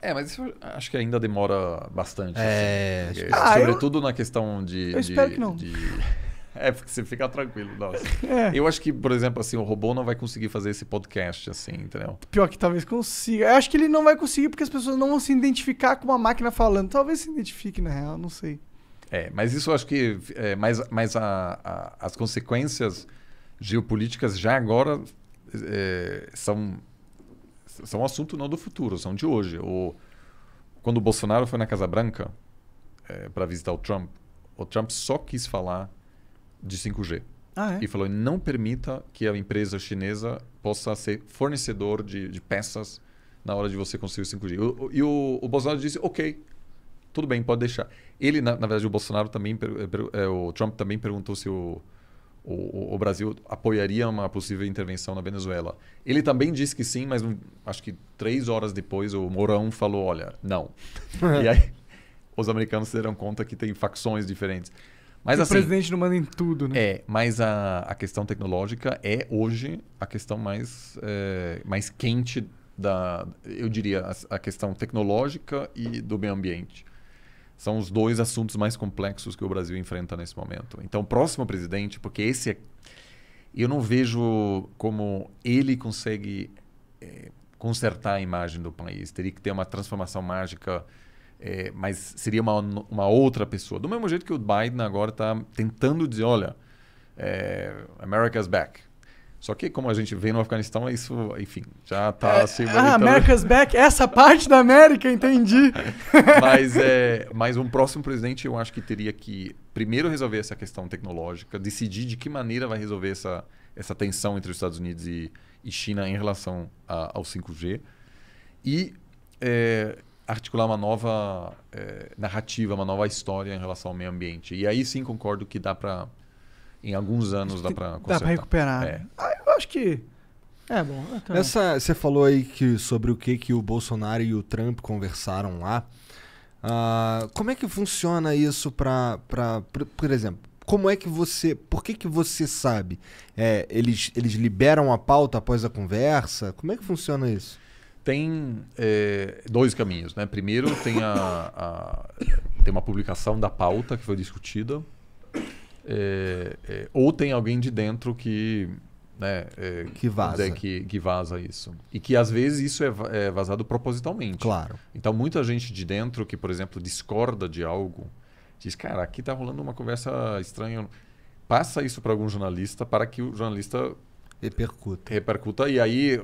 S3: É, mas isso acho que ainda demora bastante. É, assim, porque, ah, sobretudo eu... na questão de. Eu de, espero que não. De... É, porque você fica tranquilo. Nossa. É. Eu acho que, por exemplo, assim, o robô não vai conseguir fazer esse podcast, assim, entendeu?
S2: Pior que talvez consiga. Eu acho que ele não vai conseguir porque as pessoas não vão se identificar com uma máquina falando. Talvez se identifique, na real, não sei.
S3: É, mas isso eu acho que. É, mais, mais a, a, as consequências geopolíticas já agora é, são são assunto não do futuro, são de hoje. O, quando o Bolsonaro foi na Casa Branca é, para visitar o Trump, o Trump só quis falar de 5G. Ah, é? E falou: não permita que a empresa chinesa possa ser fornecedor de, de peças na hora de você conseguir o 5G. O, o, e o, o, Bolsonaro disse: ok, tudo bem, pode deixar. Ele, na, na verdade, o Bolsonaro também, per, per, é, o Trump também perguntou se o o, o, Brasil apoiaria uma possível intervenção na Venezuela. Ele também disse que sim, mas acho que três horas depois o Mourão falou: olha, não. e aí os americanos se deram conta que tem facções diferentes. Mas, assim, o presidente não manda em tudo, né? É, mas a, a questão tecnológica é hoje a questão mais, é, mais quente da, eu diria, a, a questão tecnológica e do meio ambiente. São os dois assuntos mais complexos que o Brasil enfrenta nesse momento. Então, próximo presidente, porque esse é, eu não vejo como ele consegue é, consertar a imagem do país. Teria que ter uma transformação mágica, é, mas seria uma, uma outra pessoa. Do mesmo jeito que o Biden agora está tentando dizer, olha, é, America's back. Só que como a gente vem no Afeganistão, é isso, enfim, já está é, se Ah, America's
S2: Back, essa parte da América, entendi. mas,
S3: é, mas um próximo presidente, eu acho que teria que primeiro resolver essa questão tecnológica, decidir de que maneira vai resolver essa, essa tensão entre os Estados Unidos e, e China em relação a, ao 5G. E é, articular uma nova é, narrativa, uma nova história em relação ao meio ambiente. E aí sim concordo que dá para em alguns anos dá para Dá para recuperar. É. Ah, eu acho que
S2: é bom. Então. Essa,
S1: você falou aí que sobre o que que o Bolsonaro e o Trump conversaram lá. Uh, como é que funciona isso para, por exemplo, como é que você, por que que você sabe? É, eles, eles liberam a pauta após a conversa? Como é que
S3: funciona isso? Tem é, dois caminhos, né? Primeiro tem a, a, tem uma publicação da pauta que foi discutida é, é, ou tem alguém de dentro que. Né, é, que vaza. Que, que, vaza isso. E que às vezes isso é, é, vazado propositalmente. Claro. Então, muita gente de dentro que, por exemplo, discorda de algo, diz: cara, aqui tá rolando uma conversa estranha. Passa isso para algum jornalista para que o jornalista. Repercuta. Repercuta. E aí o,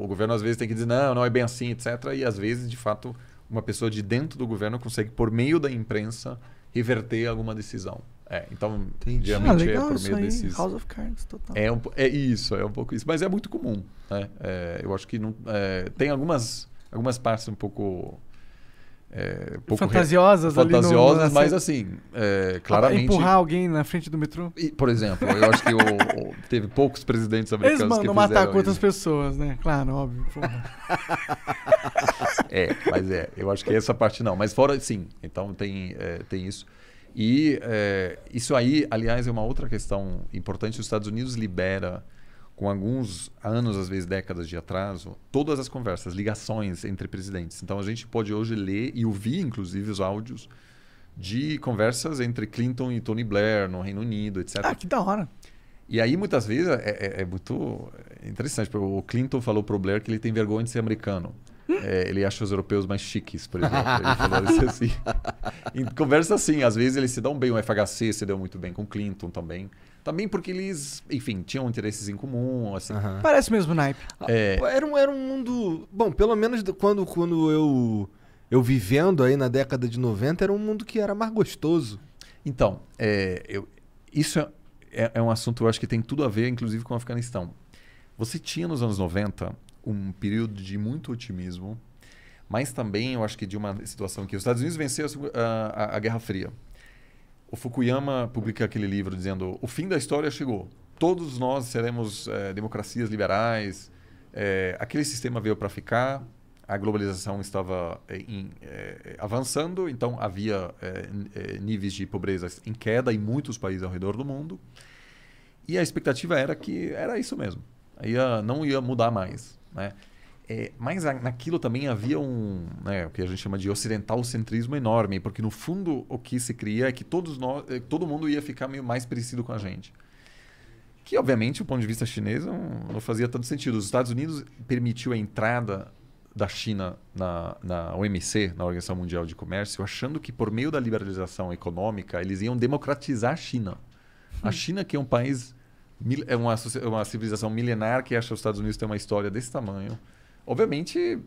S3: o, o governo às vezes tem que dizer: não, não é bem assim, etc. E às vezes, de fato, uma pessoa de dentro do governo consegue, por meio da imprensa, reverter alguma decisão. É, então, Entendi. geralmente ah, é por meio desses. House of Cards, total. É, um, é isso, é um pouco isso. Mas é muito comum. Né? É, eu acho que não, é, tem algumas, algumas partes um pouco. É, um fantasiosas, re... fantasiosas, no... mas assim, é, claramente. Empurrar
S2: alguém na frente do metrô?
S3: E, por exemplo, eu acho que o, o, teve poucos presidentes americanos. Eles mandam que matar com outras
S2: pessoas, né? Claro, óbvio.
S3: é, mas é, eu acho que essa parte não. Mas fora, sim, então tem, é, tem isso. E é, isso aí, aliás, é uma outra questão importante. Os Estados Unidos libera, com alguns anos, às vezes décadas de atraso, todas as conversas, ligações entre presidentes. Então a gente pode hoje ler e ouvir, inclusive, os áudios de conversas entre Clinton e Tony Blair no Reino Unido, etc. Ah, que da hora! E aí, muitas vezes, é, é, é muito interessante. O Clinton falou para o Blair que ele tem vergonha de ser americano. É, ele acha os europeus mais chiques, por exemplo. Ele falou isso assim. em conversa assim, às vezes eles se dão bem. O FHC se deu muito bem com o Clinton também. Também porque eles, enfim, tinham interesses em comum, assim. Uhum. Parece mesmo naipe. É...
S1: Ah, era, um, era um mundo... Bom, pelo menos quando, quando eu, eu vivendo aí na
S3: década de 90, era um mundo que era mais gostoso. Então, é, eu, isso é, é, é um assunto, eu acho que tem tudo a ver, inclusive, com o Afeganistão. Você tinha nos anos 90 um período de muito otimismo, mas também eu acho que de uma situação que os Estados Unidos venceu a, a, a Guerra Fria. O Fukuyama publica aquele livro dizendo: o fim da história chegou. Todos nós seremos é, democracias liberais. É, aquele sistema veio para ficar. A globalização estava eh, em, avançando, então havia níveis de pobreza em queda em muitos países ao redor do mundo. E a expectativa era que era isso mesmo. Ia, ah, não ia mudar mais. Né? É, mas naquilo também havia um, né, o que a gente chama de ocidental centrismo enorme, porque no fundo o que se cria é que todos nós, é, todo mundo ia ficar meio mais parecido com a gente. Que obviamente, do ponto de vista chinês, não, fazia tanto sentido. Os Estados Unidos permitiu a entrada da China na, na OMC, na Organização Mundial de Comércio, achando que por meio da liberalização econômica eles iam democratizar a China. A hum. China que é um país é uma, uma civilização milenar que acha que os Estados Unidos tem uma história desse tamanho. Obviamente,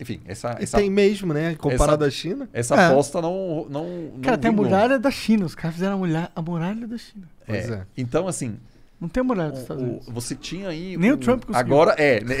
S3: enfim, essa. E essa, tem mesmo, né? Comparado essa, à China. Essa é. aposta não, não. não cara, tem a muralha
S2: da China. Os caras fizeram a muralha, a muralha da China. É.
S3: é. Então, assim. Não tem muralha dos Estados Unidos. você tinha aí. Nem um, o Trump conseguiu. Agora é. Né,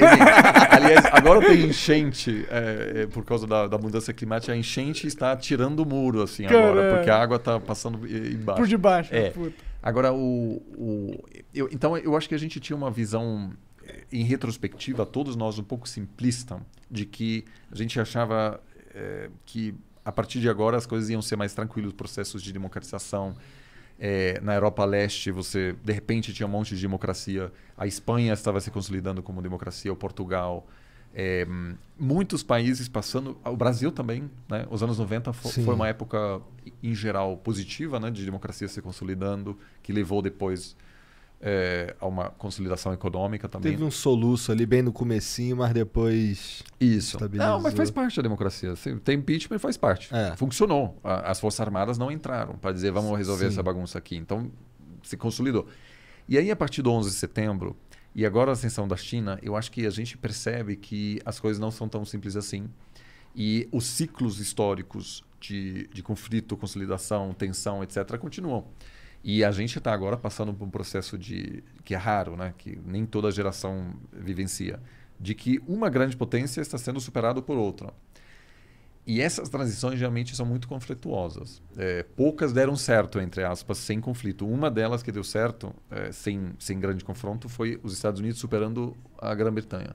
S3: aliás, agora tem enchente é, é, por causa da, da, mudança climática. A enchente está tirando o muro, assim, Caramba. agora, porque é. a água está passando é, embaixo. Por debaixo, é. puta. Agora, o, o eu, então eu acho que a gente tinha uma visão eh, em retrospectiva, todos nós um pouco simplista, de que a gente achava é, que a partir de agora as coisas iam ser mais tranquilas, processos de democratização. É, na Europa Leste, você de repente tinha um monte de democracia. A Espanha estava se consolidando como democracia, o Portugal. É, muitos países passando, o Brasil também, né? Os anos 90 foi uma época em geral positiva, né, de democracia se consolidando, que levou depois é, a uma consolidação econômica também. Teve
S1: um soluço ali bem no comecinho, mas depois isso. Não, mas faz
S3: parte da democracia. Assim, tem impeachment, faz parte. É. Funcionou. As forças armadas não entraram para dizer vamos resolver Sim. essa bagunça aqui. Então se consolidou. E aí a partir do 11 de setembro e agora a ascensão da China, eu acho que a gente percebe que as coisas não são tão simples assim. E os ciclos históricos de, de conflito, consolidação, tensão, etc., continuam. E a gente está agora passando por um processo de que é raro, né? que nem toda geração vivencia, de que uma grande potência está sendo superada por outra. E essas transições geralmente são muito conflituosas. É, poucas deram certo, entre aspas, sem conflito. Uma delas que deu certo, é, sem, sem grande confronto, foi os Estados Unidos superando a Grã-Bretanha.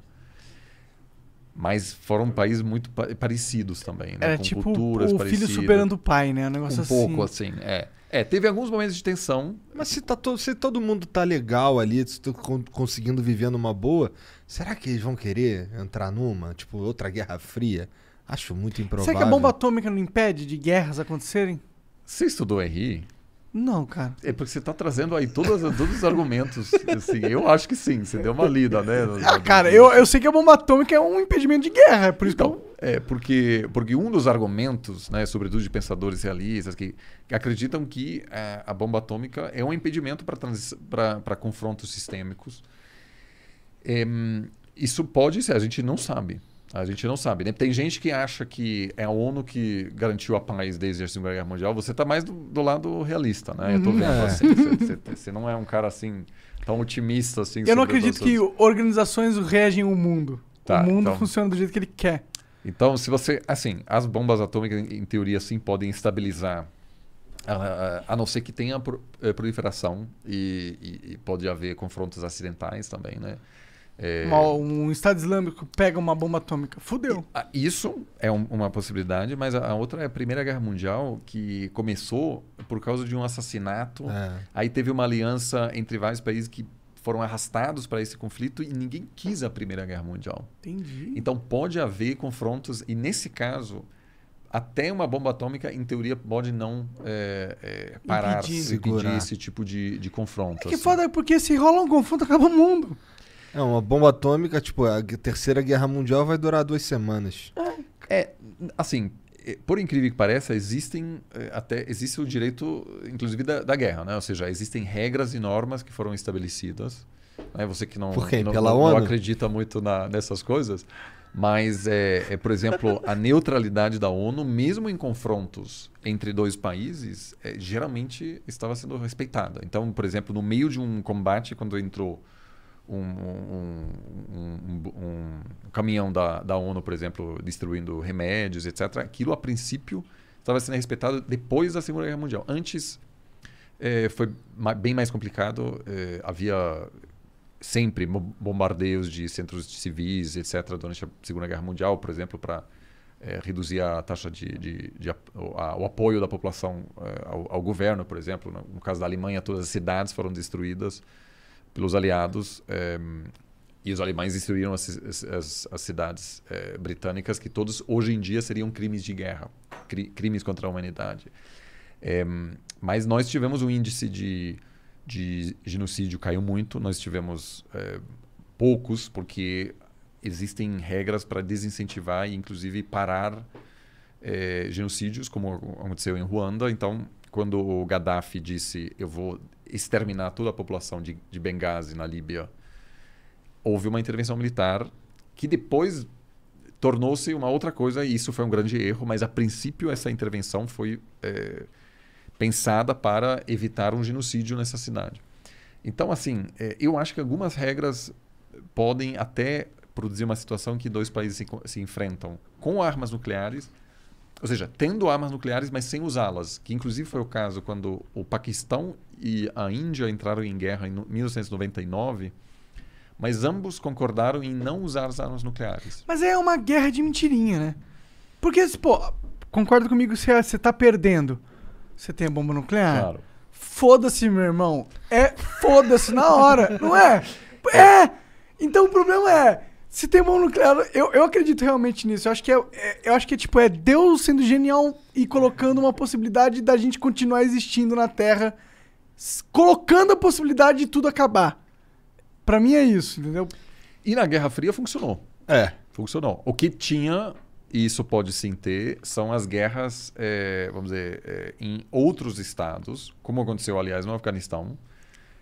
S3: Mas foram países muito parecidos também, né? É, Com tipo culturas o parecidas. filho superando o pai, né? Um negócio um assim. pouco assim, é. É, teve alguns momentos de tensão.
S1: Mas se, tá to se todo mundo tá legal ali, se tô conseguindo viver numa boa, será que eles vão querer entrar numa? Tipo, outra Guerra Fria? Acho muito improvável. Será que a bomba atômica não impede
S3: de guerras acontecerem? Você estudou RI?
S2: Não, cara.
S3: É porque você está trazendo aí todos os argumentos. Assim, eu acho que sim, você deu uma lida, né? Ah,
S2: cara, eu, eu sei que a bomba
S3: atômica é um impedimento de guerra, é por isso então, que eu... É, porque, porque um dos argumentos, né, sobretudo de pensadores realistas, que, que acreditam que é, a bomba atômica é um impedimento para confrontos sistêmicos. É, isso pode ser, a gente não sabe. A gente não sabe. Né? Tem gente que acha que é a ONU que garantiu a paz desde a Segunda Guerra Mundial. Você está mais do, do, lado realista, né? Eu tô uhum. vendo é. assim. Você, você, você não é um cara assim tão otimista assim. Eu não acredito que
S2: organizações regem o mundo. Tá, o mundo então... funciona do jeito que ele quer.
S3: Então, se você. Assim, as bombas atômicas, em teoria, sim, podem estabilizar. A, a, a não ser que tenha eh, proliferação e, e, e pode haver confrontos acidentais também, né? É... Um Estado Islâmico pega uma bomba atômica. Fudeu. Ah, isso é um, uma possibilidade, mas a, a outra é a Primeira Guerra Mundial, que começou por causa de um assassinato. É. Aí teve uma aliança entre vários países que foram arrastados para esse conflito e ninguém quis a Primeira Guerra Mundial. Entendi. Então pode haver confrontos, e nesse caso, até uma bomba atômica, em teoria, pode não é, é, parar, impedir, impedir esse tipo de, de confronto. É que
S2: assim. foda, porque se rola um confronto, acaba o mundo.
S1: É, uma bomba atômica, tipo, a Terceira Guerra Mundial vai durar duas semanas. É, é
S3: assim, é, por incrível que pareça, existem é, até existe o direito, inclusive da, da, guerra, né? Ou seja, existem regras e normas que foram estabelecidas. Né? Você que não, não, não acredita muito na, nessas coisas, mas é, é, por exemplo a neutralidade da ONU, mesmo em confrontos entre dois países, é, geralmente estava sendo respeitada. Então, por exemplo, no meio de um combate, quando entrou um, um, um caminhão da, da ONU, por exemplo, distribuindo remédios, etc., aquilo a princípio estava sendo respeitado depois da Segunda Guerra Mundial. Antes é, foi bem mais complicado, é, havia sempre bombardeios de centros civis, etc., durante a Segunda Guerra Mundial, por exemplo, para é, eh, reduzir a taxa de, de, de a, a, o apoio da população ao, ao, governo, por exemplo. No, caso da Alemanha, todas as cidades foram destruídas pelos aliados. É, e os alemães destruíram as, as, as cidades é, britânicas que todos hoje em dia seriam crimes de guerra, cri, crimes contra a humanidade. É, mas nós tivemos um índice de, de genocídio caiu muito, nós tivemos é, poucos, porque existem regras para desincentivar e, inclusive, parar genocídios, como aconteceu em Ruanda. Então, quando o Gaddafi disse: Eu vou exterminar toda a população de, de Benghazi na Líbia, houve uma intervenção militar que depois tornou-se uma outra coisa e isso foi um grande erro, mas a princípio essa intervenção foi é, pensada para evitar um genocídio nessa cidade. Então, assim, é, eu acho que algumas regras podem até produzir uma situação que dois países se, se enfrentam com armas nucleares ou seja, tendo armas nucleares, mas sem usá-las. Que inclusive foi o caso quando o Paquistão e a Índia entraram em guerra em 1999 mas ambos concordaram em não usar as armas nucleares.
S2: Mas é uma guerra de mentirinha, né? Porque, pô, concorda comigo, você, está perdendo. Você tem a bomba nuclear? Claro. Foda-se, meu irmão. É foda-se na hora, não é? É. é! Então o problema é, se tem bom nuclear, eu, eu acredito realmente nisso. Eu acho que é, é, eu acho que é, tipo é Deus sendo genial e colocando uma possibilidade da gente continuar existindo na Terra, colocando a possibilidade de tudo acabar. Para mim é isso, entendeu? E na Guerra Fria funcionou.
S3: É, funcionou. O que tinha e isso pode sim ter, são as guerras, é, vamos dizer, é, em outros estados, como aconteceu, aliás, no Afeganistão,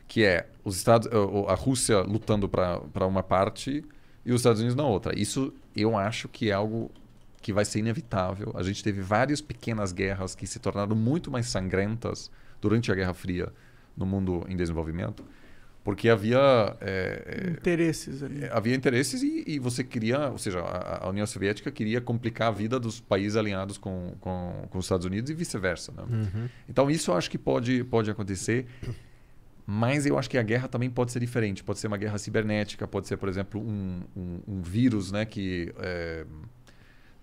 S3: que é os estados, a Rússia lutando para uma parte, e os Estados Unidos na outra. Isso eu acho que é algo que vai ser inevitável. A gente teve várias pequenas guerras que se tornaram muito mais sangrentas durante a Guerra Fria no mundo em desenvolvimento, porque havia é, interesses ali. Eh, havia interesses e, e, você queria, ou seja, a, a, União Soviética queria complicar a vida dos países alinhados com, com, com os Estados Unidos e vice-versa. Né? Uhum. Então isso eu acho que pode pode acontecer mas eu acho que a guerra também pode ser diferente. Pode ser uma guerra cibernética, pode ser, por exemplo, um, um, um vírus né, que, é,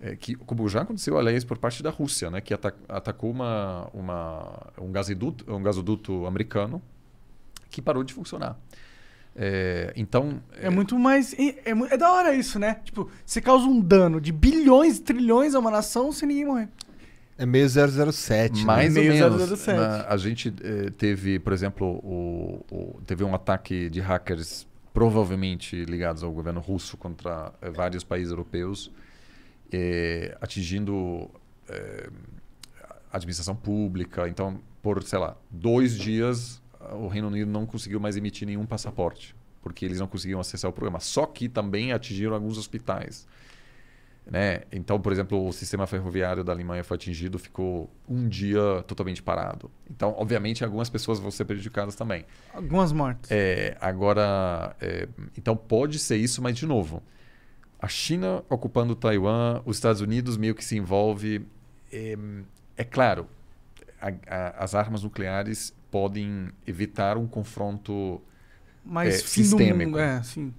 S3: é, que. Como já aconteceu, aliás, por parte da Rússia, né, que ataca, atacou uma, uma, um, gasoduto, um gasoduto americano que parou de funcionar. É, então.
S2: É, é, muito mais. É, é, da hora isso, né? Tipo, você causa um dano de bilhões, trilhões a uma nação sem ninguém morrer.
S3: É meio
S1: 007.
S3: Né? Mais né? ou meio menos. 007. Na, a gente eh, teve, por exemplo, o, o, teve um ataque de hackers provavelmente ligados ao governo russo contra eh, vários países europeus, eh, atingindo eh, a administração pública. Então, por, sei lá, dois dias, o Reino Unido não conseguiu mais emitir nenhum passaporte, porque eles não conseguiam acessar o programa. Só que também atingiram alguns hospitais. Né? Então, por exemplo, o sistema ferroviário da Alemanha foi atingido, ficou um dia totalmente parado. Então, obviamente, algumas pessoas vão ser prejudicadas também. Algumas mortes. É, agora, é, então pode ser isso, mas de novo, a China ocupando Taiwan, os Estados Unidos meio que se envolve. É, é claro, a, a, as armas nucleares podem evitar um confronto mas, é, sistêmico.
S2: Mundo, é, sim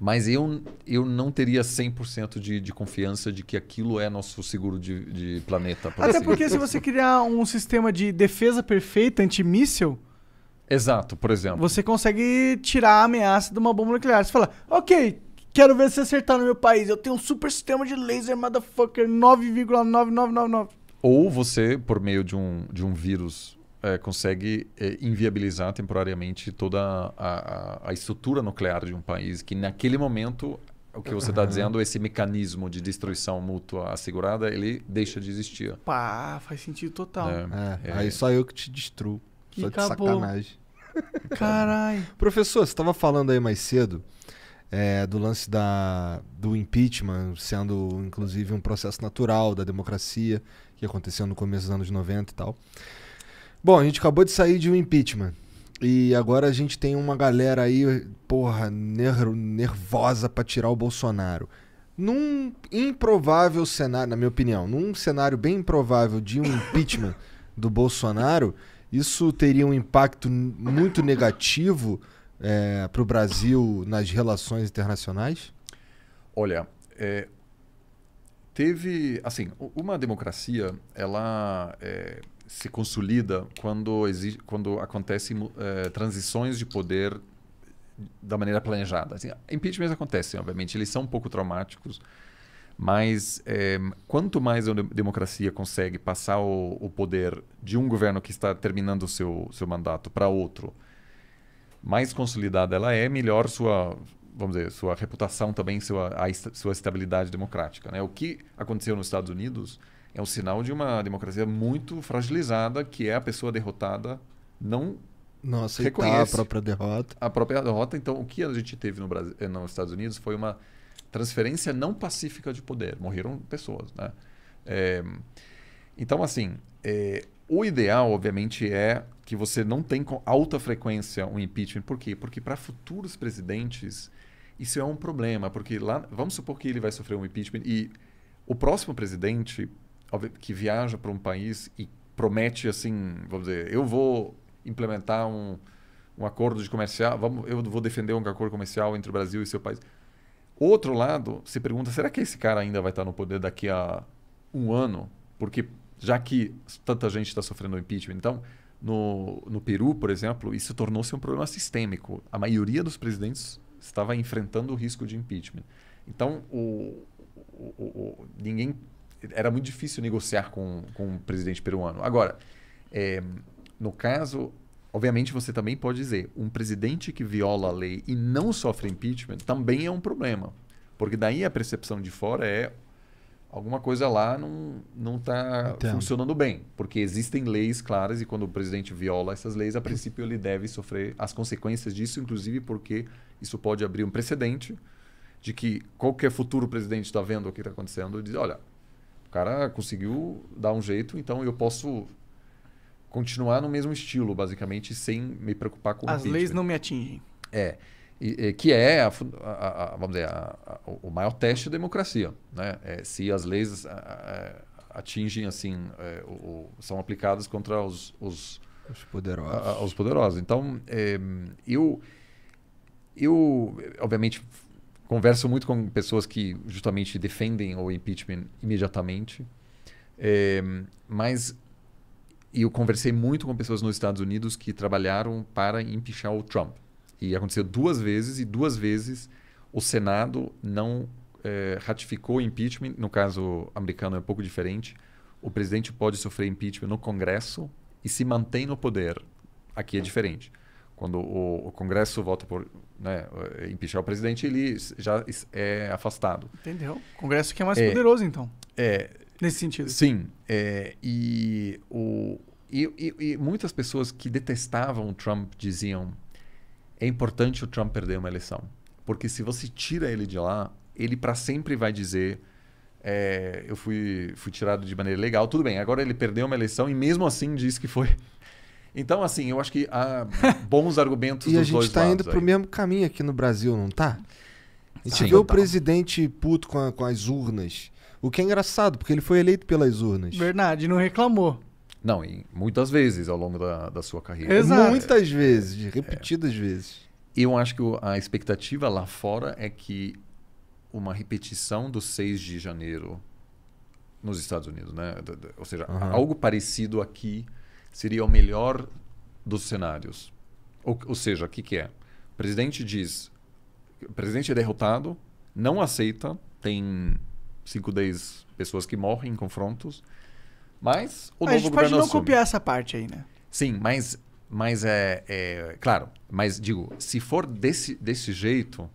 S3: mas eu, eu não teria 100% de, de confiança de que aquilo é nosso seguro de, de planeta. Por Até assim. porque se você
S2: criar um sistema de defesa perfeita antimíssel.
S3: Exato, por exemplo.
S2: Você consegue tirar a ameaça de uma bomba nuclear. Você fala, ok, quero ver se acertar no meu país. Eu tenho um super sistema de laser, motherfucker, 9,9999.
S3: Ou você, por meio de um, de um vírus é, consegue é, inviabilizar temporariamente toda a, a, a, estrutura nuclear de um país que naquele momento o que você está uhum. dizendo esse mecanismo de destruição mútua assegurada ele deixa de existir
S2: pá faz sentido total é,
S3: é, é. aí
S1: só eu que te destruo que só acabou. de sacanagem Caralho. professor você estava falando aí mais cedo é, do lance da, do impeachment sendo inclusive um processo natural da democracia que aconteceu no começo dos anos 90 e tal Bom, a gente acabou de sair de um impeachment. E agora a gente tem uma galera aí, porra, ner nervosa para tirar o Bolsonaro. Num improvável cenário, na minha opinião, num cenário bem improvável de um impeachment do Bolsonaro, isso teria um impacto muito negativo é, para o Brasil nas relações internacionais?
S3: Olha, é, teve. Assim, uma democracia, ela. É se consolida quando, existe, quando acontecem é, transições de poder da maneira planejada. Assim, impeachments acontecem, obviamente, eles são um pouco traumáticos, mas é, quanto mais a democracia consegue passar o, o, poder de um governo que está terminando o seu, seu mandato para outro, mais consolidada ela é, melhor sua vamos dizer sua reputação também sua a, sua estabilidade democrática né o que aconteceu nos Estados Unidos é um sinal de uma democracia muito fragilizada, que é a pessoa derrotada não não aceitar a própria derrota. A própria derrota. Então, o que a gente teve no Brasil, eh, nos Estados Unidos foi uma transferência não pacífica de poder. Morreram pessoas, né? É, então, assim, é, o ideal, obviamente, é que você não tenha com alta frequência um impeachment. Por quê? Porque para futuros presidentes isso é um problema, porque lá, vamos supor que ele vai sofrer um impeachment e o próximo presidente que viaja para um país e promete assim, vamos dizer, eu vou implementar um, um acordo de comercial, vamos, eu vou defender um acordo comercial entre o Brasil e seu país. Outro lado se pergunta, será que esse cara ainda vai estar no poder daqui a um ano? Porque já que tanta gente está sofrendo impeachment, então no, no Peru, por exemplo, isso tornou-se um problema sistêmico. A maioria dos presidentes estava enfrentando o risco de impeachment. Então, o, o, o, ninguém era muito difícil negociar com, com o presidente peruano. Agora, é, no caso, obviamente você também pode dizer, um presidente que viola a lei e não sofre impeachment também é um problema. Porque daí a percepção de fora é alguma coisa lá não está funcionando bem. Porque existem leis claras e quando o presidente viola essas leis, a princípio ele deve sofrer as consequências disso, inclusive porque isso pode abrir um precedente de que qualquer futuro presidente está vendo o que está acontecendo e diz, olha, o cara conseguiu dar um jeito, então eu posso continuar no mesmo estilo, basicamente, sem me preocupar com As leis né? não me atingem. É. E, e, que é, a, a, a, vamos dizer, o maior teste da democracia. Né? É, se as leis atingem, assim, é, o, são aplicadas contra os, os, os poderosos. os poderosos. Então, é, eu, eu, obviamente, Converso muito com pessoas que justamente defendem o impeachment imediatamente. É, mas eu conversei muito com pessoas nos Estados Unidos que trabalharam para impeachar o Trump. E aconteceu duas vezes, e duas vezes o Senado não é, ratificou o impeachment. No caso americano é um pouco diferente. O presidente pode sofrer impeachment no Congresso e se mantém no poder. Aqui é diferente. Quando o, o Congresso vota por né, impeachment o presidente, ele já é afastado.
S2: Entendeu? O Congresso que é mais é, poderoso, então.
S3: É. Nesse sentido. Sim. É, e, o, e, e, e muitas pessoas que detestavam o Trump diziam: é importante o Trump perder uma eleição. Porque se você tira ele de lá, ele para sempre vai dizer. É, eu fui, fui tirado de maneira legal, tudo bem. Agora ele perdeu uma eleição e mesmo assim diz que foi então, assim, eu acho que há bons argumentos e dos dois lados. E a gente está indo para o
S1: mesmo caminho aqui no Brasil, não tá? A gente Sim, vê o tá. presidente puto com, a, com as urnas. O que é engraçado, porque ele foi eleito pelas urnas. Verdade, não reclamou.
S3: Não, e muitas vezes ao longo da, da sua carreira. Exato. Muitas vezes, é. repetidas é. vezes. Eu acho que a expectativa lá fora é que uma repetição do 6 de janeiro nos Estados Unidos, né? Ou seja, uhum. algo parecido aqui seria o melhor dos cenários. Ou, ou seja, o que, que é? O presidente diz: o presidente é derrotado, não aceita, tem 5, 10 pessoas que morrem em confrontos, mas o mas novo governo. A gente pode não assume. copiar
S2: essa parte aí, né?
S3: Sim, mas, mas é, é, Claro, mas digo, se for desse, desse jeito,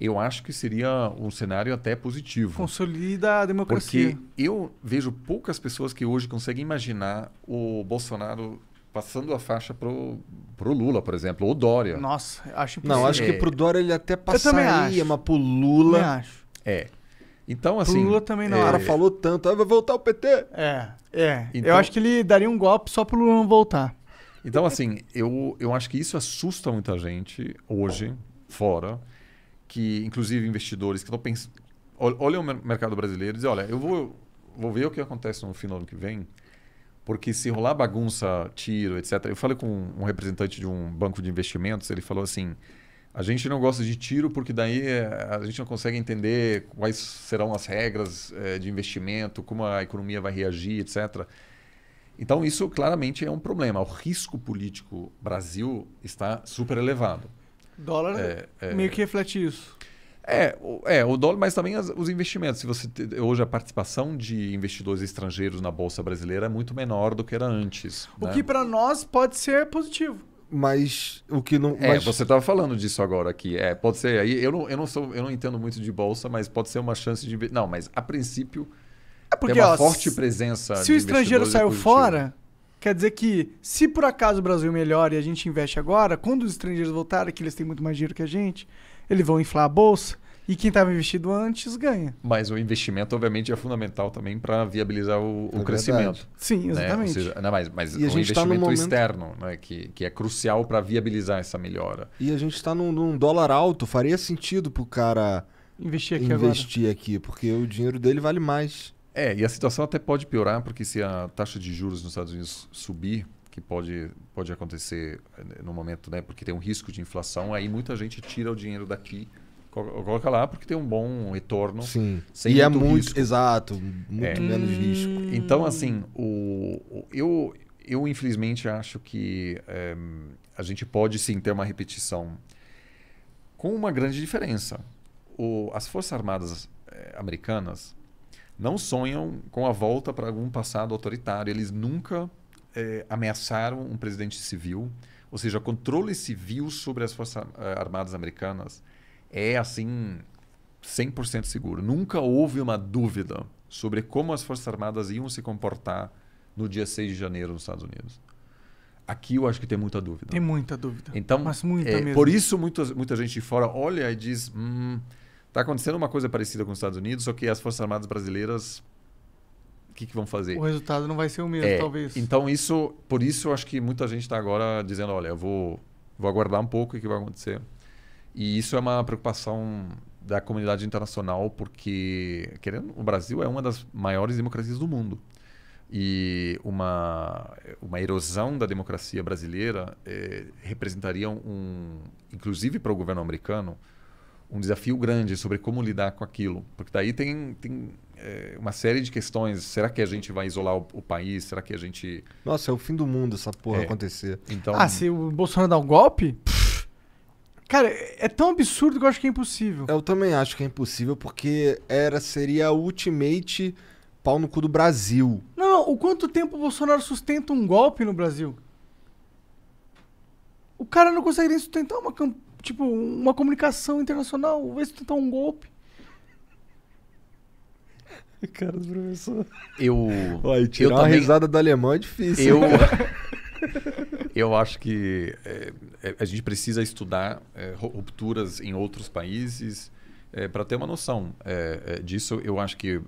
S3: eu acho que seria um cenário até positivo. Consolida a democracia. Porque eu vejo poucas pessoas que hoje conseguem imaginar o Bolsonaro passando a faixa pro, pro Lula, por exemplo, ou Dória.
S2: Nossa, acho impossível. Não, acho que pro
S3: Dória ele até
S1: passaria, mas pro Lula... Eu acho.
S3: É. Então, assim... Pro Lula também não. É, o é... cara falou
S1: tanto, ah, vai voltar o PT. É, é. Então... Eu acho
S3: que ele daria um golpe só pro Lula não voltar. Então, assim, eu, eu acho que isso assusta muita gente hoje, fora que inclusive investidores que estão pensando. Olham o mercado brasileiro e dizem: olha, eu vou, vou ver o que acontece no final do ano que vem, porque se rolar bagunça, tiro, etc. Eu falei com um representante de um banco de investimentos, ele falou assim: a gente não gosta de tiro porque daí eh, a gente não consegue entender quais serão as regras eh, de investimento, como a economia vai reagir, etc. Então, isso claramente é um problema. O risco político Brasil está super elevado. Dólar é, é, meio que reflete isso. É, é, o dólar, mas também as, os investimentos. Se você hoje a participação de investidores estrangeiros na bolsa brasileira é muito menor do que era antes. O né? que
S2: para nós pode ser positivo
S3: mas o que não. É, mas... você estava falando disso agora aqui. É, pode ser. Aí eu não, eu não sou, eu não entendo muito de bolsa, mas pode ser uma chance de. Não, mas a princípio. É porque, tem uma ó, forte presença. Se o estrangeiro saiu
S2: fora, Quer dizer que, se por acaso o Brasil melhora e a gente investe agora, quando os estrangeiros voltarem, que eles têm muito mais dinheiro que a gente, eles vão inflar a bolsa e quem estava investido antes
S3: ganha. Mas o investimento, obviamente, é fundamental também para viabilizar o, é crescimento. Sim, né? exatamente. Né? Seja, não, mas mas e tá investimento tá externo, né? que, que é crucial para viabilizar essa melhora.
S1: E a gente está num, num dólar alto, faria sentido para o cara investir aqui investir agora.
S3: aqui, porque o dinheiro dele vale mais. É, e a situação até pode piorar, porque se a taxa de juros nos Estados Unidos subir, que pode, pode acontecer eh, no momento, né? Porque tem um risco de inflação, aí muita gente tira o dinheiro daqui coloca lá porque tem um bom retorno. Sim. Sem e é muito é muito, risco. exato, muito é. menos risco. Hum. Então, assim, o, o, eu, eu infelizmente acho que é, a gente pode sim ter uma repetição com uma grande diferença. O, as Forças Armadas é, Americanas não sonham com a volta para algum passado autoritário. Eles nunca é, ameaçaram um presidente civil. Ou seja, controle civil sobre as Forças é, Armadas Americanas é, assim, 100% seguro. Nunca houve uma dúvida sobre como as Forças Armadas iam se comportar no dia 6 de janeiro nos Estados Unidos. Aqui eu acho que tem muita dúvida. Tem muita dúvida. Então, Mas muita é, mesmo. Por isso muita, muita gente de fora olha e diz... Hum, Está acontecendo uma coisa parecida com os Estados Unidos, só que as Forças Armadas brasileiras o que, que, vão fazer? O
S1: resultado não vai ser o mesmo, é,
S3: talvez. Então, isso, por isso, eu acho que muita gente está agora dizendo: olha, eu vou, vou aguardar um pouco o que vai acontecer. E isso é uma preocupação da comunidade internacional, porque querendo, o Brasil é uma das maiores democracias do mundo. E uma, uma erosão da democracia brasileira é, representaria um, inclusive para o governo americano, um desafio grande sobre como lidar com aquilo. Porque daí tem, tem é, uma série de questões. Será que a gente vai isolar o, o, país? Será que a gente.
S1: Nossa, é o fim do mundo essa porra é. acontecer. Então... Ah, se o Bolsonaro dá um golpe. cara, é tão absurdo que eu acho que é impossível. Eu também acho que é impossível, porque era, seria a ultimate pau no cu do Brasil.
S2: Não, o quanto tempo o Bolsonaro sustenta um golpe no Brasil? O cara não consegue nem sustentar uma campanha tipo, uma comunicação internacional, vai tentar tá um golpe.
S1: Cara do professor. Eu. Olha, tirar eu também, risada do alemão é difícil. Eu.
S3: eu acho que é, é, a gente precisa estudar é, rupturas em outros países é, para ter uma noção é, é, disso. Eu acho que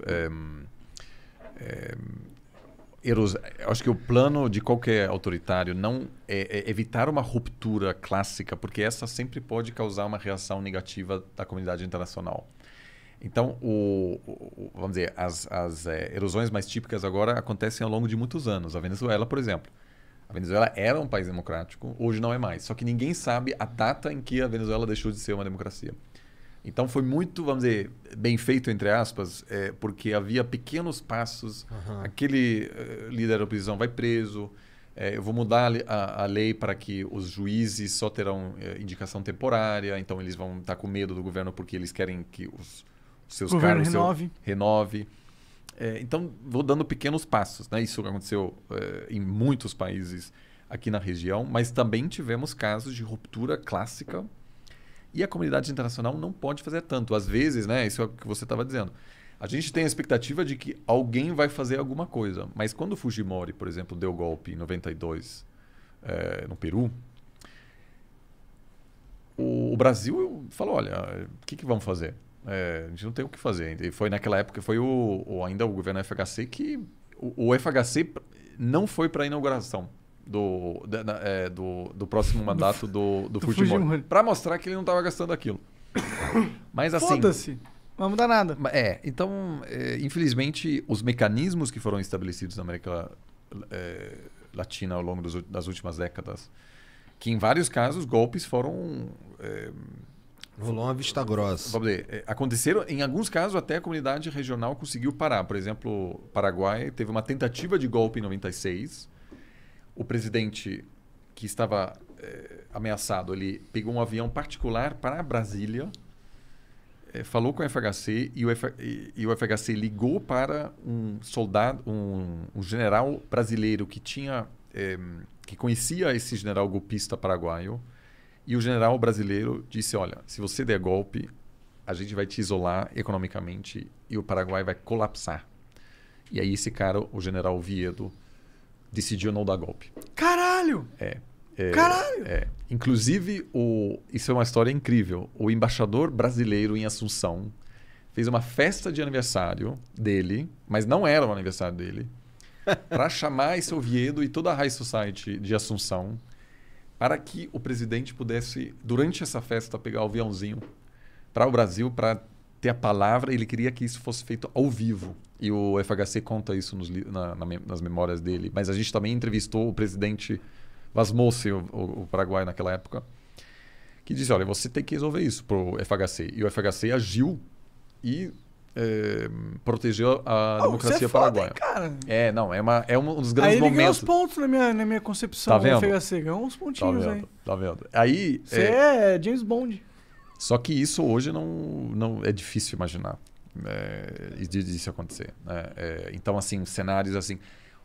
S3: acho que o plano de qualquer autoritário não é, é, evitar uma ruptura clássica, porque essa sempre pode causar uma reação negativa da comunidade internacional. Então, o, o, vamos dizer, as, as é, erosões mais típicas agora acontecem ao longo de muitos anos. A Venezuela, por exemplo. A Venezuela era um país democrático, hoje não é mais. Só que ninguém sabe a data em que a Venezuela deixou de ser uma democracia. Então foi muito, vamos dizer, bem feito, entre aspas, é, porque havia pequenos passos. Uhum. Aquele uh, líder da prisão vai preso. É, eu vou mudar a, a, lei para que os juízes só terão é, indicação temporária, então eles vão estar com medo do governo porque eles querem que os, os seus cargos renove. Seu, renove. É, então, vou dando pequenos passos. Né? Isso aconteceu é, em muitos países aqui na região, mas também tivemos casos de ruptura clássica e a comunidade internacional não pode fazer tanto. Às vezes, né? Isso é o que você estava dizendo. A gente tem a expectativa de que alguém vai fazer alguma coisa. Mas quando o Fujimori, por exemplo, deu golpe em 92 é, eh, no Peru, o, o Brasil falou: olha, o que, que vamos fazer? É, a gente não tem o que fazer. E foi naquela época, foi o, o ainda o governo FHC que. O, o FHC não foi para a inauguração do, é, do, do próximo mandato do, do, do Fujimori. Fujimori. Pra mostrar que ele não estava gastando aquilo. Mas assim. Foda-se. Não vai mudar nada. É, então, é, infelizmente, os mecanismos que foram estabelecidos na América é, Latina ao longo dos, das últimas décadas, que em vários casos golpes foram. É, Rolou uma vista grossa. Vamos dizer, é, aconteceram, em alguns casos, até a comunidade regional conseguiu parar. Por exemplo, Paraguai teve uma tentativa de golpe em 96 o presidente que estava é, ameaçado, ele pegou um avião particular para Brasília, é, falou com o FHC e o, F, e, e o, FHC ligou para um soldado, um, um general brasileiro que tinha é, que conhecia esse general golpista paraguaio e o general brasileiro disse, olha, se você der golpe, a gente vai te isolar economicamente e o Paraguai vai colapsar. E aí esse cara, o general Oviedo, decidiu não dar golpe.
S2: Caralho!
S3: É. é Caralho! É. Inclusive, o, isso é uma história incrível. O embaixador brasileiro em Assunção fez uma festa de aniversário dele, mas não era o aniversário dele, para chamar esse Oviedo e toda a High Society de Assunção para que o presidente pudesse, durante essa festa, pegar o aviãozinho para o Brasil para ter a palavra. Ele queria que isso fosse feito ao vivo. E o FHC conta isso nos, na, na, nas memórias dele. Mas a gente também entrevistou o presidente Vasmossi, o, o, o Paraguai, naquela época, que disse: olha, você tem que resolver isso para o FHC. E o FHC agiu e é, protegeu a oh, é democracia é paraguaia. Foda, é, não, é, uma, é um dos grandes aí ele momentos. Ganhou meus
S2: pontos na minha, na minha concepção. Tá vendo? FHC ganhou uns pontinhos tá vendo, aí.
S3: Tá vendo? Aí. Você
S2: é... é James Bond.
S3: Só que isso hoje não, não é difícil imaginar é, isso acontecer. Né? É, então, assim, cenários assim.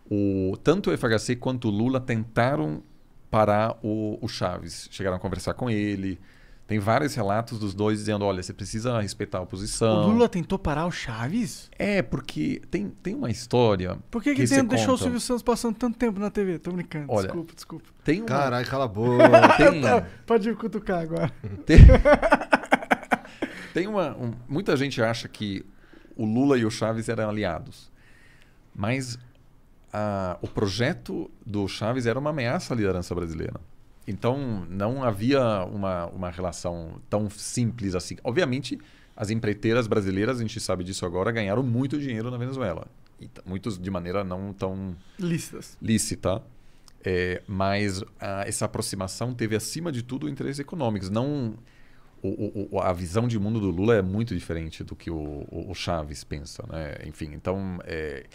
S3: O, tanto o FHC quanto o Lula tentaram parar o, o Chaves. Chegaram a conversar com ele. Tem vários relatos dos dois dizendo: olha, você precisa respeitar a oposição. O Lula
S2: tentou parar o
S3: Chaves? É, porque tem, tem uma história. Por que, que, que deixou conta... o Silvio
S2: Santos passando tanto tempo na TV? Tô brincando. Olha, desculpa, desculpa. Tem uma... Caralho, cala a boca. tem... Pode cutucar
S1: agora. Tem...
S3: Tem uma. Um, muita gente acha que o Lula e o Chaves eram aliados. Mas a, o projeto do Chaves era uma ameaça à liderança brasileira. Então, não havia uma, uma relação tão simples assim. Obviamente, as empreiteiras brasileiras, a gente sabe disso agora, ganharam muito dinheiro na Venezuela. muitos de maneira não tão... Lícitas. Lícita. É, mas a, ah, essa aproximação teve, acima de tudo, interesses econômicos. Não o, o, a visão de mundo do Lula é muito diferente do que o, o Chaves pensa, né? Enfim, então é,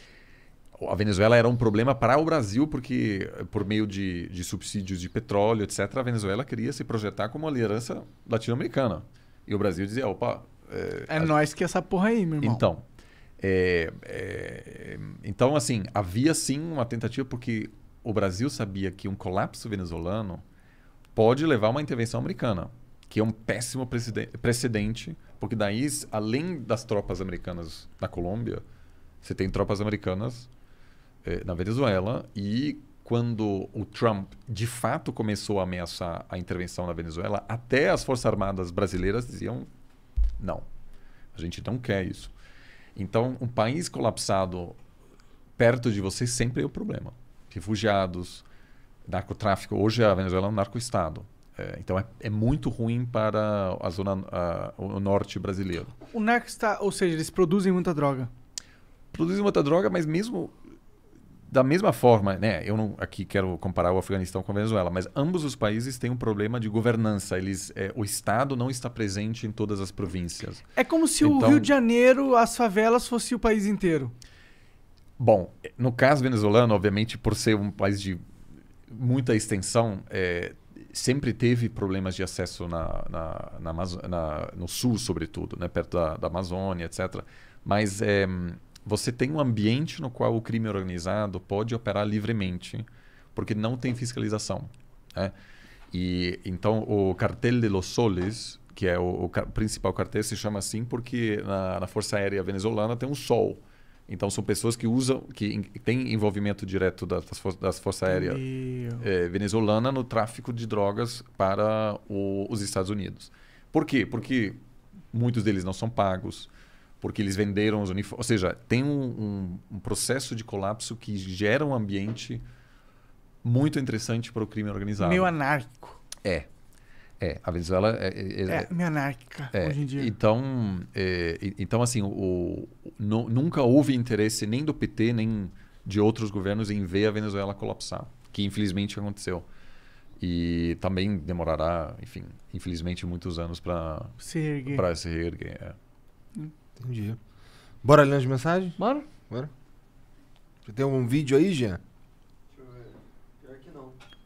S3: a Venezuela era um problema para o Brasil porque por meio de, de subsídios de petróleo, etc, a Venezuela queria se projetar como uma liderança latino-americana e o Brasil dizia, opa, é, é a... nós que é essa porra aí, meu irmão. Então, é, é, então assim havia sim uma tentativa porque o Brasil sabia que um colapso venezuelano pode levar a uma intervenção americana que é um péssimo precedente, porque daí, além das tropas americanas na Colômbia, você tem tropas americanas eh, na Venezuela e quando o Trump de fato começou a ameaçar a intervenção na Venezuela, até as forças armadas brasileiras diziam não, a gente não quer isso. Então, um país colapsado perto de você sempre é o problema. Refugiados, narcotráfico. Hoje a Venezuela é um narco-estado. É, então é, é, muito ruim para a zona a, o norte brasileiro.
S2: O NAC está, ou seja, eles produzem
S3: muita droga. Produzem muita droga, mas mesmo da mesma forma, né? Eu não aqui quero comparar o Afeganistão com a Venezuela, mas ambos os países têm um problema de governança. Eles, é, o Estado não está presente em todas as províncias. É como se então, o Rio de
S2: Janeiro, as favelas, fosse o país inteiro.
S3: Bom, no caso venezuelano, obviamente, por ser um país de muita extensão, é, sempre teve problemas de acesso na, na, na, na no sul, sobretudo, né? perto da, da, Amazônia, etc. Mas é, você tem um ambiente no qual o crime organizado pode operar livremente, porque não tem fiscalização. Né? E então o cartel de los soles, que é o, o principal cartel, se chama assim porque na, na Força Aérea Venezuelana tem um sol. Então são pessoas que usam, que têm envolvimento direto das, for das Forças Aéreas é, Venezuelana no tráfico de drogas para o, os Estados Unidos. Por quê? Porque muitos deles não são pagos, porque eles venderam os uniformes. Ou seja, tem um, um, um processo de colapso que gera um ambiente muito interessante para o crime organizado. Meio
S2: anárquico.
S3: É, é, a Venezuela é, é, é, é anárquica é, hoje em dia. Então, é, então assim, o, nunca houve interesse nem do PT nem de outros governos em ver a Venezuela colapsar, que infelizmente aconteceu. E também demorará, enfim, infelizmente muitos anos para se erguer. Para se erguer é.
S1: Entendi. Bora ler as mensagens? Bora.
S3: Bora. Você tem um vídeo aí, Jean?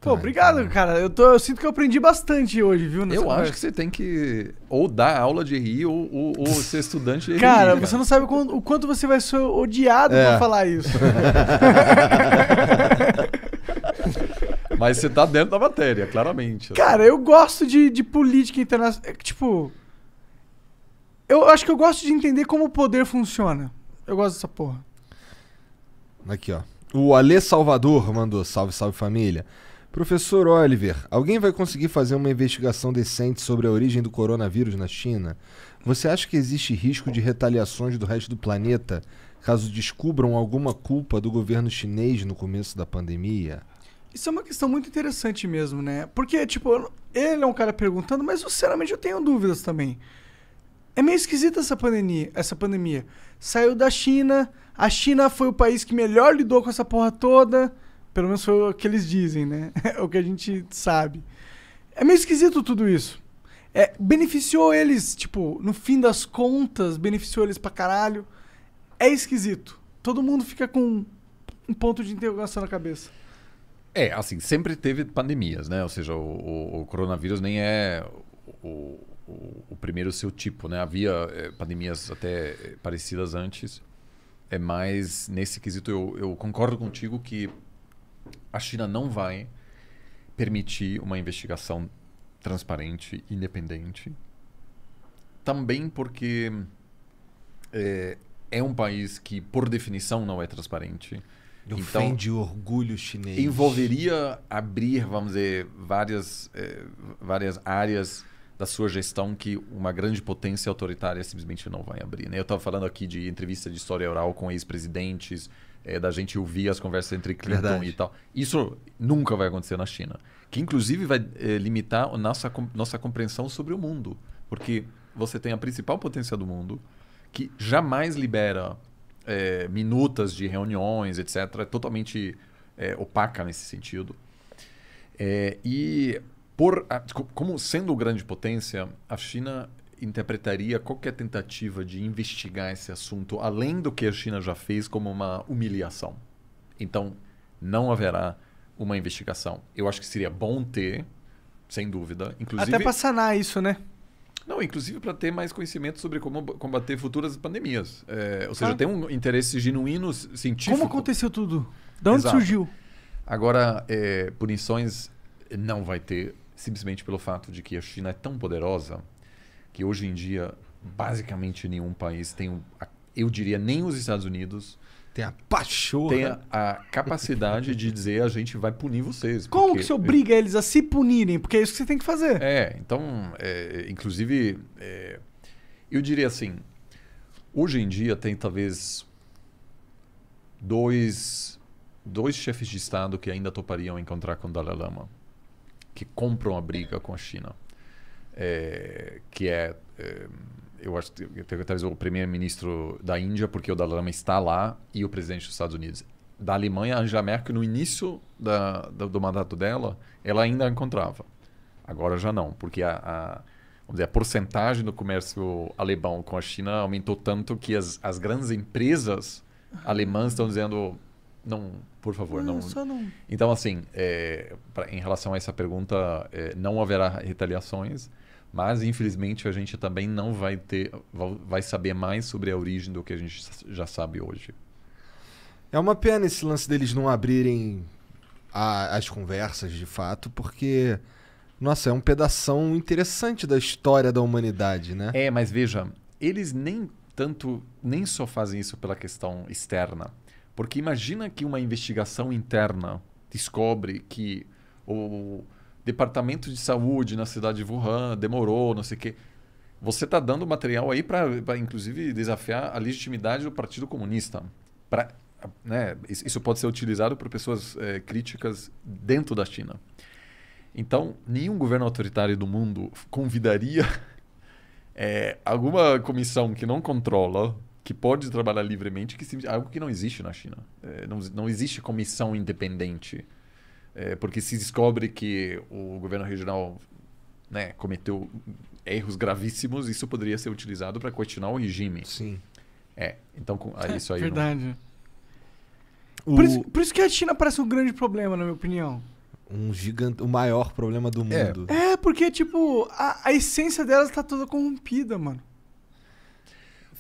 S1: Pô, obrigado, cara. Eu, tô, eu sinto que eu aprendi bastante hoje, viu? Eu
S3: conversa. acho que você tem que ou dar aula de RI ou, ou, ou ser estudante de RI. Cara, cara, você não
S2: sabe o quanto você vai ser odiado é. por falar isso.
S3: Mas você tá dentro da matéria, claramente. Cara,
S2: eu gosto de, de política internacional. É tipo. Eu acho que eu gosto de entender como o poder funciona. Eu gosto dessa porra.
S1: Aqui, ó. O Alê Salvador mandou salve, salve família. Professor Oliver, alguém vai conseguir fazer uma investigação decente sobre a origem do coronavírus na China? Você acha que existe risco de retaliações do resto do planeta caso descubram alguma culpa do governo chinês no começo da pandemia?
S2: Isso é uma questão muito interessante mesmo, né? Porque, tipo, ele é um cara perguntando, mas sinceramente eu tenho dúvidas também. É meio esquisita essa pandemia, essa pandemia. Saiu da China, a China foi o país que melhor lidou com essa porra toda. Pelo menos foi o que eles dizem, né? o que a gente sabe. É meio esquisito tudo isso. É, beneficiou eles, tipo, no fim das contas, beneficiou eles pra caralho. É esquisito. Todo mundo fica com um ponto de interrogação na cabeça.
S3: É, assim, sempre teve pandemias, né? Ou seja, o, o, o coronavírus nem é o, o, primeiro seu tipo, né? Havia é, pandemias até é, parecidas antes. É mais nesse quesito eu, eu concordo contigo que a China não vai permitir uma investigação transparente, independente. Também porque é, é um país que, por definição, não é transparente. Então, de orgulho chinês. Envolveria abrir, vamos dizer, várias, eh, várias áreas da sua gestão que uma grande potência autoritária simplesmente não vai abrir. Né? Eu estava falando aqui de entrevista de história oral com ex-presidentes, é, da gente ouvir as conversas entre Clinton Verdade. e tal. Isso nunca vai acontecer na China. Que inclusive vai é, limitar a nossa, nossa compreensão sobre o mundo. Porque você tem a principal potência do mundo, que jamais libera é, minutas de reuniões, etc. É totalmente é, opaca nesse sentido. É, e por a, como sendo grande potência, a China interpretaria qualquer tentativa de investigar esse assunto, além do que a China já fez, como uma humilhação. Então, não haverá uma investigação. Eu acho que seria bom ter, sem dúvida. Inclusive, Até para
S2: sanar isso, né?
S3: Não, inclusive para ter mais conhecimento sobre como combater futuras pandemias. É, ou seja, ah. tem um interesse genuíno científico. Como
S2: aconteceu tudo? De onde Exato. surgiu?
S3: Agora, é, punições não vai ter, simplesmente pelo fato de que a China é tão poderosa que hoje em dia basicamente nenhum país tem, eu diria nem os Estados Unidos tem a pachorra. Tem a, a capacidade de dizer a gente vai punir vocês. Como que se obriga eles a se punirem? Porque é isso que você tem que fazer. É, então, é, inclusive, é, eu diria assim, hoje em dia tem talvez dois, dois chefes de Estado que ainda topariam encontrar com o Dalai Lama, que compram a briga com a China é, que é, é, eu acho que talvez o primeiro-ministro da Índia, porque o Dalai Lama está lá, e o presidente dos Estados Unidos. Da Alemanha, Angela Merkel, no início da, do, do mandato dela, ela ainda encontrava. Agora já não, porque a, a, vamos dizer, a porcentagem do comércio alemão com a China aumentou tanto que as, as grandes empresas alemãs estão dizendo não, por favor, não. não. não... Então, assim, é, pra, em relação a essa pergunta, é, não haverá retaliações. Mas, infelizmente, a gente também não vai ter, vai saber mais sobre a origem do que a gente já sabe hoje.
S1: É uma pena esse lance deles não abrirem a, as conversas, de fato, porque, nossa, é um pedaço interessante
S3: da história da humanidade, né? É, mas veja, eles nem tanto, nem só fazem isso pela questão externa. Porque imagina que uma investigação interna descobre que o departamento de saúde na cidade de Wuhan, demorou, não sei o quê. Você está dando material aí para, inclusive, desafiar a legitimidade do Partido Comunista. Pra, né, isso pode ser utilizado por pessoas é, críticas dentro da China. Então, nenhum governo autoritário do mundo convidaria é, alguma comissão que não controla, que pode trabalhar livremente, que algo que não existe na China. É, não, não existe comissão independente é, porque se descobre que o governo regional né, cometeu erros gravíssimos, isso poderia ser utilizado para continuar o regime. Sim. É, então com, é, isso aí. Verdade.
S2: Não... O... Por, isso, por, isso, que a China parece um grande problema, na minha opinião.
S1: Um gigante, o maior problema do é. mundo.
S2: É, é porque, tipo, a, a essência dela está toda corrompida, mano.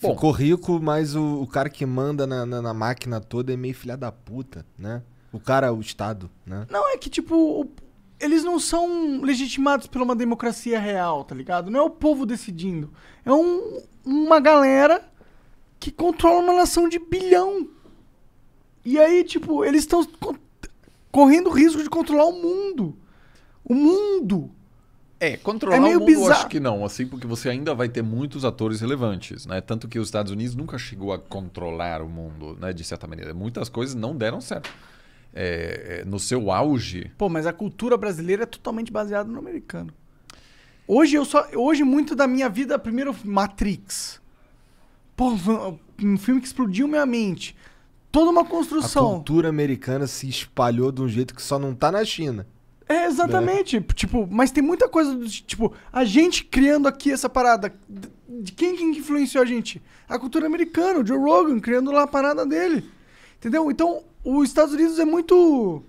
S1: Bom, Ficou rico, mas o, o cara que manda na, na, na máquina toda é meio filha da puta, né? o cara, o Estado, né?
S2: Não, é que, tipo, eles não são legitimados por uma democracia real, tá ligado? Não é o povo decidindo. É um, uma galera que controla uma nação de bilhão. E aí, tipo, eles estão co correndo risco de controlar o mundo. O mundo. É, controlar é meio o mundo bizarro. acho
S3: que não, assim, porque você ainda vai ter muitos atores relevantes, né? Tanto que os Estados Unidos nunca chegou a controlar o mundo, né, de certa maneira. Muitas coisas não deram certo. É, é, no seu auge. Pô, mas a cultura brasileira é totalmente baseada no americano. Hoje eu
S2: só. Hoje, muito da minha vida, primeiro, Matrix. Pô, um filme
S1: que explodiu minha mente. Toda uma construção. A cultura americana se espalhou de um jeito que só não tá na China. É, exatamente. Né? Tipo, mas tem muita coisa do tipo, a gente
S2: criando aqui essa parada. De quem que influenciou a gente? A cultura americana, o Joe Rogan criando lá a parada dele. Entendeu? Então, os Estados Unidos é muito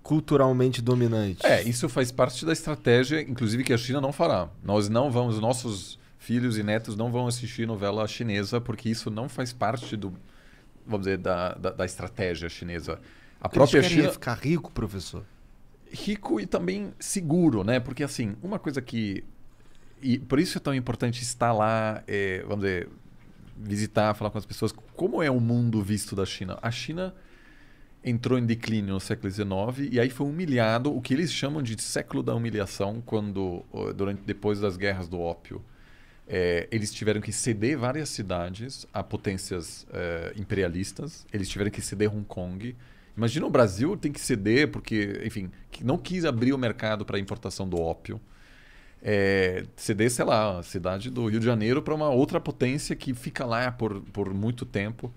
S1: culturalmente dominante.
S3: É, isso faz parte da estratégia, inclusive que a China não fará. Nós não vamos, nossos filhos e netos não vão assistir novela chinesa porque isso não faz parte do, vamos dizer, da, da, da estratégia chinesa. A Eles própria China ficar rico, professor. Rico e também seguro, né? Porque assim, uma coisa que e por isso é tão importante estar lá, é, vamos dizer, visitar, falar com as pessoas. Como é o mundo visto da China? A China entrou em declínio no século XIX e aí foi humilhado, o que eles chamam de século da humilhação, quando durante depois das guerras do ópio é, eles tiveram que ceder várias cidades a potências é, imperialistas, eles tiveram que ceder Hong Kong. Imagina o Brasil tem que ceder porque, enfim, não quis abrir o mercado para a importação do ópio. É, ceder, sei lá, a cidade do Rio de Janeiro para uma outra potência que fica lá por, por muito tempo.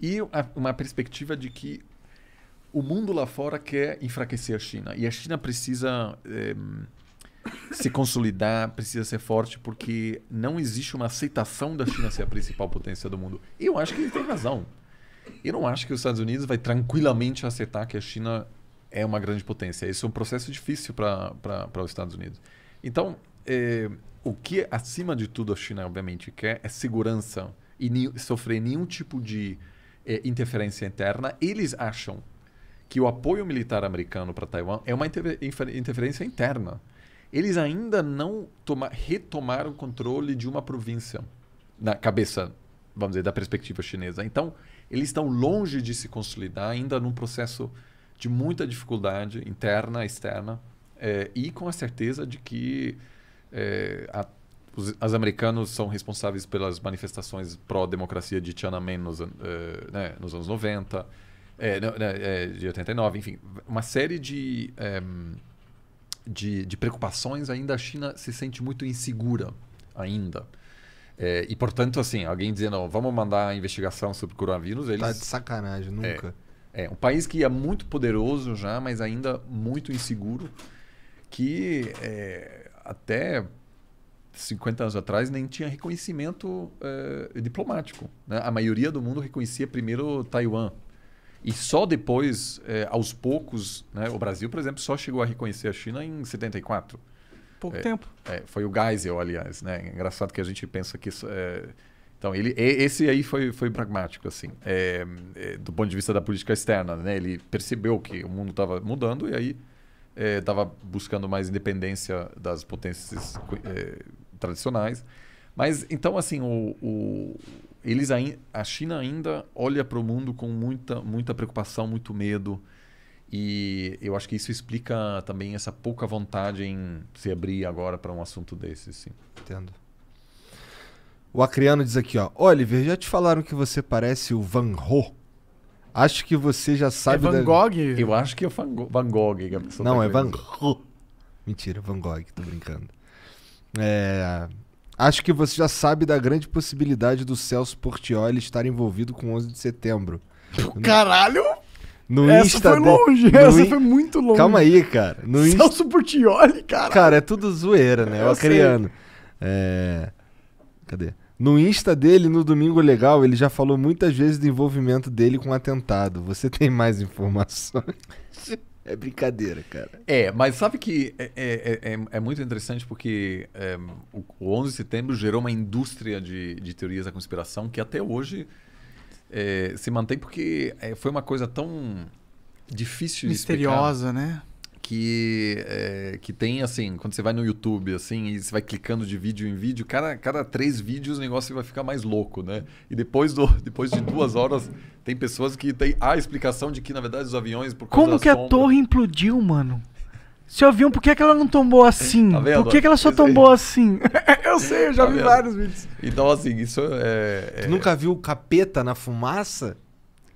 S3: E a, uma perspectiva de que o mundo lá fora quer enfraquecer a China. E a China precisa eh, se consolidar, precisa ser forte, porque não existe uma aceitação da China ser a principal potência do mundo. E eu acho que ele tem razão. Eu não acho que os Estados Unidos vai tranquilamente aceitar que a China é uma grande potência. Isso é um processo difícil para os Estados Unidos. Então, eh, o que, acima de tudo, a China obviamente quer é segurança e sofrer nenhum tipo de eh, interferência interna. Eles acham que o apoio militar americano para Taiwan é uma interferência interna. Eles ainda não toma, retomaram o controle de uma província na cabeça, vamos dizer, da perspectiva chinesa. Então, eles estão longe de se consolidar, ainda num processo de muita dificuldade interna, externa, é, e com a certeza de que é, a, os as americanos são responsáveis pelas manifestações pró-democracia de Tiananmen nos, uh, né, nos anos 90, é, não, é, de 89, enfim. Uma série de, é, de, de, preocupações ainda a China se sente muito insegura ainda. É, e, portanto, assim, alguém dizendo, vamos mandar a investigação sobre o coronavírus, eles... Tá de sacanagem, é, nunca. É, um país que é muito poderoso já, mas ainda muito inseguro, que é, até 50 anos atrás nem tinha reconhecimento eh, diplomático. Né? A maioria do mundo reconhecia primeiro Taiwan. E só depois, é, aos poucos, né, o Brasil, por exemplo, só chegou a reconhecer a China em 74. Pouco é, tempo. É, foi o Geisel, aliás. Né? É engraçado que a gente pensa que... Isso, eh, então, ele, esse aí foi, foi pragmático, assim, eh, do ponto de vista da política externa. Né? Ele percebeu que o mundo estava mudando e aí estava buscando mais independência das potências tradicionais. Mas, então, assim, o, o eles ainda, a China ainda olha para o mundo com muita, muita preocupação, muito medo. E eu acho que isso explica também essa pouca vontade em se abrir agora para um assunto desse. Sim. Entendo.
S1: O Acriano diz aqui, ó. Oliver, já te falaram que você parece o Van Gogh? Acho que você já sabe... É Van Gogh? Da... Eu acho que é Van, Go Van Gogh. Não, tá é Van Ho Mentira, Van Gogh, tô brincando. É... Acho que você já sabe da grande possibilidade do Celso Portioli estar envolvido com 11 de setembro. Caralho! No essa Insta foi longe, de... essa in... foi muito longe. Calma aí, cara. No Celso Insta... Portioli, cara. Cara, é tudo zoeira, né? Eu acreano. É... Cadê? No Insta dele, no Domingo Legal, ele já falou muitas vezes do envolvimento dele com o um atentado. Você tem mais informações?
S3: É brincadeira, cara. É, mas sabe que é, é, é, é, é muito interessante porque é, o, o 11 de setembro gerou uma indústria de, de teorias da conspiração que até hoje é, se mantém porque foi uma coisa tão difícil Misteriosa, de Misteriosa, né? que, é, que tem assim, quando você vai no YouTube assim, e você vai clicando de vídeo em vídeo, cada, cada três vídeos o negócio vai ficar mais louco, né? E depois, do, depois de duas horas, tem pessoas que tem a explicação de que, na verdade, os aviões. Por Como que sombra... a torre
S2: implodiu, mano? Se avião, por que, é que ela não tombou assim? Tá por que, é que ela só tombou assim? eu sei, eu já tá vi vendo? vários
S3: vídeos. Então, assim, isso é. é... nunca viu o capeta na fumaça?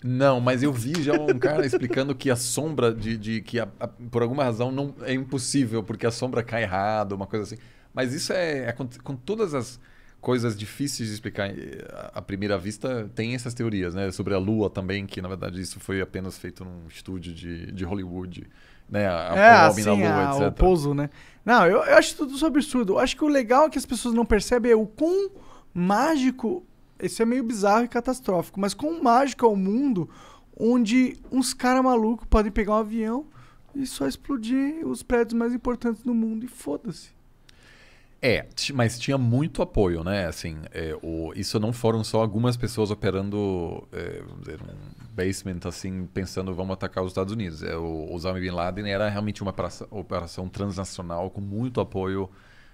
S3: Não, mas eu vi já um cara explicando que a sombra de. de que a, a, por alguma razão não é impossível, porque a sombra cai errado, uma coisa assim. Mas isso é. é com, com, todas as coisas difíceis de explicar eh, à primeira vista, tem essas teorias, né? Sobre a lua também, que na verdade isso foi apenas feito num estúdio de, de Hollywood. Né? A, é, assim, lua, a, etc. O
S2: pouso, né? Não, eu, eu acho tudo isso absurdo. Eu acho que o legal é que as pessoas não percebem é o quão mágico isso é meio bizarro e catastrófico, mas com mágico é o mundo onde uns caras malucos podem pegar um avião e só explodir os prédios mais importantes do mundo e foda-se.
S3: É, mas tinha muito apoio, né? Assim, é, o, isso não foram só algumas pessoas operando é, dizer, um basement, assim, pensando vamos atacar os Estados Unidos. É, o Osama Bin Laden era realmente uma operação, operação transnacional com muito apoio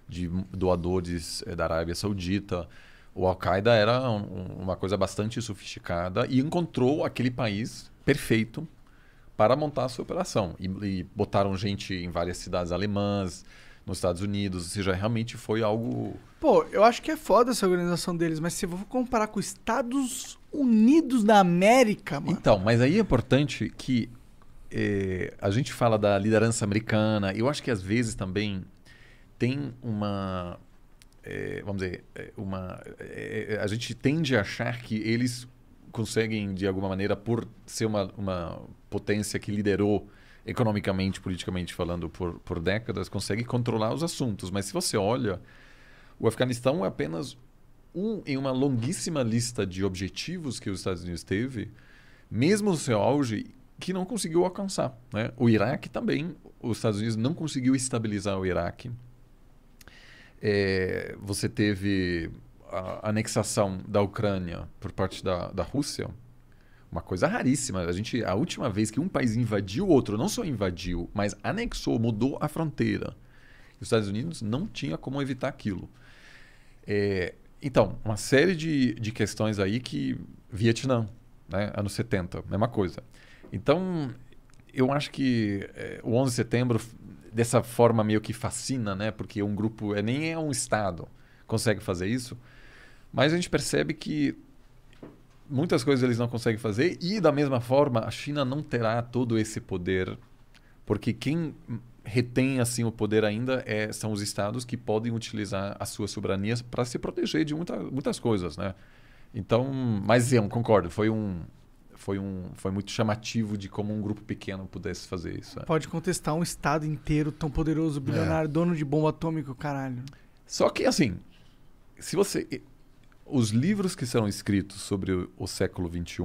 S3: de doadores é, da Arábia Saudita, o Al-Qaeda era um, uma coisa bastante sofisticada e encontrou aquele país perfeito para montar a sua operação. E, e botaram gente em várias cidades alemãs, nos Estados Unidos, ou seja, realmente foi algo.
S2: Pô, eu acho que é foda essa organização deles, mas se eu for comparar com os Estados Unidos da América, mano.
S3: Então, mas aí é importante que é, a gente fala da liderança americana, eu acho que às vezes também tem uma é, vamos dizer, é, uma, é, é, a gente tende a achar que eles conseguem, de alguma maneira, por ser uma, uma potência que liderou economicamente, politicamente falando, por, por décadas, consegue controlar os assuntos. Mas se você olha, o Afeganistão é apenas um em uma longuíssima lista de objetivos que os Estados Unidos teve, mesmo no seu auge, que não conseguiu alcançar. Né? O Iraque também, os Estados Unidos não conseguiu estabilizar o Iraque é, você teve a anexação da Ucrânia por parte da, da Rússia, uma coisa raríssima. A gente, a última vez que um país invadiu o outro, não só invadiu, mas anexou, mudou a fronteira. E os Estados Unidos não tinha como evitar aquilo. É, então, uma série de, de questões aí que Vietnã, né, anos 70, mesma coisa. Então, eu acho que é, o 11 de setembro dessa forma meio que fascina, né? Porque um grupo é, nem é um Estado consegue fazer isso. Mas a gente percebe que muitas coisas eles não conseguem fazer e, da mesma forma, a China não terá todo esse poder. Porque quem retém assim o poder ainda é, são os estados que podem utilizar as suas soberanias para se proteger de muita, muitas coisas, né? Então, mas eu concordo, foi um, foi, um, foi muito chamativo de como um grupo pequeno pudesse fazer isso. É.
S2: Pode contestar um Estado inteiro tão poderoso, é. bilionário, é. dono de bomba atômica, caralho.
S3: Só que, assim, se você. Os livros que serão escritos sobre o, o século XXI,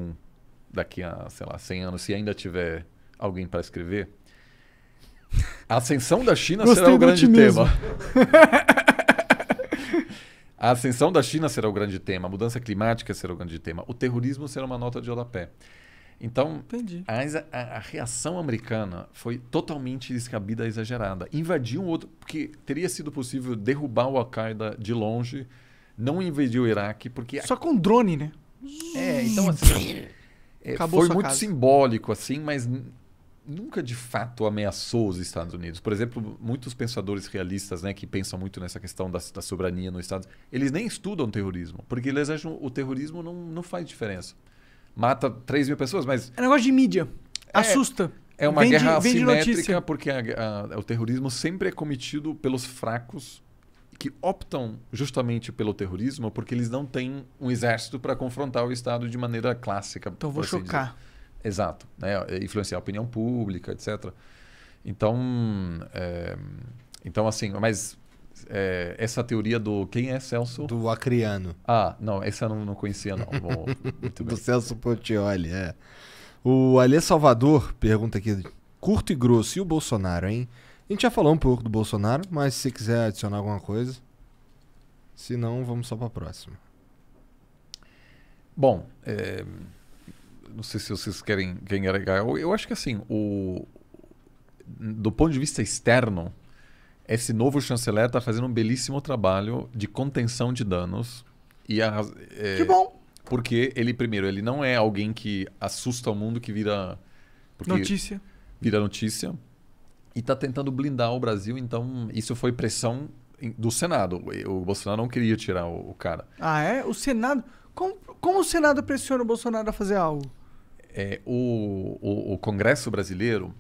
S3: daqui a, sei lá, 100 anos, se ainda tiver alguém para escrever, a ascensão da China será o grande tema. A ascensão da China será o grande tema, a mudança climática será o grande tema, o terrorismo será uma nota de rodapé. Então, a, a, a, reação americana foi totalmente descabida, exagerada. Invadiu um outro. Porque teria sido possível derrubar o Al-Qaeda de longe, não invadiu o Iraque, porque. Só
S2: com drone, né? É, então
S3: assim. É, foi muito casa. simbólico, assim, mas nunca de fato ameaçou os Estados Unidos. Por exemplo, muitos pensadores realistas, né, que pensam muito nessa questão da, da soberania nos Estados, eles nem estudam terrorismo, porque eles acham o terrorismo não, não faz diferença. Mata 3 mil pessoas, mas. É
S2: negócio de mídia. É, Assusta. É uma vende, guerra assimétrica,
S3: porque a, a, o terrorismo sempre é cometido pelos fracos que optam justamente pelo terrorismo porque eles não têm um exército para confrontar o Estado de maneira clássica. Então vou assim chocar. Dizer. Exato. Né? Influenciar a opinião pública, etc. Então, é, então assim, mas é, essa teoria do quem é Celso? Do Acriano. Ah, não, essa eu não, não conhecia não. do
S1: Celso Pontioli é. O Alê Salvador pergunta aqui, curto e grosso, e o Bolsonaro, hein? A gente já falou um pouco do Bolsonaro, mas se quiser adicionar alguma coisa, se não, vamos só para a próxima.
S3: Bom, é, não sei se vocês querem, querem agregar. Eu, eu acho que assim, o, do ponto de vista externo, esse novo chanceler está fazendo um belíssimo trabalho de contenção de danos. E a, é, que bom! Porque ele, primeiro, ele não é alguém que assusta o mundo, que vira... notícia. Vira notícia. E está tentando blindar o Brasil, então isso foi pressão do Senado. O Bolsonaro não queria tirar o, o cara.
S2: Ah, é? O Senado... Como, como o Senado pressiona o Bolsonaro a fazer algo?
S3: é, o, o, o, Congresso brasileiro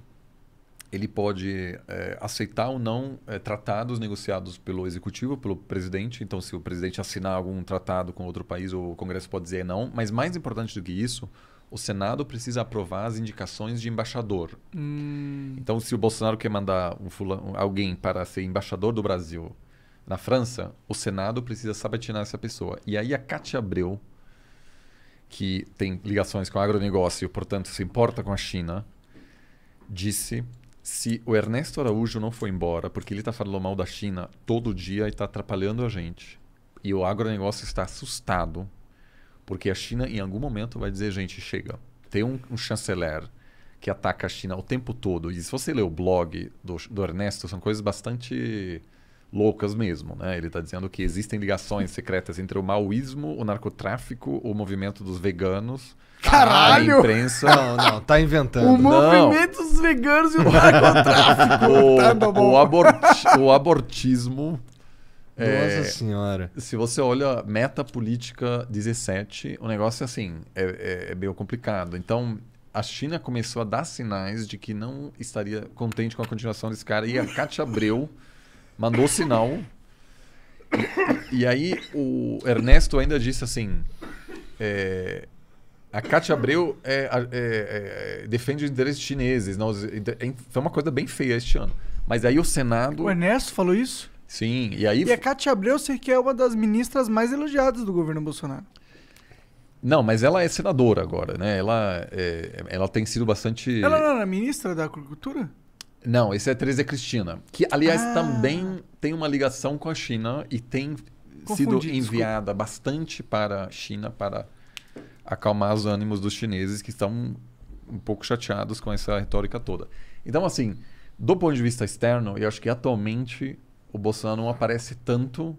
S3: ele pode é, aceitar ou não é, tratados negociados pelo executivo, pelo presidente. Então, se o presidente assinar algum tratado com outro país, o Congresso pode dizer não. Mas mais importante do que isso, o Senado precisa aprovar as indicações de embaixador. Hum. Então, se o Bolsonaro quer mandar um fulano, alguém para ser embaixador do Brasil na França, o Senado precisa sabatinar essa pessoa. E aí a Cátia Abreu, que tem ligações com o agronegócio, portanto se importa com a China, disse se o Ernesto Araújo não foi embora, porque ele está falando mal da China todo dia e está atrapalhando a gente, e o agronegócio está assustado, porque a China em algum momento vai dizer, gente, chega. Tem um, um chanceler que ataca a China o tempo todo, e se você ler o blog do, do Ernesto, são coisas bastante loucas mesmo, né? Ele está dizendo que existem ligações secretas entre o maoísmo, o narcotráfico, o movimento dos veganos, Caralho! a imprensa. Não, não, tá inventando. O não. movimento dos veganos e o narcotráfico. o, tá, tá o, aborti o abortismo. É, Nossa é, senhora. Se você olha meta política 17, o negócio é assim, é, é, é meio complicado. Então, a China começou a dar sinais de que não estaria contente com a continuação desse cara. E a Cátia Abreu mandou sinal. E, e aí o Ernesto ainda disse assim: é, a Cátia Abreu é, é, é, defende os interesses chineses. Não, é, foi uma coisa bem feia este ano. Mas aí o Senado. O Ernesto falou isso? Sim, e aí. E a Cátia Abreu, eu
S2: sei que é uma das ministras mais elogiadas do governo Bolsonaro.
S3: Não, mas ela é senadora agora, né? Ela, é, ela tem sido bastante. Ela
S2: não era ministra da Agricultura?
S3: Não, esse é Teresa é Cristina. Que, aliás, ah. também tem uma ligação com a China e tem Confundi, sido enviada desculpa. bastante para a China para acalmar os ânimos dos chineses que estão um pouco chateados com essa retórica toda. Então, assim, do ponto de vista externo, eu acho que atualmente o Bolsonaro não aparece tanto,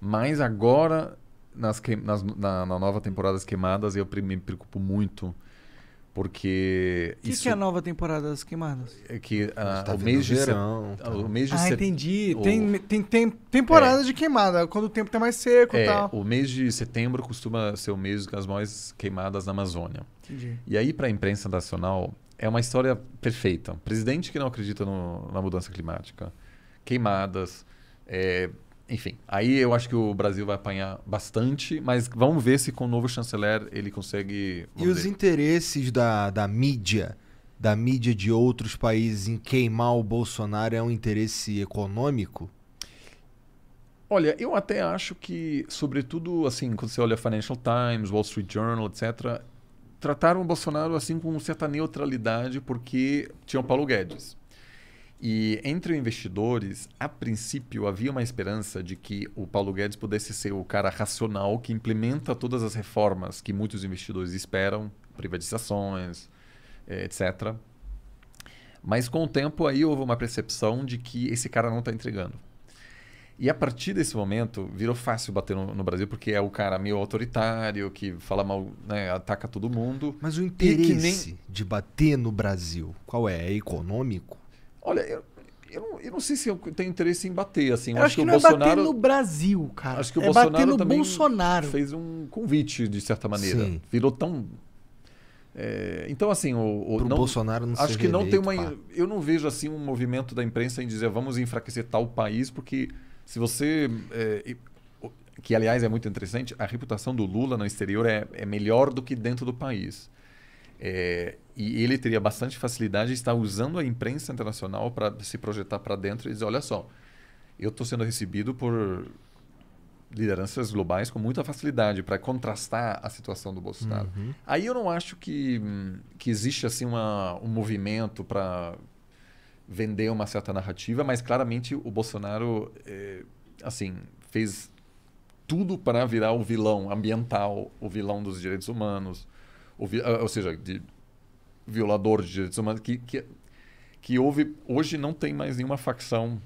S3: mas agora, nas, nas na, na, nova temporada das queimadas, eu me preocupo muito porque. O que, isso... que é a
S2: nova temporada das queimadas?
S3: É que tá o, mês de verão, tá. o mês de Ah, set... entendi. O... Tem,
S2: tem, tem temporada é. de queimada, quando o tempo tá mais seco e é, tal.
S3: O mês de setembro costuma ser o mês das maiores queimadas na Amazônia. Entendi. E aí, para a imprensa nacional, é uma história perfeita. Presidente que não acredita no, na mudança climática, queimadas, é, enfim, aí eu acho que o Brasil vai apanhar bastante, mas vamos ver se com o novo chanceler ele consegue. E os
S1: interesses da, da mídia, da mídia de outros países em queimar
S3: o Bolsonaro é um interesse econômico? Olha, eu até acho que, sobretudo, assim, quando você olha Financial Times, Wall Street Journal, etc., trataram o Bolsonaro assim com certa neutralidade porque tinha o Paulo Guedes. E entre investidores, a princípio, havia uma esperança de que o Paulo Guedes pudesse ser o cara racional que implementa todas as reformas que muitos investidores esperam, privatizações, eh, etc. Mas com o tempo aí houve uma percepção de que esse cara não está entregando. E a partir desse momento, virou fácil bater no, no, Brasil, porque é o cara meio autoritário, que fala mal, né, ataca todo mundo. Mas o interesse nem...
S1: de bater no Brasil, qual é? É econômico?
S3: Olha, eu, eu não, eu não, sei se eu tenho interesse em bater, assim. Eu acho, acho que, que não Bolsonaro, é bater no Brasil, cara. Acho que o é Bolsonaro bater no também Bolsonaro. fez um convite, de certa maneira. Sim. Virou tão... É, então, assim, o, o não, Bolsonaro não acho que não eleito, tem uma. Pá. Eu não vejo assim um movimento da imprensa em dizer vamos enfraquecer tal país, porque se você. É, que, aliás, é muito interessante, a reputação do Lula no exterior é, é melhor do que dentro do país. É, e ele teria bastante facilidade de estar usando a imprensa internacional para se projetar para dentro e dizer: olha só, eu estou sendo recebido por lideranças globais com muita facilidade para contrastar a situação do Bolsonaro. Uhum. Aí eu não acho que, que existe assim uma, um movimento para vender uma certa narrativa, mas claramente o Bolsonaro é, assim fez tudo para virar o vilão ambiental, o vilão dos direitos humanos, ou, ah, ou seja, de violador de direitos humanos, que, que, que houve, hoje não tem mais nenhuma facção,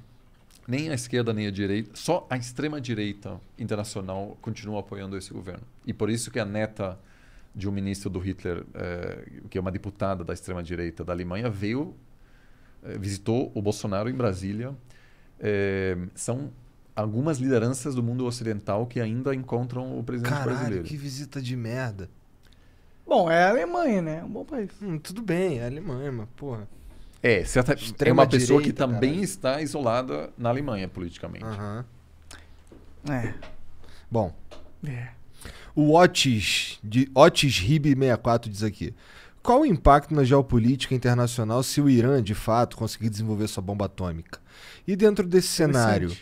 S3: nem a esquerda nem a direita, só a extrema-direita internacional continua apoiando esse governo. E por isso que a neta de um ministro do Hitler, eh, que é uma deputada da extrema-direita da Alemanha, veio, eh, visitou o Bolsonaro em Brasília. Eh, são algumas lideranças do mundo ocidental que ainda encontram o presidente Caralho, brasileiro. que
S1: visita de merda. Bom, é a Alemanha, né? É um bom país. Hum, tudo bem, é a Alemanha, mas porra. É, certa, tá- é uma
S3: pessoa que também caralho. está isolada na Alemanha politicamente. Aham.
S1: É. Bom. É. O Otis, de Otis Ribe64 diz aqui. Qual o impacto na geopolítica internacional se o Irã, de fato, conseguir desenvolver sua bomba atômica? E dentro desse cenário,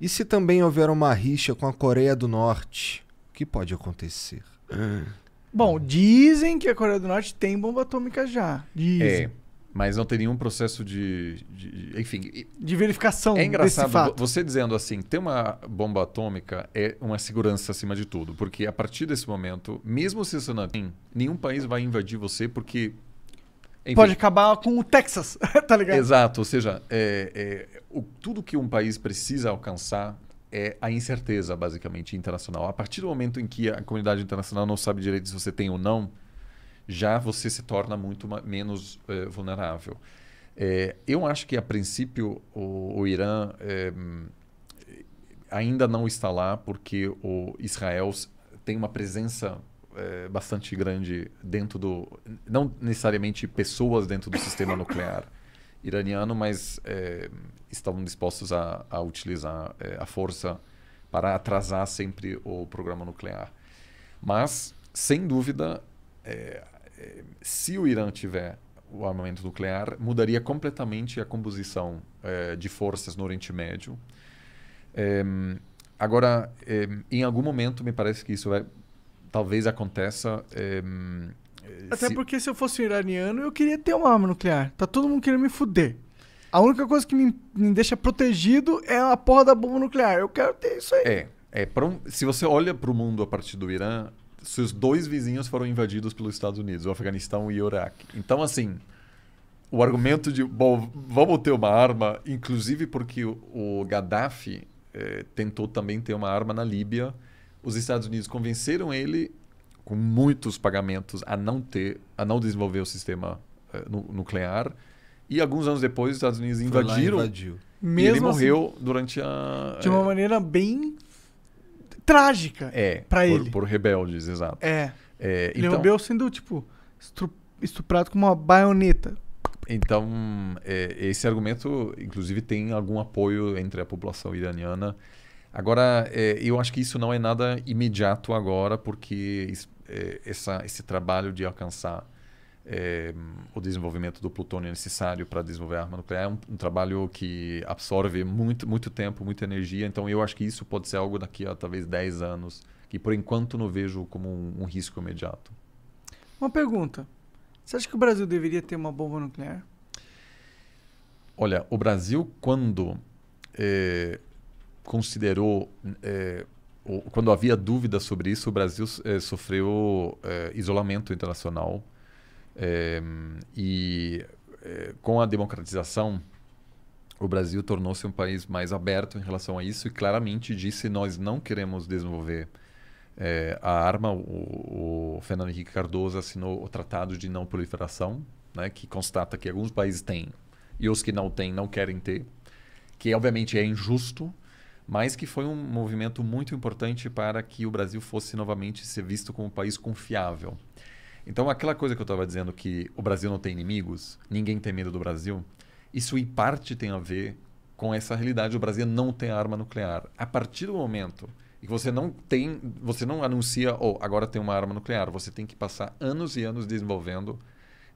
S1: e se também houver uma rixa com a Coreia do Norte? O que pode acontecer? Hum. Bom, dizem
S2: que a Coreia do Norte tem bomba atômica já. É,
S3: dizem. É, mas não tem nenhum processo de. de enfim. De verificação. É engraçado você dizendo assim: ter uma bomba atômica é uma segurança acima de tudo. Porque a partir desse momento, mesmo se você não tem, nenhum país vai invadir você porque. Enfim, Pode acabar com o Texas, tá ligado? Exato, ou seja, é, é, o, tudo que um país precisa alcançar é a incerteza, basicamente, internacional. A partir do momento em que a comunidade internacional não sabe direito se você tem ou não, já você se torna muito menos eh, vulnerável. É, eu acho que, a princípio, o, o Irã eh, ainda não está lá, porque o Israel tem uma presença eh, bastante grande dentro do. não necessariamente pessoas dentro do sistema nuclear iraniano, mas é, estavam dispostos a, a utilizar é, a força para atrasar sempre o programa nuclear. Mas, sem dúvida, é, é se o Irã tiver o armamento nuclear, mudaria completamente a composição é, de forças no Oriente Médio. É, agora, em algum momento, me parece que isso vai, talvez aconteça até se...
S2: porque se eu fosse um iraniano, eu queria ter uma arma nuclear. Tá todo mundo querendo me fuder. A única coisa que me, me deixa protegido é a porra da bomba nuclear. Eu quero ter isso aí. É.
S3: é um, se você olha para o mundo a partir do Irã, seus dois vizinhos foram invadidos pelos Estados Unidos, o Afeganistão e o Iraque. Então, assim, o argumento de, bom, vamos ter uma arma, inclusive porque o, o Gaddafi eh, tentou também ter uma arma na Líbia, os Estados Unidos convenceram ele com muitos pagamentos a não ter, a não desenvolver o sistema uh, nuclear. E alguns anos depois os Estados Unidos invadiram. invadiu. Mesmo e ele assim, morreu durante a. De uma é, maneira bem
S2: trágica.
S3: É. Para ele. Por rebeldes, exato. É. é ele então,
S2: sendo tipo estuprado com uma baioneta.
S3: Então, é, esse argumento, inclusive, tem algum apoio entre a população iraniana. Agora, é, eu acho que isso não é nada imediato agora, porque é, essa, esse trabalho de alcançar é, o desenvolvimento do plutônio necessário para desenvolver a arma nuclear é um, um, trabalho que absorve muito, muito tempo, muita energia. Então, eu acho que isso pode ser algo daqui a talvez 10 anos, que por enquanto não vejo como um, um risco imediato.
S2: Uma pergunta: você acha que o Brasil deveria ter uma bomba nuclear?
S3: Olha, o Brasil, quando é, considerou é, quando havia dúvidas sobre isso, o Brasil é, sofreu é, isolamento internacional. Eh, e com a democratização, o Brasil tornou-se um país mais aberto em relação a isso e claramente disse: nós não queremos desenvolver é, a arma, o, o, Fernando Henrique Cardoso assinou o Tratado de Não Proliferação, né, que constata que alguns países têm e os que não têm não querem ter, que obviamente é injusto, mas que foi um movimento muito importante para que o Brasil fosse novamente ser visto como um país confiável. Então, aquela coisa que eu estava dizendo que o Brasil não tem inimigos, ninguém tem medo do Brasil, isso em parte tem a ver com essa realidade: o Brasil não tem arma nuclear. A partir do momento e você não tem, você não anuncia, ou oh, agora tem uma arma nuclear. Você tem que passar anos e anos desenvolvendo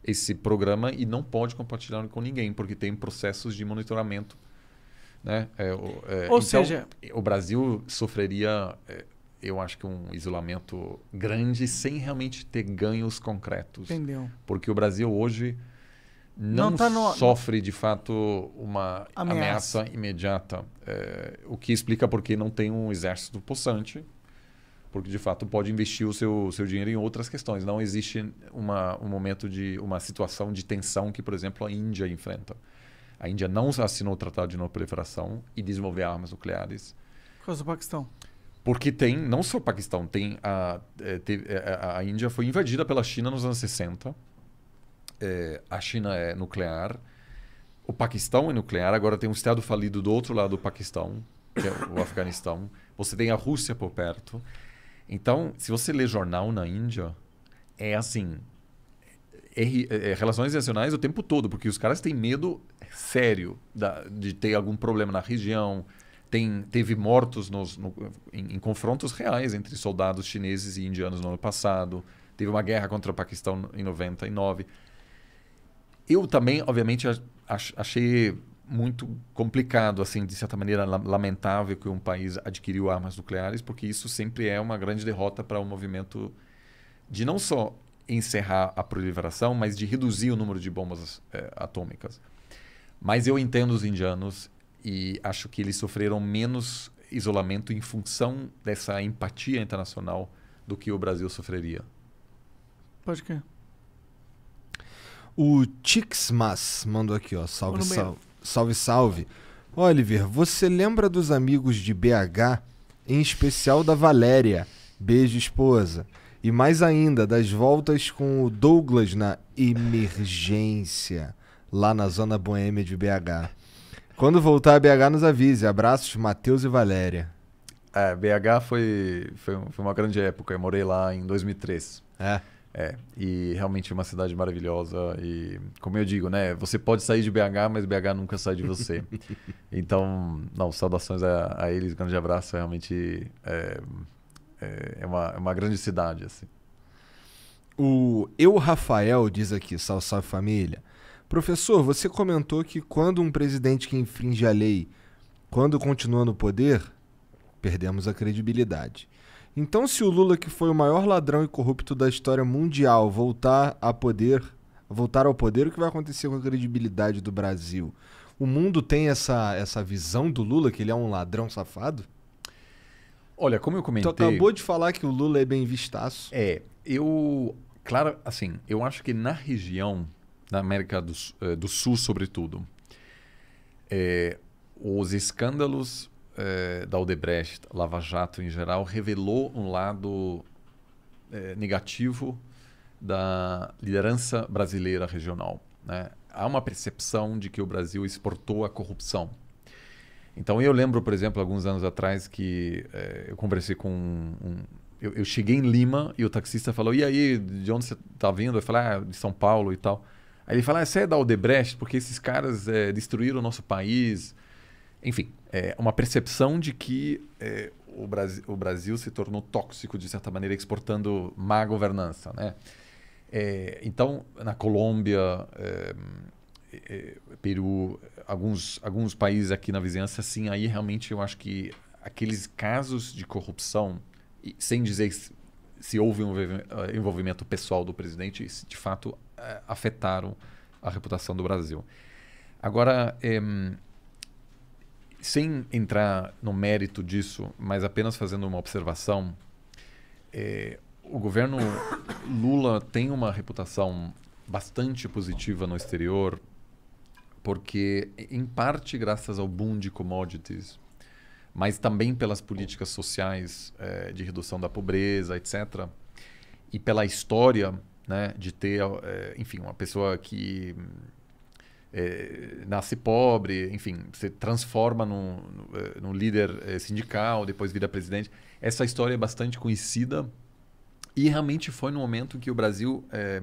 S3: esse programa e não pode compartilhar com ninguém, porque tem processos de monitoramento né? É, é, Ou então, seja, o Brasil sofreria, é, eu acho que um isolamento grande sem realmente ter ganhos concretos. Entendeu? Porque o Brasil hoje não, não tá no... sofre de fato uma ameaça, ameaça imediata, é, o que explica porque não tem um exército possante, porque de fato pode investir o seu, seu dinheiro em outras questões. Não existe uma, um momento de uma situação de tensão que, por exemplo, a Índia enfrenta a Índia não assinou o Tratado de Não Proliferação e desenvolver armas nucleares. Por causa do Paquistão. Porque tem, não só o Paquistão, tem a, a, eh, eh, eh, a Índia foi invadida pela China nos anos 60. É, a China é nuclear. O Paquistão é nuclear. Agora tem um Estado falido do outro lado do Paquistão, que é o Afeganistão. Você tem a Rússia por perto. Então, se você lê jornal na Índia, é assim: é, é, é, relações nacionais o tempo todo, porque os caras têm medo sério da, de ter algum problema na região. Tem, teve mortos nos, no, em, em, confrontos reais entre soldados chineses e indianos no ano passado. Teve uma guerra contra o Paquistão em 99. Eu também, obviamente, ach, achei muito complicado, assim, de certa maneira lamentável que um país adquiriu armas nucleares, porque isso sempre é uma grande derrota para o um movimento de não só encerrar a proliferação, mas de reduzir o número de bombas é, atômicas. Mas eu entendo os indianos e acho que eles sofreram menos isolamento em função dessa empatia internacional do que o Brasil sofreria.
S2: Pode que.
S1: O Tixmas mandou aqui, ó. Salve, salve. Salve, salve. Oliver, você lembra dos amigos de BH, em especial da Valéria? Beijo, esposa. E mais ainda, das voltas com o Douglas na emergência lá na Zona Boêmia de BH. Quando voltar a BH, nos avise. Abraços, Matheus e Valéria.
S3: É, BH foi, foi, foi, uma grande época. Eu morei lá em 2003. É. É, e realmente uma cidade maravilhosa. E, como eu digo, né? Você pode sair de BH, mas BH nunca sai de você. então, não, saudações a, a eles, grande abraço. Realmente é, é, é, uma, é uma grande cidade, assim. O Eu
S1: Rafael diz aqui, salve, salve família. Professor, você comentou que quando um presidente que infringe a lei, quando continua no poder, perdemos a credibilidade. Então, se o Lula, que foi o maior ladrão e corrupto da história mundial, voltar a poder, voltar ao poder, o que vai acontecer com a credibilidade do Brasil? O mundo tem essa, essa visão do Lula, que ele é um ladrão safado? Olha, como
S3: eu comentei. Tu acabou de falar que o Lula é bem vistaço. É, eu. Claro, assim, eu acho que na região da América do, eh, do Sul, sobretudo. É, os escândalos é, da Odebrecht, Lava Jato em geral, revelou um lado é, negativo da liderança brasileira regional. Né? Há uma percepção de que o Brasil exportou a corrupção. Então eu lembro, por exemplo, alguns anos atrás que é, eu conversei com um, um eu, eu, cheguei em Lima e o taxista falou: E aí, de onde você está vindo? Eu falei: Ah, de São Paulo e tal. Aí ele fala, ah, você é da Odebrecht, porque esses caras é, destruíram o nosso país. Enfim, é uma percepção de que é, o, Brasil, o Brasil se tornou tóxico, de certa maneira, exportando má governança. Né? É, então, na Colômbia, eh, Peru, alguns, alguns países aqui na vizinhança, sim, aí realmente eu acho que aqueles casos de corrupção, sem dizer se houve um envolvimento pessoal do presidente, de fato eh, afetaram a reputação do Brasil. Agora, é, sem entrar no mérito disso, mas apenas fazendo uma observação, é, o governo Lula tem uma reputação bastante positiva no exterior, porque, em parte, graças ao boom de commodities, mas também pelas políticas sociais é, de redução da pobreza, etc., e pela história né? De ter, é, enfim, uma pessoa que é, nasce pobre, enfim, se transforma num, num, é, líder é, sindical, depois vira presidente. Essa história é bastante conhecida e realmente foi no momento que o Brasil é,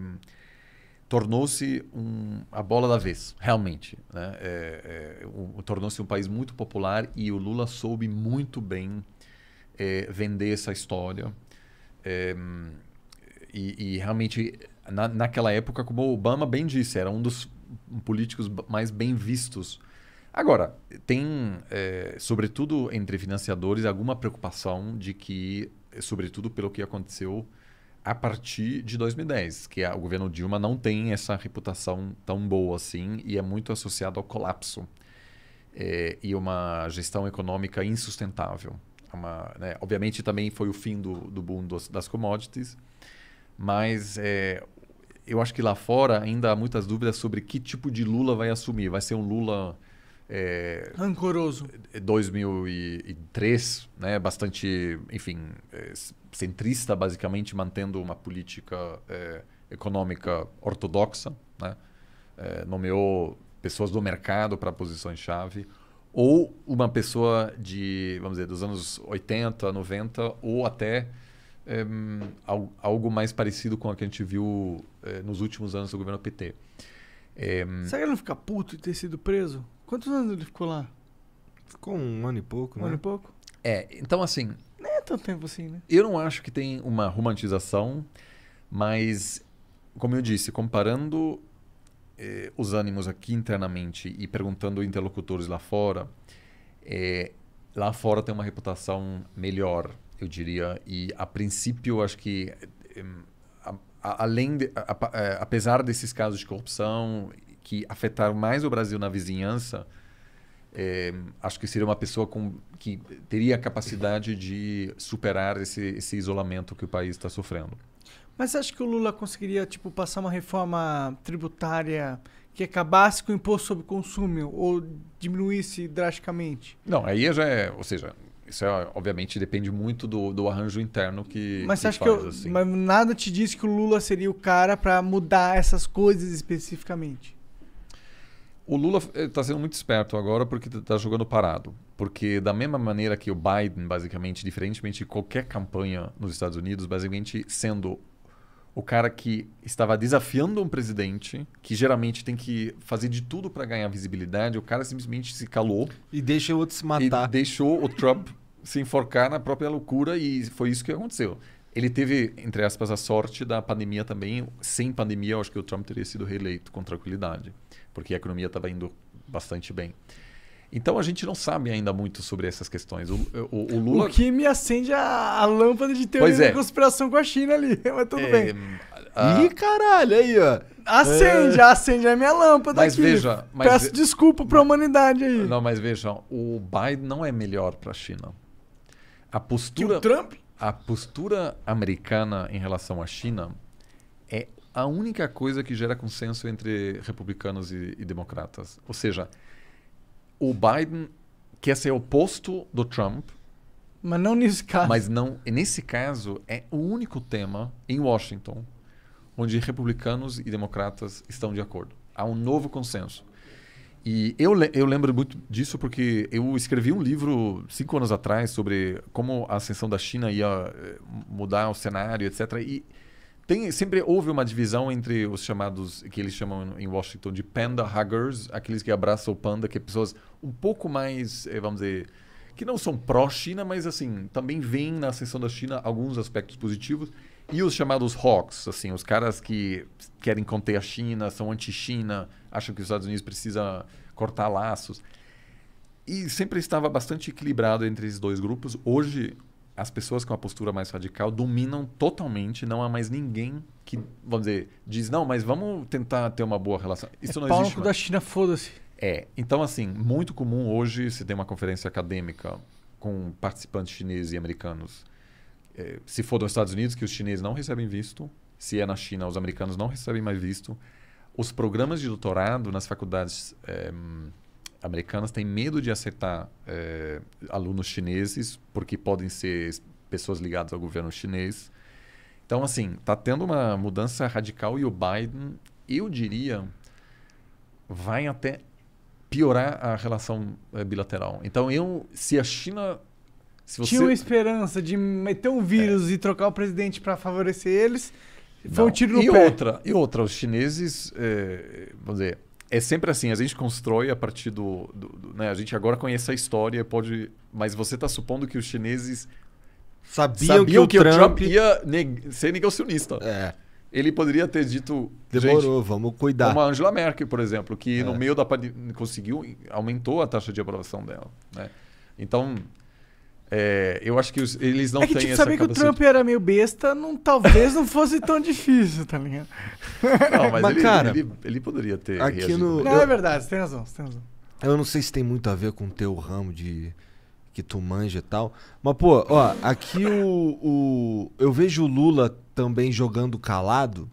S3: tornou-se um, a bola da vez, realmente. Né? É, tornou-se um país muito popular e o Lula soube muito bem vender essa história. E, e realmente, na, naquela época, como o Obama bem disse, era um dos políticos mais bem vistos. Agora, tem, é, sobretudo entre financiadores, alguma preocupação de que, sobretudo pelo que aconteceu a partir de 2010, que a, o governo Dilma não tem essa reputação tão boa assim e é muito associado ao colapso é, e uma gestão econômica insustentável. É uma, né, obviamente também foi o fim do, do boom dos, das commodities, mas é, eu acho que lá fora ainda há muitas dúvidas sobre que tipo de Lula vai assumir. Vai ser um Lula. É, Rancoroso. 2003, é, né? bastante, enfim, é, centrista, basicamente, mantendo uma política é, econômica ortodoxa, né? É, nomeou pessoas do mercado para posições-chave, ou uma pessoa de, vamos dizer, dos anos 80, 90, ou até é, algo mais parecido com o que a gente viu é, nos últimos anos do governo PT. É, ehm, Será que ele
S2: não fica puto de ter sido preso? Quantos anos
S1: ele ficou lá?
S3: Ficou um ano e pouco, um né? Um ano e pouco. É, então assim. Nem é tanto tempo assim, né? Eu não acho que tem uma romantização, mas, como eu disse, comparando eh, os ânimos aqui internamente e perguntando interlocutores lá fora, eh, lá fora tem uma reputação melhor eu diria. E a princípio, acho que eh, a, a, além de, a, é, apesar desses casos de corrupção que afetaram mais o Brasil na vizinhança, é, acho que seria uma pessoa com, que teria a capacidade de superar esse, esse isolamento que o país está sofrendo.
S2: Mas acha que o Lula conseguiria tipo passar uma reforma tributária que acabasse com o imposto sobre consumo ou diminuísse drasticamente?
S3: Não, aí já é, ou seja, isso, é, obviamente, depende muito do, do arranjo interno que. Mas que você acha faz, que eu, assim.
S2: mas nada te diz que o Lula seria o cara para mudar essas coisas especificamente?
S3: O Lula está eh, sendo muito esperto agora porque está jogando parado. Porque, da mesma maneira que o Biden, basicamente, diferentemente de qualquer campanha nos Estados Unidos, basicamente sendo o cara que estava desafiando um presidente, que geralmente tem que fazer de tudo para ganhar visibilidade, o cara simplesmente se calou. E deixa o outro se matar. E deixou o Trump se enforcar na própria loucura e foi isso que aconteceu. Ele teve, entre aspas, a sorte da pandemia também. Sem pandemia, eu acho que o Trump teria sido reeleito com tranquilidade, porque a economia estava indo bastante bem. Então a gente não sabe ainda muito sobre essas questões. O, o, o Lula. O
S2: que me acende a, a lâmpada de teoria é. conspiração com a China ali, mas tudo é, bem. A... Ih, caralho, aí, ó. Acende, é... acende a minha lâmpada mas aqui. Veja, mas Peço desculpa para a humanidade
S3: aí. Não, mas vejam, o Biden não é melhor para a China a postura. Que o Trump? A postura americana em relação à China é a única coisa que gera consenso entre republicanos e, e democratas. Ou seja, o Biden quer ser oposto do Trump. Mas não nesse caso. Mas não, nesse caso, é o único tema em Washington onde republicanos e democratas estão de acordo. Há um novo consenso. E eu, eu lembro muito disso porque eu escrevi um livro cinco anos atrás sobre como a ascensão da China ia eh, mudar o cenário, etc. E tem, sempre houve uma divisão entre os chamados, que eles chamam em Washington de panda huggers, aqueles que abraçam o panda, que é pessoas um pouco mais, eh, vamos dizer, que não são pró-China, mas assim, também veem na ascensão da China alguns aspectos positivos. E os chamados hawks, assim, os caras que querem conter a China, são anti-China, acham que os Estados Unidos precisa cortar laços. E sempre estava bastante equilibrado entre esses dois grupos. Hoje, as pessoas com a postura mais radical dominam totalmente, não há mais ninguém que, vamos dizer, diz, não, mas vamos tentar ter uma boa relação. É Isso é não palco existe. da China, foda-se. É. Então, assim, muito comum hoje se tem uma conferência acadêmica com participantes chineses e americanos é, se for dos Estados Unidos, que os chineses não recebem visto, se é na China, os americanos não recebem mais visto. Os programas de doutorado nas faculdades é, americanas têm medo de aceitar é, alunos chineses, porque podem ser pessoas ligadas ao governo chinês. Então, assim, está tendo uma mudança radical e o Biden, eu diria, vai até piorar a relação é, bilateral. Então, eu, se a China se você... Tinham
S2: esperança de meter um vírus é. e trocar o presidente para favorecer eles. Foi um tiro no e pé. Outra, e outra,
S3: os chineses, é, vamos dizer, é sempre assim, a gente constrói a partir do... do, do né? A gente agora conhece a história, pode... Mas você está supondo que os chineses sabiam, sabiam que, que, o Trump, Trump ia neg ser negacionista. É. Ele poderia ter dito... Demorou, vamos cuidar. Como a Angela Merkel, por exemplo, que é. no meio da... Conseguiu, aumentou a taxa de aprovação dela. Né? Então... É, eu acho que os, eles não é que, têm tipo, essa saber que o Trump
S2: era meio besta, não, talvez não fosse tão difícil, tá ligado?
S3: Não, mas, mas ele, cara, ele, ele, poderia ter. Aqui
S1: no... Não, eu... é
S2: verdade, você tem razão, você tem razão.
S1: Eu não sei se tem muito a ver com o teu ramo de que tu manja e tal. Mas, pô, ó, aqui o, o. Eu vejo o Lula também jogando calado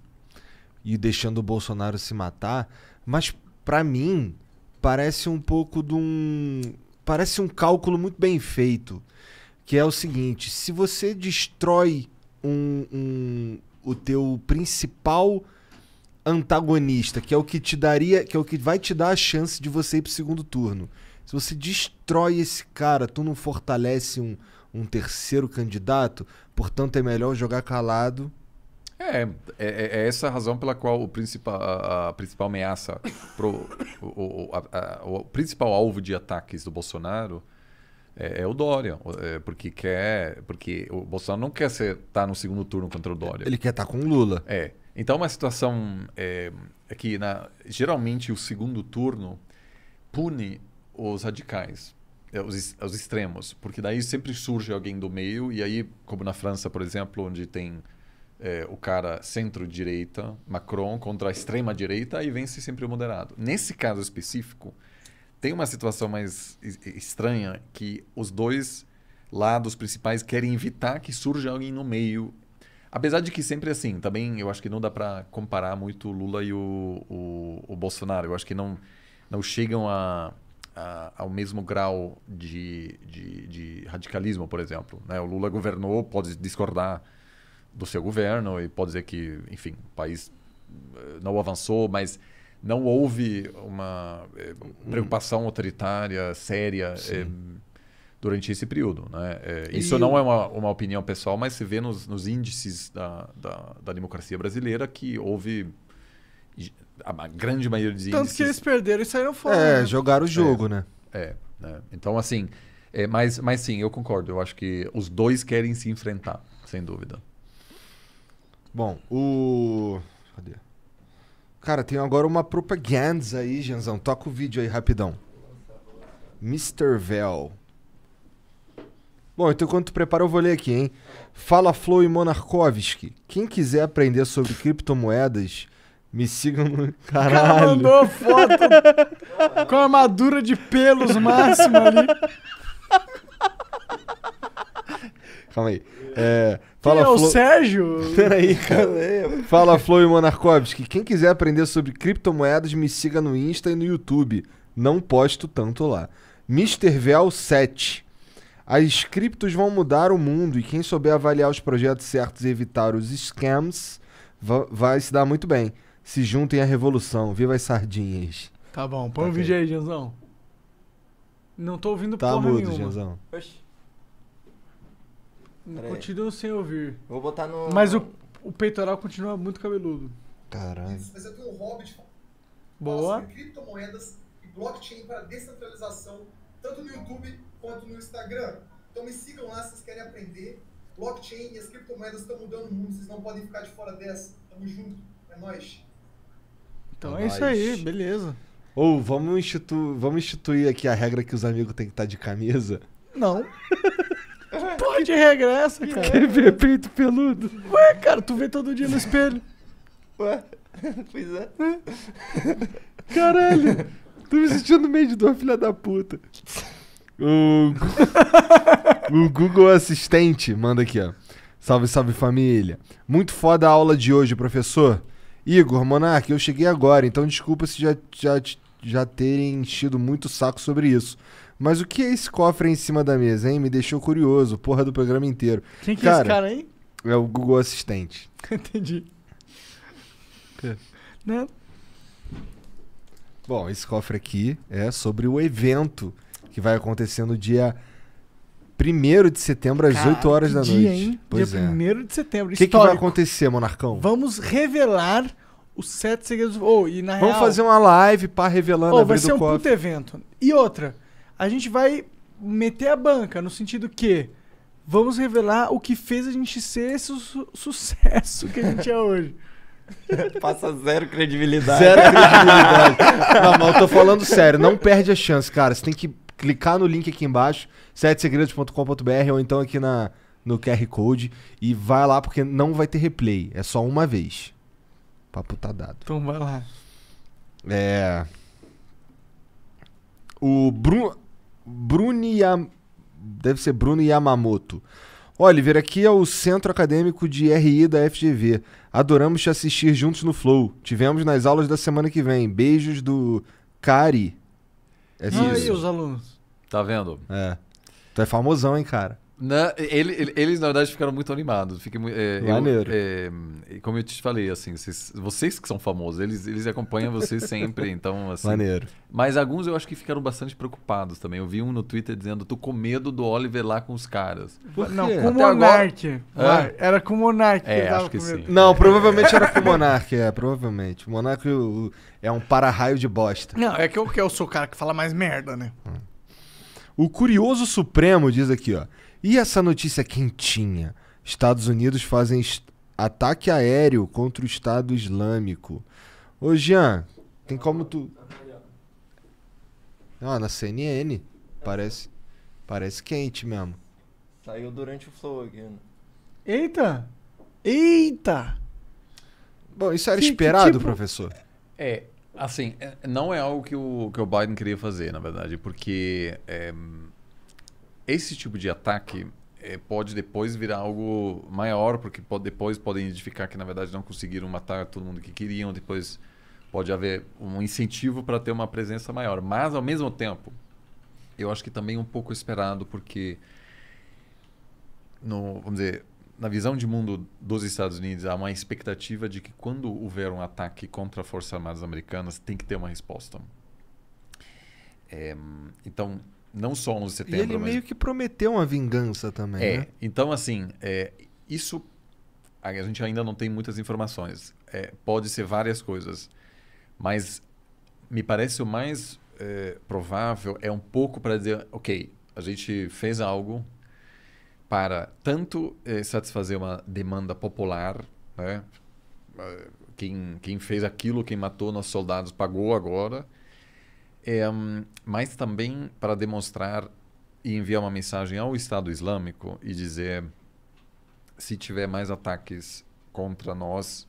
S1: e deixando o Bolsonaro se matar. Mas, para mim, parece um pouco de um. Parece um cálculo muito bem feito que é o seguinte: se você destrói um, um, o teu principal antagonista, que é o que te daria, que é o que vai te dar a chance de você ir pro segundo turno. Se você destrói esse cara, tu não fortalece um, um terceiro candidato, portanto é melhor jogar calado.
S3: É, é, é, é essa a razão pela qual o principal, a, a principal ameaça, pro, o, o, a, a, o principal alvo de ataques do Bolsonaro é, é o Dória, é porque quer, porque o Bolsonaro não quer estar tá no segundo turno contra o Dória. Ele quer estar tá com o Lula. É. Então é uma situação é, é que na, geralmente o segundo turno pune os radicais, é, os, os extremos, porque daí sempre surge alguém do meio e aí como na França, por exemplo, onde tem é, o cara centro-direita, Macron, contra a extrema-direita, aí vence sempre o moderado. Nesse caso específico, tem uma situação mais estranha que os dois lados principais querem evitar que surja alguém no meio. Apesar de que sempre é assim, também eu acho que não dá para comparar muito o Lula e o, o, o, Bolsonaro. Eu acho que não, não chegam a, a ao mesmo grau de, de, de, radicalismo, por exemplo. Né? O Lula governou, pode discordar do seu governo e pode dizer que, enfim, o país eh, não avançou, mas não houve uma é, preocupação autoritária séria é, durante esse período. Né? É, isso não é uma, uma opinião pessoal, mas se vê nos, nos índices da, da, da, democracia brasileira que houve a grande maioria dos Tanto índices... Tanto que
S2: eles perderam e saíram fora. É, né? jogaram o é. jogo,
S3: né? É. Né? Então, assim... É, mas, mas sim, eu concordo. Eu acho que os dois querem se enfrentar, sem dúvida. Bom, o... Cadê?
S1: Cara, tem agora uma propaganda aí, Janzão. Toca o vídeo aí rapidão. Mr. Vel. Bom, então enquanto prepara, eu vou ler aqui, hein? Fala Flow e Monarkovski. Quem quiser aprender sobre criptomoedas, me sigam no. Caralho. cara mandou foto com a armadura de
S2: pelos máximo ali.
S1: Calma aí. É, fala quem é o Sérgio? Peraí, cara. fala Flow e Monarkovski. Quem quiser aprender sobre criptomoedas, me siga no Insta e no YouTube. Não posto tanto lá. Mr. Vel 7. As criptos vão mudar o mundo e quem souber avaliar os projetos certos e evitar os scams vai se dar muito bem. Se juntem à revolução. Viva as sardinhas.
S2: Tá bom, põe o tá um vídeo aí, Janzão. Não tô ouvindo tá porra mudo, nenhuma. Oxi. Pera Continuo sem ouvir. Vou botar no. Mas o, o peitoral continua muito cabeludo.
S1: Caralho.
S3: Mas eu tenho um hobbit. Boa. Fala sobre criptomoedas e blockchain para descentralização,
S2: tanto no YouTube quanto no Instagram. Então me sigam lá se vocês querem aprender.
S1: Blockchain e as criptomoedas estão mudando o mundo, vocês não podem ficar de fora dessa. Tamo junto, é nóis. Então é, é nóis. isso aí, beleza. Ou vamos, institu vamos instituir aqui a regra que os amigos têm que estar tá de camisa?
S2: Não. Não. porra de regra cara? Quer ver é peito peludo? Ué, cara, tu vê todo dia no espelho. Ué,
S1: pois é. Caralho, tô me sentindo meio de dor, filha da puta. O, o Google Assistente manda aqui, ó. Salve, salve família. Muito foda a aula de hoje, professor. Igor, Monark, eu cheguei agora, então desculpa se já, já, já terem enchido muito o saco sobre isso. Mas o que é esse cofre aí em cima da mesa, hein? Me deixou curioso, porra do programa inteiro. Quem que é cara, é esse cara aí? É o Google Assistente.
S2: Entendi. Né?
S1: Bom, esse cofre aqui é sobre o evento que vai acontecer no dia 1 de setembro, às Cara, 8 horas da dia, noite. Hein? Pois dia é. 1
S2: de setembro. O que, que, vai
S1: acontecer, Monarcão? Vamos revelar os
S2: sete segredos. Oh, e na Vamos real... fazer
S1: uma live para revelando oh, a Vai ser um cofre. puto
S2: evento. E outra a gente vai meter a banca no sentido que vamos revelar o que fez a gente ser esse su sucesso que a gente é hoje. Passa zero
S1: credibilidade. Zero credibilidade. não, mas eu tô falando sério, não perde a chance, cara. Você tem que clicar no link aqui embaixo, setesegredos.com.br ou então aqui na, no QR Code e vai lá porque não vai ter replay, é só uma vez. O papo tá dado. Então vai lá. É. O Bruno Bruni Yam... deve ser Bruno Yamamoto. Oliver, aqui é o Centro Acadêmico de RI da FGV. Adoramos te assistir juntos no Flow. Tivemos nas aulas da semana que vem. Beijos do Cari. É isso. Aí, os
S3: alunos. Tá vendo? É.
S1: Tu é famosão, hein, cara?
S3: ele, ele, eles, na verdade, ficaram muito animados. Fiquei, é, Maneiro. Eu, é, como eu te falei, assim, vocês, vocês, que são famosos, eles, eles acompanham vocês sempre, então, assim... Maneiro. Mas alguns eu acho que ficaram bastante preocupados também. Eu vi um no Twitter dizendo, tô com medo do Oliver lá com os caras. Não, é, com o Monark. Era
S2: com
S1: o Monark
S3: é, acho que sim. Não, provavelmente
S2: era com o Monark,
S1: é, provavelmente. O Monark é um para-raio de bosta.
S2: Não, é que eu, que eu sou o cara que fala mais merda, né? Hum.
S1: O Curioso Supremo diz aqui, ó... E essa notícia quentinha: Estados Unidos fazem ataque aéreo contra o Estado Islâmico. Ô, Jean, tem como tu. Ah, na CNN. Parece, parece quente mesmo. Saiu durante o flow aqui. Né? Eita! Eita! Bom, isso era esperado, tipo...
S3: professor? É, assim, é, não é algo que o, que o Biden queria fazer, na verdade, porque. É esse tipo de ataque é, pode depois virar algo maior, porque pode, depois podem identificar que, na verdade, não conseguiram matar todo mundo que queriam. Depois pode haver um incentivo para ter uma presença maior. Mas, ao mesmo tempo, eu acho que também é um pouco esperado, porque, no, vamos dizer, na visão de mundo dos Estados Unidos, há uma expectativa de que, quando houver um ataque contra Forças Armadas Americanas, tem que ter uma resposta. É, então não só 11 de setembro. E ele mas... meio
S1: que prometeu uma vingança também. É. Né?
S3: Então, assim, é, isso a gente ainda não tem muitas informações. É, pode ser várias coisas. Mas me parece o mais é, provável é um pouco para dizer: ok, a gente fez algo para tanto é, satisfazer uma demanda popular, né? É, quem, quem fez aquilo, quem matou nossos soldados, pagou agora é, mas também para demonstrar e enviar uma mensagem ao Estado Islâmico e dizer se tiver mais ataques contra nós,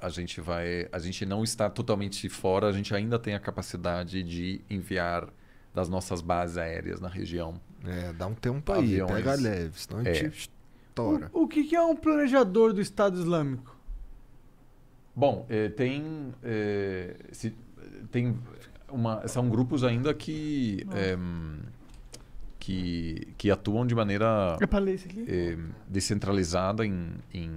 S3: a gente vai, a gente não está totalmente fora, a gente ainda tem a capacidade de enviar das nossas bases aéreas na região. É, dá um tempo aí, aviões. pega leve, senão a gente é. estoura.
S1: O, o
S2: que, que é um planejador do Estado Islâmico?
S3: Bom, eh, tem, eh, se, tem uma, são grupos ainda que, é, que, que, atuam de maneira é, eh, descentralizada em, em,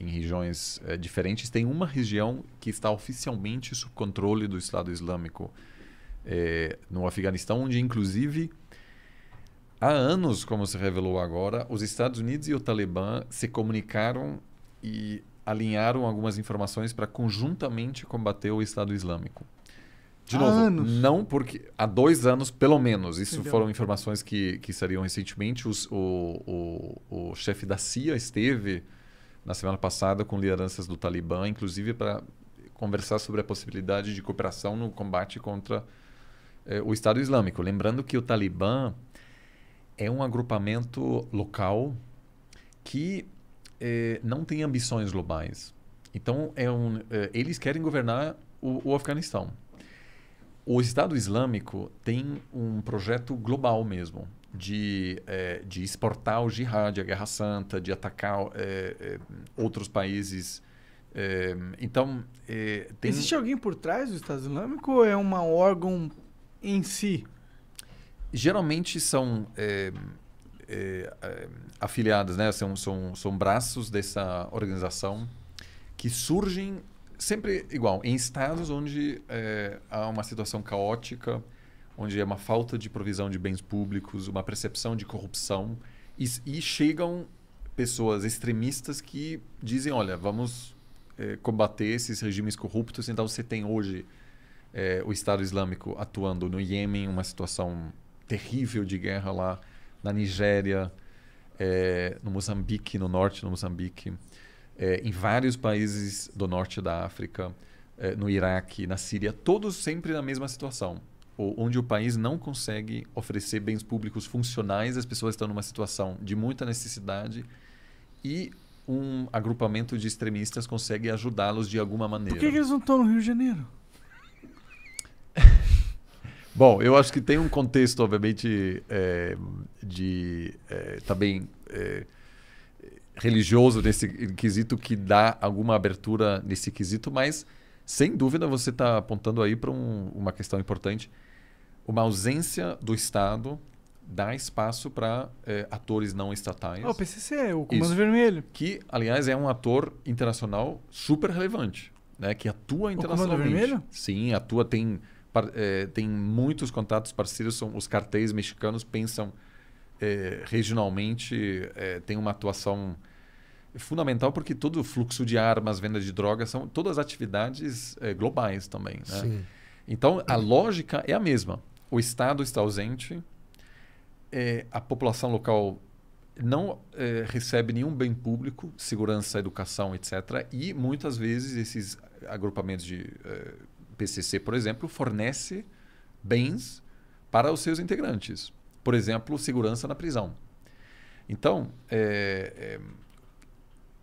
S3: em regiões é, diferentes. Tem uma região que está oficialmente sob controle do Estado Islâmico no Afeganistão, onde inclusive há anos, como se revelou agora, os Estados Unidos e o Talibã se comunicaram e alinharam algumas informações para conjuntamente combater o Estado Islâmico. De há novo, anos. não porque. Há dois anos, pelo menos. Isso Entendeu? foram informações que, que saíram recentemente. Os, o, o, o chefe da CIA esteve na semana passada com lideranças do Talibã, inclusive para conversar sobre a possibilidade de cooperação no combate contra eh, o Estado Islâmico. Lembrando que o Talibã é um agrupamento local que eh, não tem ambições globais. Então, é um, eh, eles querem governar o, o Afeganistão. O Estado Islâmico tem um projeto global mesmo de, é, de exportar o jihad, a Guerra Santa, de atacar é, é outros países. É, então, é, tem... Existe
S2: alguém por trás do Estado Islâmico ou é um órgão em si?
S3: Geralmente são afiliados, né? são, são, são braços dessa organização que surgem sempre igual, em estados onde é, há uma situação caótica, onde há é uma falta de provisão de bens públicos, uma percepção de corrupção, e, e chegam pessoas extremistas que dizem: olha, vamos é, combater esses regimes corruptos. Então você tem hoje é, o Estado Islâmico atuando no Iêmen, uma situação terrível de guerra lá, na Nigéria, é, no Moçambique, no norte do Moçambique é, em vários países do norte da África, é, no Iraque, na Síria, todos sempre na mesma situação. Onde o país não consegue oferecer bens públicos funcionais, as pessoas estão numa situação de muita necessidade e um agrupamento de extremistas consegue ajudá-los de alguma maneira. Por que, eles
S2: não estão no Rio de Janeiro?
S3: Bom, eu acho que tem um contexto, obviamente, é, de é, também é, religioso nesse quesito que dá alguma abertura nesse quesito, mas sem dúvida você está apontando aí para um, uma questão importante. Uma ausência do Estado dá espaço para é, eh, atores não estatais. Oh, o PCC, o Comando Isso. Vermelho. Que, aliás, é um ator internacional super relevante, né? que atua internacionalmente. O Comando Vermelho? Sim, atua, tem, é, tem muitos contatos parceiros, são, os cartéis mexicanos pensam é, regionalmente é, tem uma atuação fundamental porque todo o fluxo de armas, venda de drogas, são todas atividades é, globais também. Né? Então, a lógica é a mesma. O Estado está ausente, é, a população local não é, recebe nenhum bem público, segurança, educação, etc. E, muitas vezes, esses agrupamentos de é, PCC, por exemplo, fornece bens para os seus integrantes. Por exemplo, segurança na prisão. Então, é, é,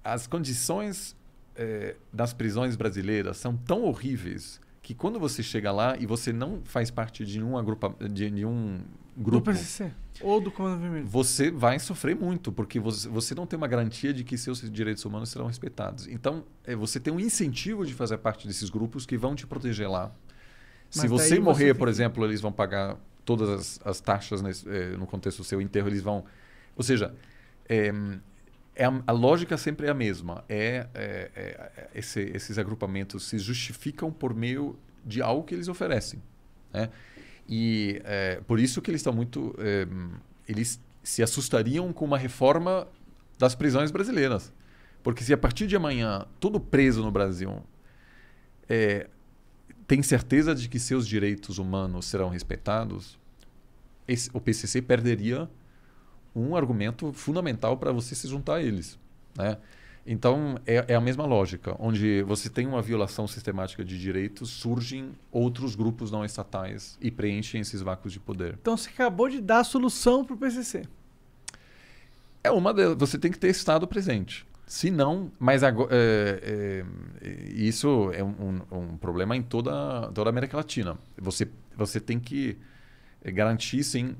S3: as condições é, das prisões brasileiras são tão horríveis que quando você chega lá e você não faz parte de um, agrupa, de, um grupo.
S2: Do PCC ou do Comando Vermelho.
S3: Você vai sofrer muito, porque você, você não tem uma garantia de que seus direitos humanos serão respeitados. Então, é, você tem um incentivo de fazer parte desses grupos que vão te proteger lá. Mas Se você morrer, você por exemplo, eles vão pagar todas as, as taxas nesse, eh, no contexto do seu enterro, eles vão. Ou seja, é, é a, a, lógica sempre é a mesma. É, é, é esse, esses agrupamentos se justificam por meio de algo que eles oferecem. Né? E eh, por isso que eles estão muito. Eh, eles se assustariam com uma reforma das prisões brasileiras. Porque se a partir de amanhã todo preso no Brasil tem certeza de que seus direitos humanos serão respeitados, esse, o PCC perderia um argumento fundamental para você se juntar a eles. Né? Então, é, é, a mesma lógica. Onde você tem uma violação sistemática de direitos, surgem outros grupos não estatais e preenchem esses vácuos de poder.
S2: Então, você acabou de dar a solução para o PCC.
S3: É uma delas. Você tem que ter Estado presente. Se não, mas agora, é, é, isso é um, um, problema em toda, toda a América Latina. Você, você tem que é, garantir, sim,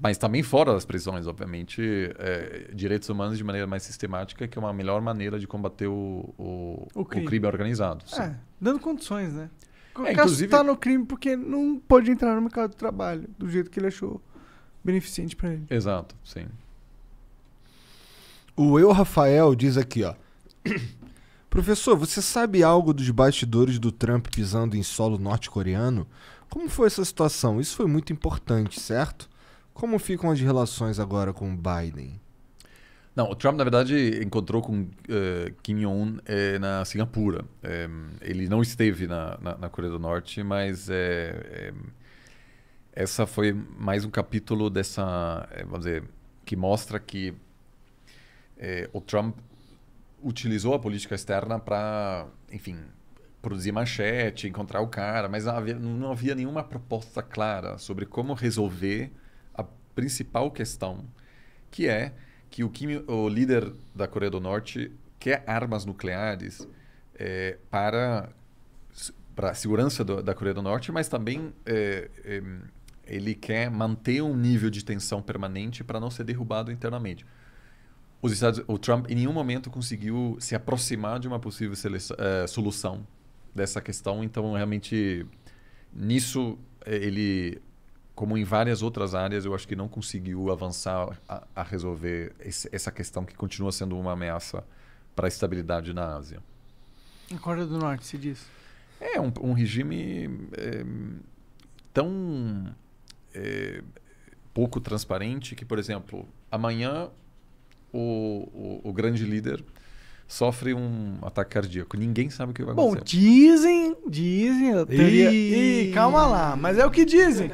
S3: mas também fora das prisões, obviamente, é, direitos humanos de maneira mais sistemática, que é uma melhor maneira de combater o, o, o, crime. o crime. organizado.
S2: É, dando condições, né? O é, inclusive... está no crime porque não pode entrar no mercado de trabalho do jeito que ele achou
S1: beneficente para ele.
S3: Exato, sim. O Eu Rafael diz
S1: aqui, ó. Professor, você sabe algo dos bastidores do Trump pisando em solo norte-coreano? Como foi essa situação? Isso foi muito importante, certo? Como ficam as relações agora com o Biden?
S3: Não, o Trump, na verdade, encontrou com uh, Kim Jong-un eh, na Singapura. Eh, ele não esteve na, na, na, Coreia do Norte, mas essa foi mais um capítulo dessa, vamos dizer, que mostra que é, o Trump utilizou a política externa para, enfim, produzir manchete, encontrar o cara, mas não havia, não havia nenhuma proposta clara sobre como resolver a principal questão, que é que o, Kim, o líder da Coreia do Norte quer armas nucleares é, para para a segurança do, da Coreia do Norte, mas também é, é, ele quer manter um nível de tensão permanente para não ser derrubado internamente os Estados, o Trump em nenhum momento conseguiu se aproximar de uma possível seleção, é, eh, solução dessa questão. Então, realmente, nisso eh, ele, como em várias outras áreas, eu acho que não conseguiu avançar a, a resolver esse, essa questão que continua sendo uma ameaça para a estabilidade na Ásia. Na Coreia do Norte, se diz. É um, um regime é, tão é, pouco transparente que, por exemplo, amanhã o, o, o grande líder sofre um ataque cardíaco. Ninguém sabe o que vai acontecer. Bom,
S2: dizem, dizem, teria... Ih, calma lá, mas é o que dizem.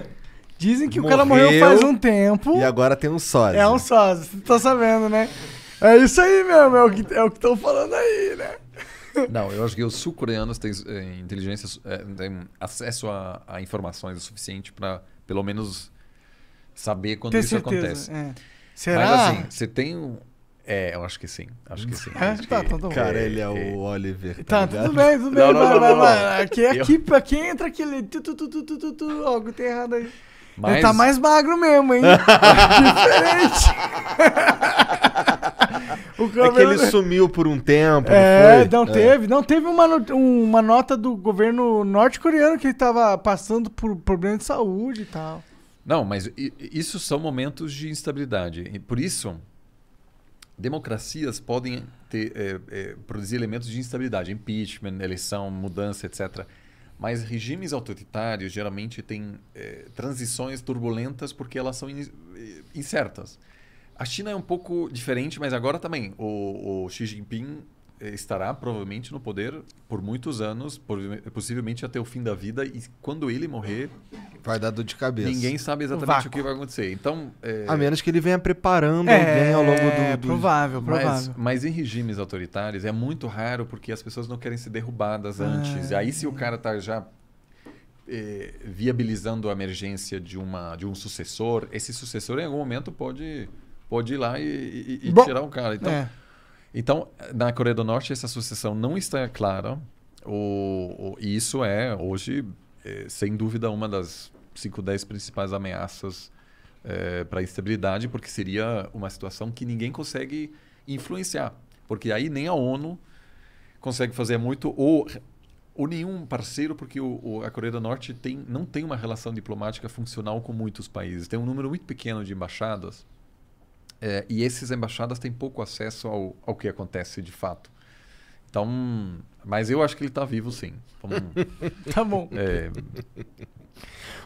S2: Dizem que morreu, o cara morreu faz um tempo. E
S3: agora tem um sósia.
S2: É um sósia, você tá sabendo, né? É isso aí mesmo, é o que é estão falando aí, né?
S3: Não, eu acho que os sul-coreanos têm é, eh, inteligência, é, eh, têm acesso a, a informações o suficiente para, pelo menos, saber quando Ter isso certeza, acontece. É. Será? Mas assim, você tem um. É, eu acho que sim. Acho que hum. sim. Ah, tá, que... Tá, tá Cara, ele é o Oliver. Tá, tá tudo bem, tudo bem. Não, não, vai, não, vai, Aqui, eu...
S2: aqui entra aquele. algo tem errado aí. Mas... Ele tá mais magro mesmo, hein? Diferente. o É que ele sumiu
S3: por um tempo. É, não, não é. teve.
S2: É. Não teve uma, uma nota do governo norte-coreano que ele tava passando por problema de saúde e tal.
S3: Não, mas isso são momentos de instabilidade. E por isso, democracias podem ter, é, é, produzir elementos de instabilidade, impeachment, eleição, mudança, etc. Mas regimes autoritários geralmente têm é, transições turbulentas porque elas são in, é, incertas. A China é um pouco diferente, mas agora também. O, o Xi Jinping estará provavelmente no poder por muitos anos, por, possivelmente até o fim da vida, e quando ele morrer. Vai dar dor de cabeça. Ninguém sabe exatamente o, o que vai acontecer. Então. É... A menos que ele venha
S1: preparando é, alguém ao longo do. do... Provável, provável. Mas,
S3: mas, em regimes autoritários é muito raro porque as pessoas não querem ser derrubadas é. antes. E aí, se o cara está já é, viabilizando a emergência de, uma, de um sucessor, esse sucessor em algum momento pode, pode ir lá e, e, e Bom, tirar o cara. Então. É então, na Coreia do Norte, essa sucessão não está clara. O, o, isso é, hoje, é, sem dúvida, uma das 5, 10 principais ameaças é, para a estabilidade, porque seria uma situação que ninguém consegue influenciar. Porque aí nem a ONU consegue fazer muito, ou, ou nenhum parceiro, porque o, o, a Coreia do Norte tem, não tem uma relação diplomática funcional com muitos países. Tem um número muito pequeno de embaixadas é, e esses embaixadas têm pouco acesso ao, ao que acontece de fato. Então, mas eu acho que ele está vivo sim. Vamos, tá bom.
S1: É...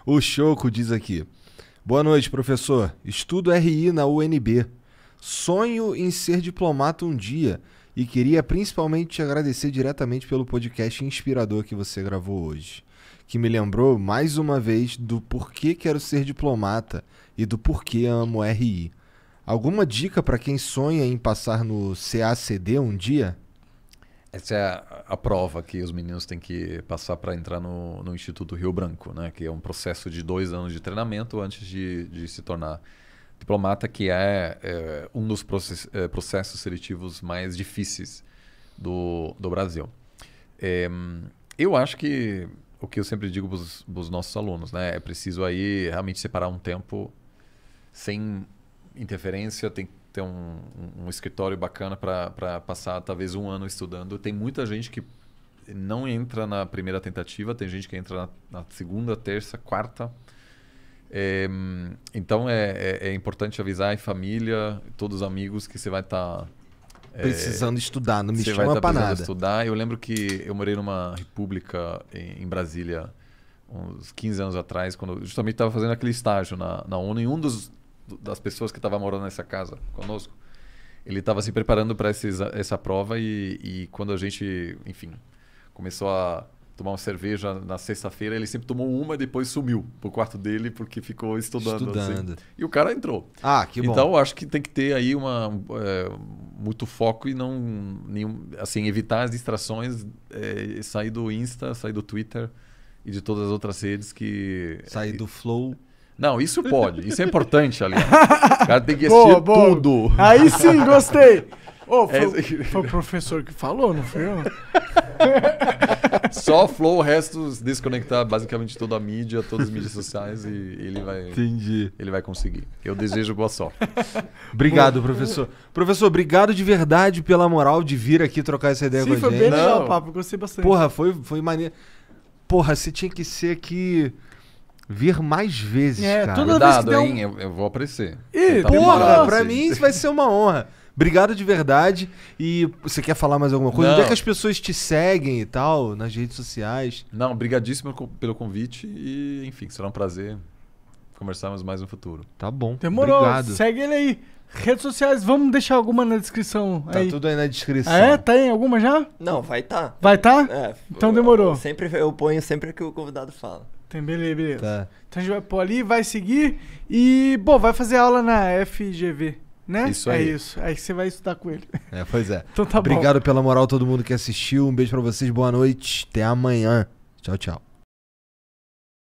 S1: O Choco diz aqui. Boa noite, professor. Estudo RI na UNB. Sonho em ser diplomata um dia e queria principalmente te agradecer diretamente pelo podcast inspirador que você gravou hoje, que me lembrou mais uma vez do porquê quero ser diplomata e do porquê amo RI. Alguma dica para quem sonha em passar no CACD um
S3: dia? Essa é a, prova que os meninos têm que passar para entrar no, no, Instituto Rio Branco, né? que é um processo de dois anos de treinamento antes de, de se tornar diplomata, que é, é um dos process, é, processos seletivos mais difíceis do, do Brasil. É, eu acho que o que eu sempre digo para os nossos alunos né? é preciso aí realmente separar um tempo sem interferência, tem que ter um, um escritório bacana para passar talvez um ano estudando. Tem muita gente que não entra na primeira tentativa, tem gente que entra na, na segunda, terça, quarta. É, então é, é, é, importante avisar a família, todos os amigos que você vai estar. Tá, é, precisando estudar, não me chama para tá pra nada. estudar. Eu lembro que eu morei numa república em, em Brasília uns 15 anos atrás, quando justamente estava fazendo aquele estágio na, na ONU, e um dos das pessoas que estavam morando nessa casa conosco, ele estava se preparando para essa prova e, e, quando a gente, enfim, começou a tomar uma cerveja na sexta-feira, ele sempre tomou uma e depois sumiu pro quarto dele porque ficou estudando. Assim. estudando. Assim. E o cara entrou. Ah, que bom. Então acho que tem que ter aí uma é, muito foco e não nenhum, assim evitar as distrações, é, sair do Insta, sair do Twitter e de todas as outras redes que sair do flow não, isso pode. Isso é importante, aliás. O cara tem que assistir boa, boa. tudo. Aí sim, gostei. Oh, foi,
S2: foi, o professor que falou, não foi eu?
S3: Só flow, o resto desconectar basicamente toda a mídia, todas as mídias sociais e ele vai. Entendi. Ele vai conseguir. Eu desejo boa sorte. obrigado, professor.
S1: Professor, obrigado de verdade pela moral de vir aqui trocar essa ideia Sim, com a gente. Sim, foi bem legal papo, gostei bastante. Porra, foi, foi maneiro. Porra, você tinha que ser aqui vir mais vezes, é, cara. Toda Cuidado, vez que hein?
S3: Eu, eu, vou aparecer. E, tá
S1: porra, pra mim isso vai ser uma honra. Obrigado de verdade. E você quer falar mais alguma coisa? Não. Onde é que as
S3: pessoas te seguem e tal, nas redes sociais? Não, obrigadíssimo pelo convite e, enfim, será um prazer conversarmos mais no futuro. Tá bom. Demorou. Obrigado. Segue
S2: ele aí. Redes sociais, vamos deixar alguma na descrição tá aí. tudo aí na descrição. Ah, é? Tá aí alguma já?
S1: Não, vai tá.
S2: Vai tá? É. Então demorou. Eu, sempre eu ponho sempre que o convidado fala. Tem, beleza, beleza. Tá. Então a gente vai pôr ali, vai seguir e, bom, vai fazer aula na FGV, né? Isso é aí. É isso. Aí você vai estudar com ele. É, pois é. então tá Obrigado
S1: bom. pela moral todo mundo que assistiu. Um beijo para vocês, boa noite. Até amanhã. Tchau, tchau.